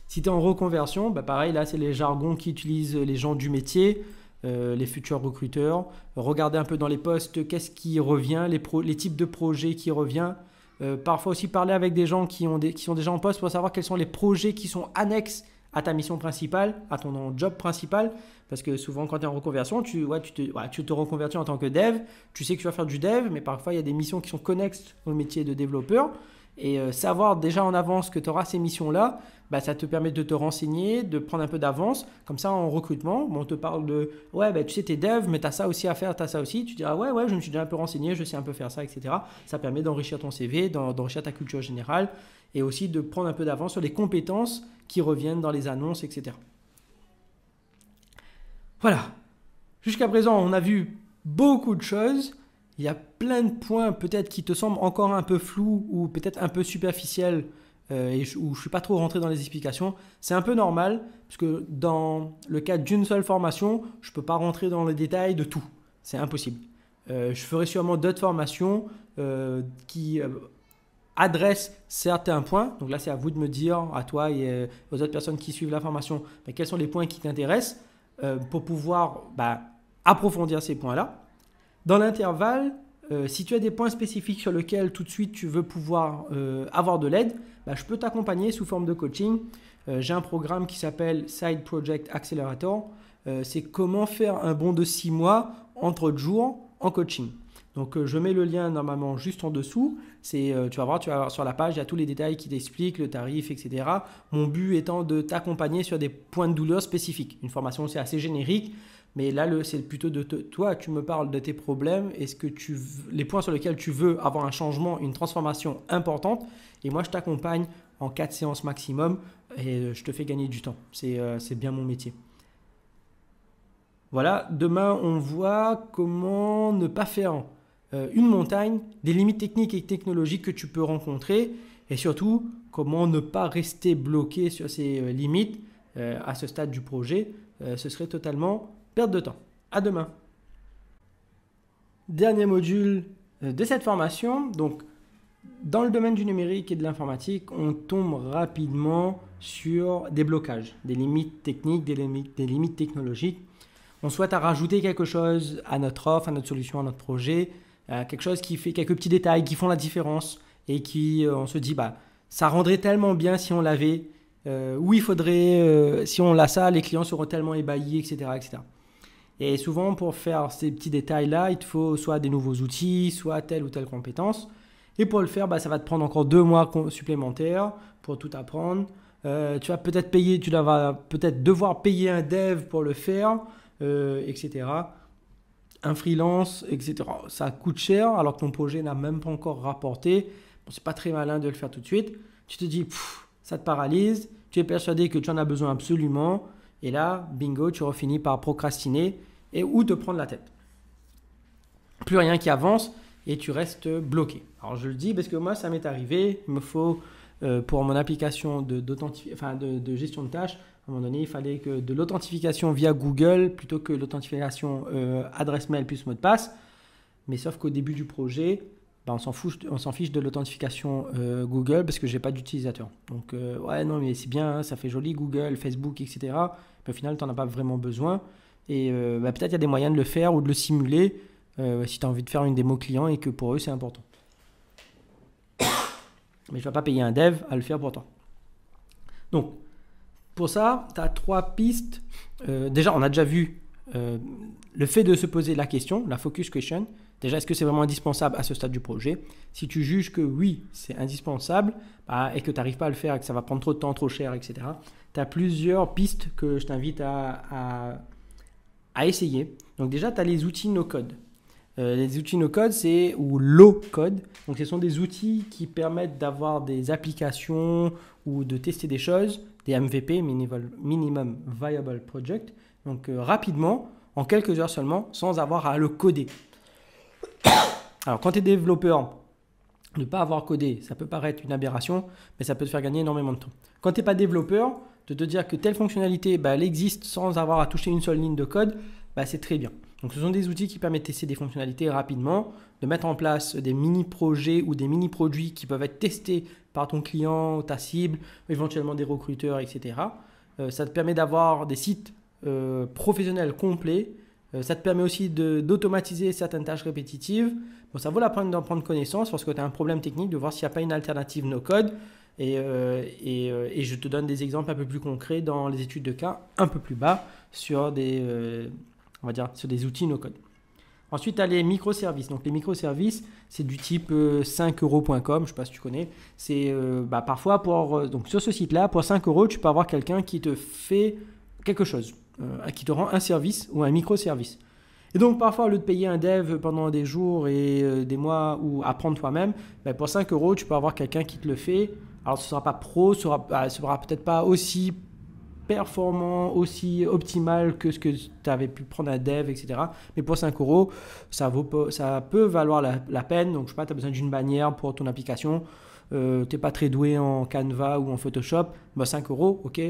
Si tu es en reconversion, bah pareil, là c'est les jargons qu'utilisent les gens du métier, euh, les futurs recruteurs. Regardez un peu dans les postes, qu'est-ce qui revient, les, types de projets qui reviennent. Euh, parfois aussi parler avec des gens qui, ont qui sont déjà en poste pour savoir quels sont les projets qui sont annexes à ta mission principale, à ton job principal. Parce que souvent, quand tu es en reconversion, tu, tu, te, ouais, reconvertis en tant que dev. Tu sais que tu vas faire du dev, mais parfois, il y a des missions qui sont connexes au métier de développeur. Et euh, savoir déjà en avance que tu auras ces missions-là, bah, ça te permet de te renseigner, de prendre un peu d'avance. Comme ça, en recrutement, on te parle de Ouais, bah, tu sais, t'es dev, mais tu as ça aussi à faire, as ça aussi. Tu diras Ouais, ouais, je me suis déjà un peu renseigné, je sais un peu faire ça, etc. Ça permet d'enrichir ton CV, d'enrichir ta culture générale, et aussi de prendre un peu d'avance sur les compétences qui reviennent dans les annonces, etc. Voilà. Jusqu'à présent, on a vu beaucoup de choses. Il y a plein de points peut-être qui te semblent encore un peu flous ou peut-être un peu superficiels euh, et où je suis pas trop rentré dans les explications. C'est un peu normal parce que dans le cadre d'une seule formation, je peux pas rentrer dans les détails de tout. C'est impossible. Euh, je ferai sûrement d'autres formations euh, qui adresse certains points. Donc là, c'est à vous de me dire, à toi et euh, aux autres personnes qui suivent la formation, bah, quels sont les points qui t'intéressent euh, pour pouvoir bah, approfondir ces points-là. Dans l'intervalle, euh, si tu as des points spécifiques sur lesquels tout de suite tu veux pouvoir avoir de l'aide, bah, je peux t'accompagner sous forme de coaching. J'ai un programme qui s'appelle Side Project Accelerator. c'est comment faire un bond de 6 mois entre jours en coaching. Donc je mets le lien normalement juste en dessous. Euh, tu vas voir, tu vas sur la page, il y a tous les détails qui t'expliquent, le tarif, etc. Mon but étant de t'accompagner sur des points de douleur spécifiques. Une formation, c'est assez générique. Mais là, c'est plutôt de toi, tu me parles de tes problèmes, est-ce que tu, les points sur lesquels tu veux avoir un changement, une transformation importante, et moi je t'accompagne en 4 séances maximum et euh, je te fais gagner du temps. Euh, c'est bien mon métier. Voilà, demain on voit comment ne pas faire euh, une montagne des limites techniques et technologiques que tu peux rencontrer et surtout comment ne pas rester bloqué sur ces euh, limites euh, à ce stade du projet. ce serait totalement perte de temps. À demain. Dernier module de cette formation. Donc, dans le domaine du numérique et de l'informatique, on tombe rapidement sur des blocages, des limites techniques, des limites, technologiques. On souhaite rajouter quelque chose à notre offre, à notre solution, à notre projet. Euh, quelque chose qui fait quelques petits détails qui font la différence et qui euh, on se dit bah ça rendrait tellement bien si on l'avait. Euh, il faudrait, euh, si on l'a ça, les clients seront tellement ébahis, etc., etc. Et souvent, pour faire ces petits détails-là, il te faut soit des nouveaux outils, soit telle ou telle compétence. Et pour le faire, bah, ça va te prendre encore deux mois supplémentaires pour tout apprendre. tu vas peut-être payer, tu vas peut-être devoir payer un dev pour le faire, etc un freelance, etc. Ça coûte cher alors que ton projet n'a même pas encore rapporté. Bon, c'est pas très malin de le faire tout de suite. Tu te dis, ça te paralyse, tu es persuadé que tu en as besoin absolument. Et là, bingo, tu refinis par procrastiner et ou te prendre la tête. Plus rien qui avance et tu restes bloqué. Alors je le dis parce que moi, ça m'est arrivé. Il me faut, euh, pour mon application de gestion de tâches, à un moment donné, il fallait que de l'authentification via Google plutôt que l'authentification euh, adresse mail plus mot de passe. Mais sauf qu'au début du projet, bah, on s'en fiche de l'authentification euh, Google parce que je n'ai pas d'utilisateur. Donc euh, ouais non mais c'est bien, hein, ça fait joli Google, Facebook, etc. Mais au final, tu n'en as pas vraiment besoin. Et bah, peut-être il y a des moyens de le faire ou de le simuler si tu as envie de faire une démo client et que pour eux c'est important. Mais je ne vais pas payer un dev à le faire pour toi. Donc, pour ça, tu as trois pistes. Euh, déjà, on a déjà vu euh, le fait de se poser la question, la focus question. Déjà, est-ce que c'est vraiment indispensable à ce stade du projet Si tu juges que oui, c'est indispensable bah, et que tu n'arrives pas à le faire et que ça va prendre trop de temps, trop cher, etc., tu as plusieurs pistes que je t'invite à, essayer. Donc déjà, tu as les outils no-code. Euh, les outils no-code, c'est ou low-code. Donc ce sont des outils qui permettent d'avoir des applications ou de tester des choses des MVP, Minimum Viable Project, donc euh, rapidement, en quelques heures seulement, sans avoir à le coder. Alors quand tu es développeur, ne pas avoir codé, ça peut paraître une aberration, mais ça peut te faire gagner énormément de temps. Quand tu n'es pas développeur, de te dire que telle fonctionnalité, bah, elle existe sans avoir à toucher une seule ligne de code, bah, c'est très bien. Donc ce sont des outils qui permettent de tester des fonctionnalités rapidement, de mettre en place des mini-projets ou des mini-produits qui peuvent être testés par ton client, ta cible, éventuellement des recruteurs, etc. Euh, ça te permet d'avoir des sites euh, professionnels complets. Euh, ça te permet aussi d'automatiser certaines tâches répétitives. Bon, ça vaut la peine d'en prendre connaissance parce que tu as un problème technique de voir s'il n'y a pas une alternative no-code. Et, et, je te donne des exemples un peu plus concrets dans les études de cas un peu plus bas sur des, on va dire, sur des outils no-code. Ensuite, tu as les microservices. Donc, les microservices, c'est du type 5euros.com, euh, je ne sais pas si tu connais. C'est euh, bah, parfois, pour, euh, donc sur ce site-là, pour 5 euros, tu peux avoir quelqu'un qui te fait quelque chose, qui te rend un service ou un microservice. Et donc, parfois, au lieu de payer un dev pendant des jours et des mois ou apprendre toi-même, bah, pour 5 euros, tu peux avoir quelqu'un qui te le fait. Alors, ce ne sera pas pro, ce sera, bah, sera peut-être pas aussi performant, aussi optimal que ce que tu avais pu prendre à dev, etc. Mais pour 5 euros, ça, ça peut valoir la, la peine. Donc, je sais pas, tu as besoin d'une bannière pour ton application. Euh, t'es pas très doué en Canva ou en Photoshop, bah 5 euros, ok,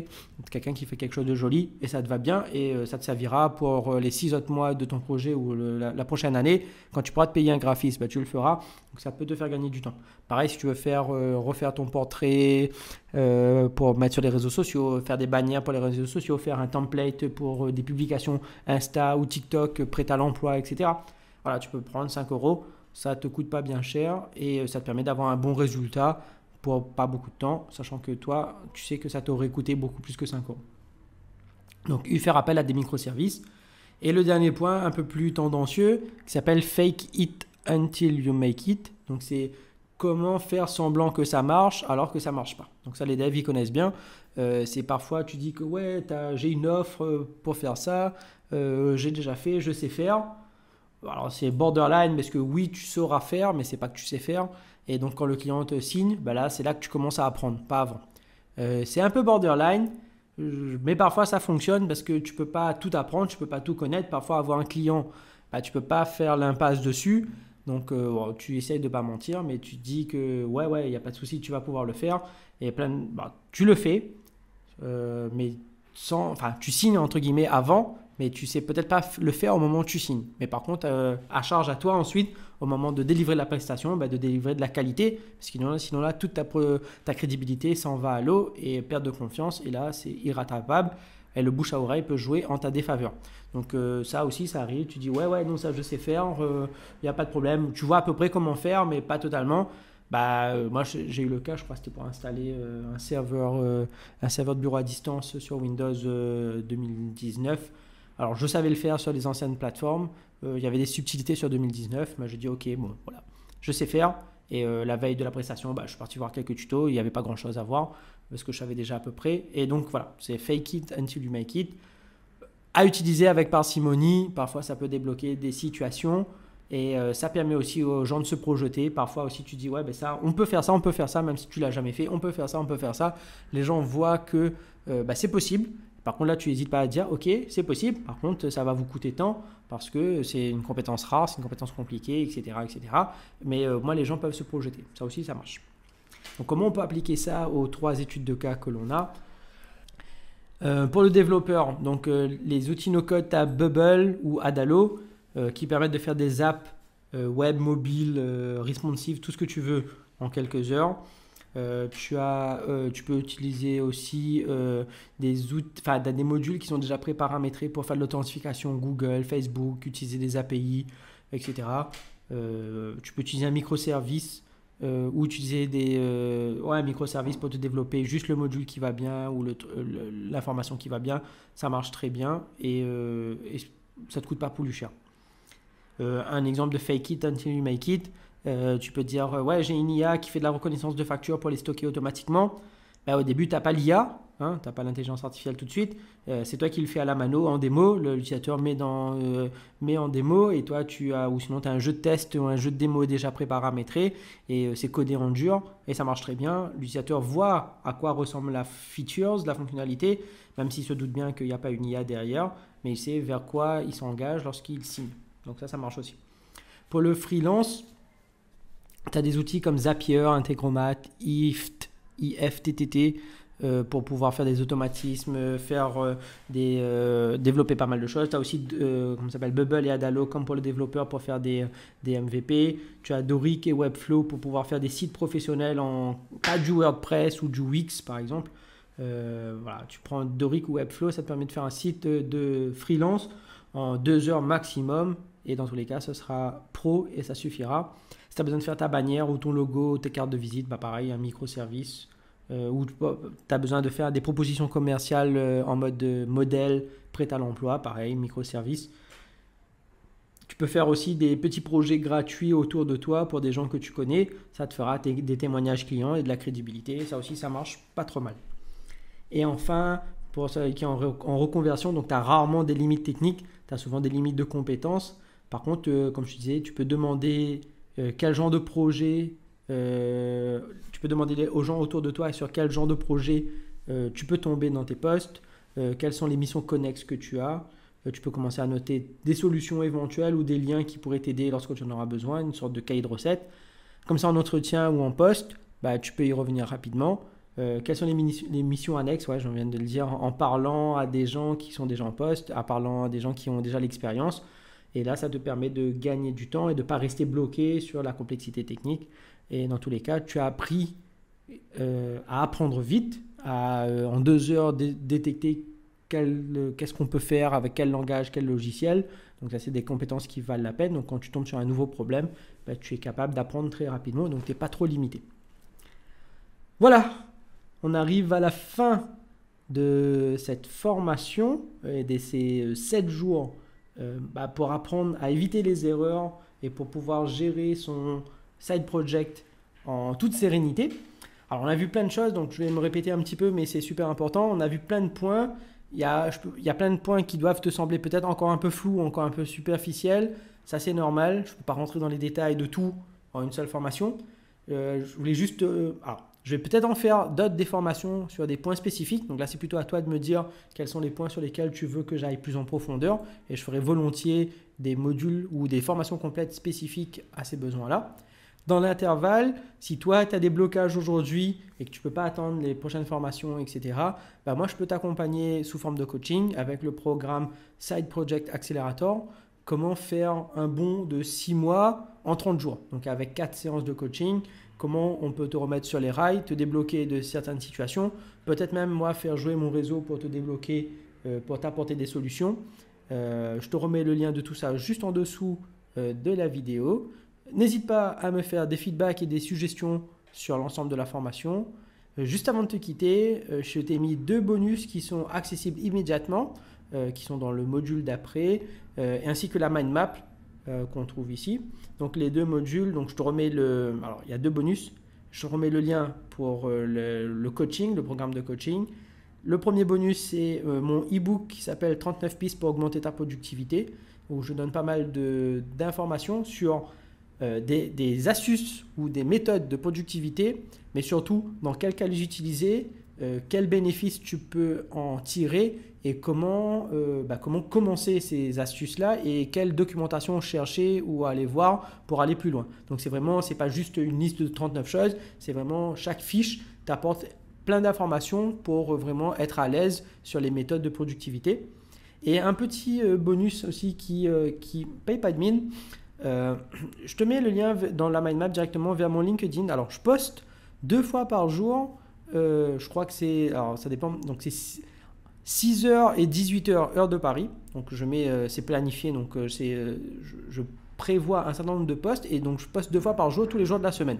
quelqu'un qui fait quelque chose de joli et ça te va bien et euh, ça te servira pour euh, les 6 autres mois de ton projet ou la, prochaine année. Quand tu pourras te payer un graphiste, bah, tu le feras. Donc ça peut te faire gagner du temps. Pareil, si tu veux faire refaire ton portrait pour mettre sur les réseaux sociaux, faire des bannières pour les réseaux sociaux, faire un template pour des publications Insta ou TikTok prêt à l'emploi, etc. Voilà, tu peux prendre 5 euros ça te coûte pas bien cher et euh, ça te permet d'avoir un bon résultat pour pas beaucoup de temps, sachant que toi, tu sais que ça t'aurait coûté beaucoup plus que 5 euros. Donc, faire appel à des microservices. Et le dernier point, un peu plus tendancieux, qui s'appelle Fake It Until You Make It. Donc, c'est comment faire semblant que ça marche alors que ça marche pas. Donc ça, les devs, ils connaissent bien. Euh, c'est parfois, tu dis que ouais, j'ai une offre euh, pour faire ça, j'ai déjà fait, je sais faire alors c'est borderline parce que oui, tu sauras faire, mais c'est pas que tu sais faire. Et donc quand le client te signe, bah là, c'est là que tu commences à apprendre, pas avant. Euh, c'est un peu borderline, euh, mais parfois ça fonctionne parce que tu peux pas tout apprendre, tu peux pas tout connaître. Parfois avoir un client, bah, tu peux pas faire l'impasse dessus. Donc euh, oh, tu essayes de pas mentir, mais tu dis que ouais, ouais, il n'y a pas de souci, tu vas pouvoir le faire. Et plein bah, tu le fais, mais sans, enfin, tu signes entre guillemets avant, mais tu sais peut-être pas le faire au moment où tu signes. Mais par contre, euh, à charge à toi ensuite, au moment de délivrer la prestation, bah, de délivrer de la qualité, parce que sinon là, toute ta, crédibilité s'en va à l'eau et perte de confiance, et là, c'est irrattrapable. Et le bouche à oreille peut jouer en ta défaveur. Donc euh, ça aussi, ça arrive. Tu dis ouais, ouais, non, ça je sais faire, il euh, n'y a pas de problème. Tu vois à peu près comment faire, mais pas totalement. Bah, moi j'ai eu le cas, je crois c'était pour installer un, serveur, un serveur de bureau à distance sur Windows 2019. Alors, je savais le faire sur les anciennes plateformes. Euh, il y avait des subtilités sur 2019, mais je dis ok, bon, voilà, je sais faire. Et euh, la veille de la prestation, bah, je suis parti voir quelques tutos. Il n'y avait pas grand chose à voir parce que je savais déjà à peu près. Et donc voilà, c'est fake it until you make it. À utiliser avec parcimonie. Parfois, ça peut débloquer des situations. Et euh, ça permet aussi aux gens de se projeter. Parfois aussi, tu dis, ouais, ben ça, on peut faire ça, on peut faire ça, même si tu l'as jamais fait, on peut faire ça, on peut faire ça. Les gens voient que ben, c'est possible. Par contre, là, tu n'hésites pas à dire, ok, c'est possible, par contre, ça va vous coûter tant parce que c'est une compétence rare, c'est une compétence compliquée, etc. etc. Mais euh, moi, les gens peuvent se projeter. Ça aussi, ça marche. Donc, comment on peut appliquer ça aux trois études de cas que l'on a euh, Pour le développeur, donc euh, les outils no-code, tu as Bubble ou Adalo qui permettent de faire des apps web, mobile, responsive, tout ce que tu veux en quelques heures. Euh, tu, as, euh, tu peux utiliser aussi euh, des, des modules qui sont déjà pré-paramétrés pour faire de l'authentification Google, Facebook, utiliser des API, etc. tu peux utiliser un microservice ou utiliser des, ouais, microservice pour te développer juste le module qui va bien ou l'information qui va bien. Ça marche très bien et, et ça ne te coûte pas plus cher. un exemple de fake it until you make it euh, tu peux dire, euh, ouais, j'ai une IA qui fait de la reconnaissance de factures pour les stocker automatiquement. Bah, au début, tu n'as pas l'IA, hein, tu n'as pas l'intelligence artificielle tout de suite. Euh, c'est toi qui le fais à la mano, en démo. L'utilisateur met, met en démo et toi, tu as, ou sinon, tu as un jeu de test ou un jeu de démo déjà préparamétré et c'est codé en dur et ça marche très bien. L'utilisateur voit à quoi ressemble la features la fonctionnalité, même s'il se doute bien qu'il n'y a pas une IA derrière, mais il sait vers quoi il s'engage lorsqu'il signe. Donc ça, ça marche aussi. Pour le freelance, tu as des outils comme Zapier, Integromat, IFT, IFTTT euh, pour pouvoir faire des automatismes, euh, faire euh, des, développer pas mal de choses. Tu as aussi comment s'appelle Bubble et Adalo comme pour le développeur pour faire des, des, MVP. Tu as Doric et Webflow pour pouvoir faire des sites professionnels en pas du WordPress ou du Wix par exemple. voilà, tu prends Doric ou Webflow, ça te permet de faire un site de freelance en deux heures maximum. Et dans tous les cas, ce sera pro et ça suffira tu as besoin de faire ta bannière ou ton logo, tes cartes de visite, bah, pareil, un microservice. Euh, ou tu as besoin de faire des propositions commerciales euh, en mode euh, modèle, prêt à l'emploi, pareil, microservice. Tu peux faire aussi des petits projets gratuits autour de toi pour des gens que tu connais. Ça te fera des témoignages clients et de la crédibilité. Ça aussi, ça marche pas trop mal. Et enfin, pour ceux qui sont en reconversion, donc tu as rarement des limites techniques, tu as souvent des limites de compétences. Par contre, comme je disais, tu peux demander euh, quel genre de projet, euh, tu peux demander aux gens autour de toi sur quel genre de projet euh, tu peux tomber dans tes postes, quelles sont les missions connexes que tu as. tu peux commencer à noter des solutions éventuelles ou des liens qui pourraient t'aider lorsque tu en auras besoin, une sorte de cahier de recettes. Comme ça, en entretien ou en poste, bah, tu peux y revenir rapidement. quelles sont les, missions annexes ouais, viens de le dire, en parlant à des gens qui sont déjà en poste, en parlant à des gens qui ont déjà l'expérience. Et là, ça te permet de gagner du temps et de ne pas rester bloqué sur la complexité technique. Et dans tous les cas, tu as appris euh, à apprendre vite, à euh, en deux heures détecter euh, qu'est-ce qu'on peut faire avec quel langage, quel logiciel. Donc ça, c'est des compétences qui valent la peine. Donc quand tu tombes sur un nouveau problème, bah, tu es capable d'apprendre très rapidement, donc tu n'es pas trop limité. Voilà, on arrive à la fin de cette formation et de ces sept jours euh, bah, pour apprendre à éviter les erreurs et pour pouvoir gérer son side project en toute sérénité. Alors on a vu plein de choses, donc je vais me répéter un petit peu, mais c'est super important. On a vu plein de points. Il y, a, il y a plein de points qui doivent te sembler peut-être encore un peu flous, encore un peu superficiels. Ça c'est normal, je ne peux pas rentrer dans les détails de tout en une seule formation. Euh, je voulais juste... Euh, je vais peut-être en faire d'autres des formations sur des points spécifiques. Donc là, c'est plutôt à toi de me dire quels sont les points sur lesquels tu veux que j'aille plus en profondeur. Et je ferai volontiers des modules ou des formations complètes spécifiques à ces besoins-là. Dans l'intervalle, si toi, tu as des blocages aujourd'hui et que tu ne peux pas attendre les prochaines formations, etc., bah, moi, je peux t'accompagner sous forme de coaching avec le programme Side Project Accelerator. Comment faire un bond de 6 mois en 30 jours, donc avec 4 séances de coaching comment on peut te remettre sur les rails, te débloquer de certaines situations, peut-être même moi faire jouer mon réseau pour te débloquer, euh, pour t'apporter des solutions. Euh, je te remets le lien de tout ça juste en dessous euh, de la vidéo. N'hésite pas à me faire des feedbacks et des suggestions sur l'ensemble de la formation. Juste avant de te quitter, je t'ai mis deux bonus qui sont accessibles immédiatement, qui sont dans le module d'après, ainsi que la mind map euh, qu'on trouve ici. Donc les deux modules, donc je te remets le... Alors il y a deux bonus. Je remets le lien pour euh, le, coaching, le programme de coaching. Le premier bonus, c'est euh, mon e-book qui s'appelle 39 pistes pour augmenter ta productivité, où je donne pas mal d'informations sur des, des astuces ou des méthodes de productivité, mais surtout dans quel cas les utiliser, euh, quels bénéfices tu peux en tirer et comment, euh, bah, comment commencer ces astuces-là et quelle documentation chercher ou aller voir pour aller plus loin. Donc c'est vraiment, c'est pas juste une liste de 39 choses, c'est vraiment chaque fiche t'apporte plein d'informations pour euh, vraiment être à l'aise sur les méthodes de productivité. Et un petit bonus aussi qui qui paye pas de mine, je te mets le lien dans la mind map directement vers mon LinkedIn. Alors je poste deux fois par jour euh, je crois que c'est. Alors, ça dépend. Donc, c'est 6h et 18h, heure de Paris. Donc, je mets. Euh, c'est planifié. Donc, euh, c'est, je, prévois un certain nombre de postes. Et donc, je poste deux fois par jour, tous les jours de la semaine.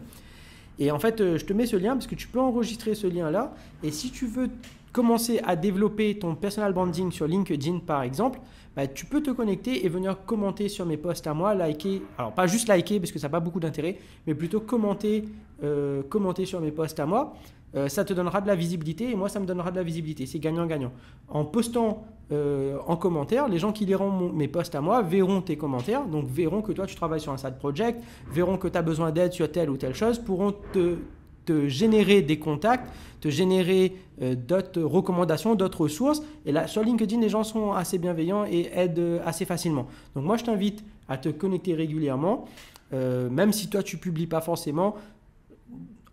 Et en fait, je te mets ce lien parce que tu peux enregistrer ce lien-là. Et si tu veux commencer à développer ton personal branding sur LinkedIn, par exemple, bah, tu peux te connecter et venir commenter sur mes posts à moi, liker, alors pas juste liker parce que ça n'a pas beaucoup d'intérêt, mais plutôt commenter, euh, commenter sur mes posts à moi. Euh, ça te donnera de la visibilité et moi ça me donnera de la visibilité. C'est gagnant-gagnant. En postant euh, en commentaire, les gens qui liront mes posts à moi verront tes commentaires, donc verront que toi tu travailles sur un side project, verront que tu as besoin d'aide sur telle ou telle chose, pourront te, te générer des contacts, te générer euh, d'autres recommandations, d'autres ressources. Et là, sur LinkedIn, les gens sont assez bienveillants et aident euh, assez facilement. Donc moi, je t'invite à te connecter régulièrement, euh, même si toi, tu publies pas forcément.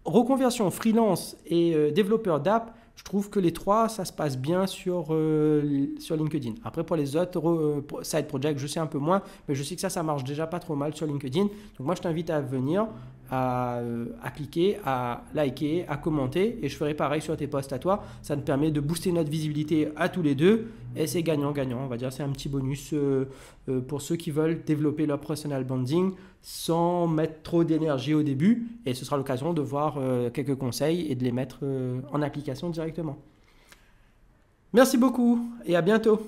Reconversion, freelance et développeur d'app, je trouve que les trois, ça se passe bien sur, sur LinkedIn. Après, pour les autres side projects, je sais un peu moins, mais je sais que ça, ça marche déjà pas trop mal sur LinkedIn. Donc moi, je t'invite à venir à, euh, à, cliquer, à liker, à commenter. Et je ferai pareil sur tes posts à toi. Ça nous permet de booster notre visibilité à tous les deux. Et c'est gagnant-gagnant. On va dire c'est un petit bonus euh, euh, pour ceux qui veulent développer leur personal branding sans mettre trop d'énergie au début. Et ce sera l'occasion de voir quelques conseils et de les mettre en application directement. Merci beaucoup et à bientôt.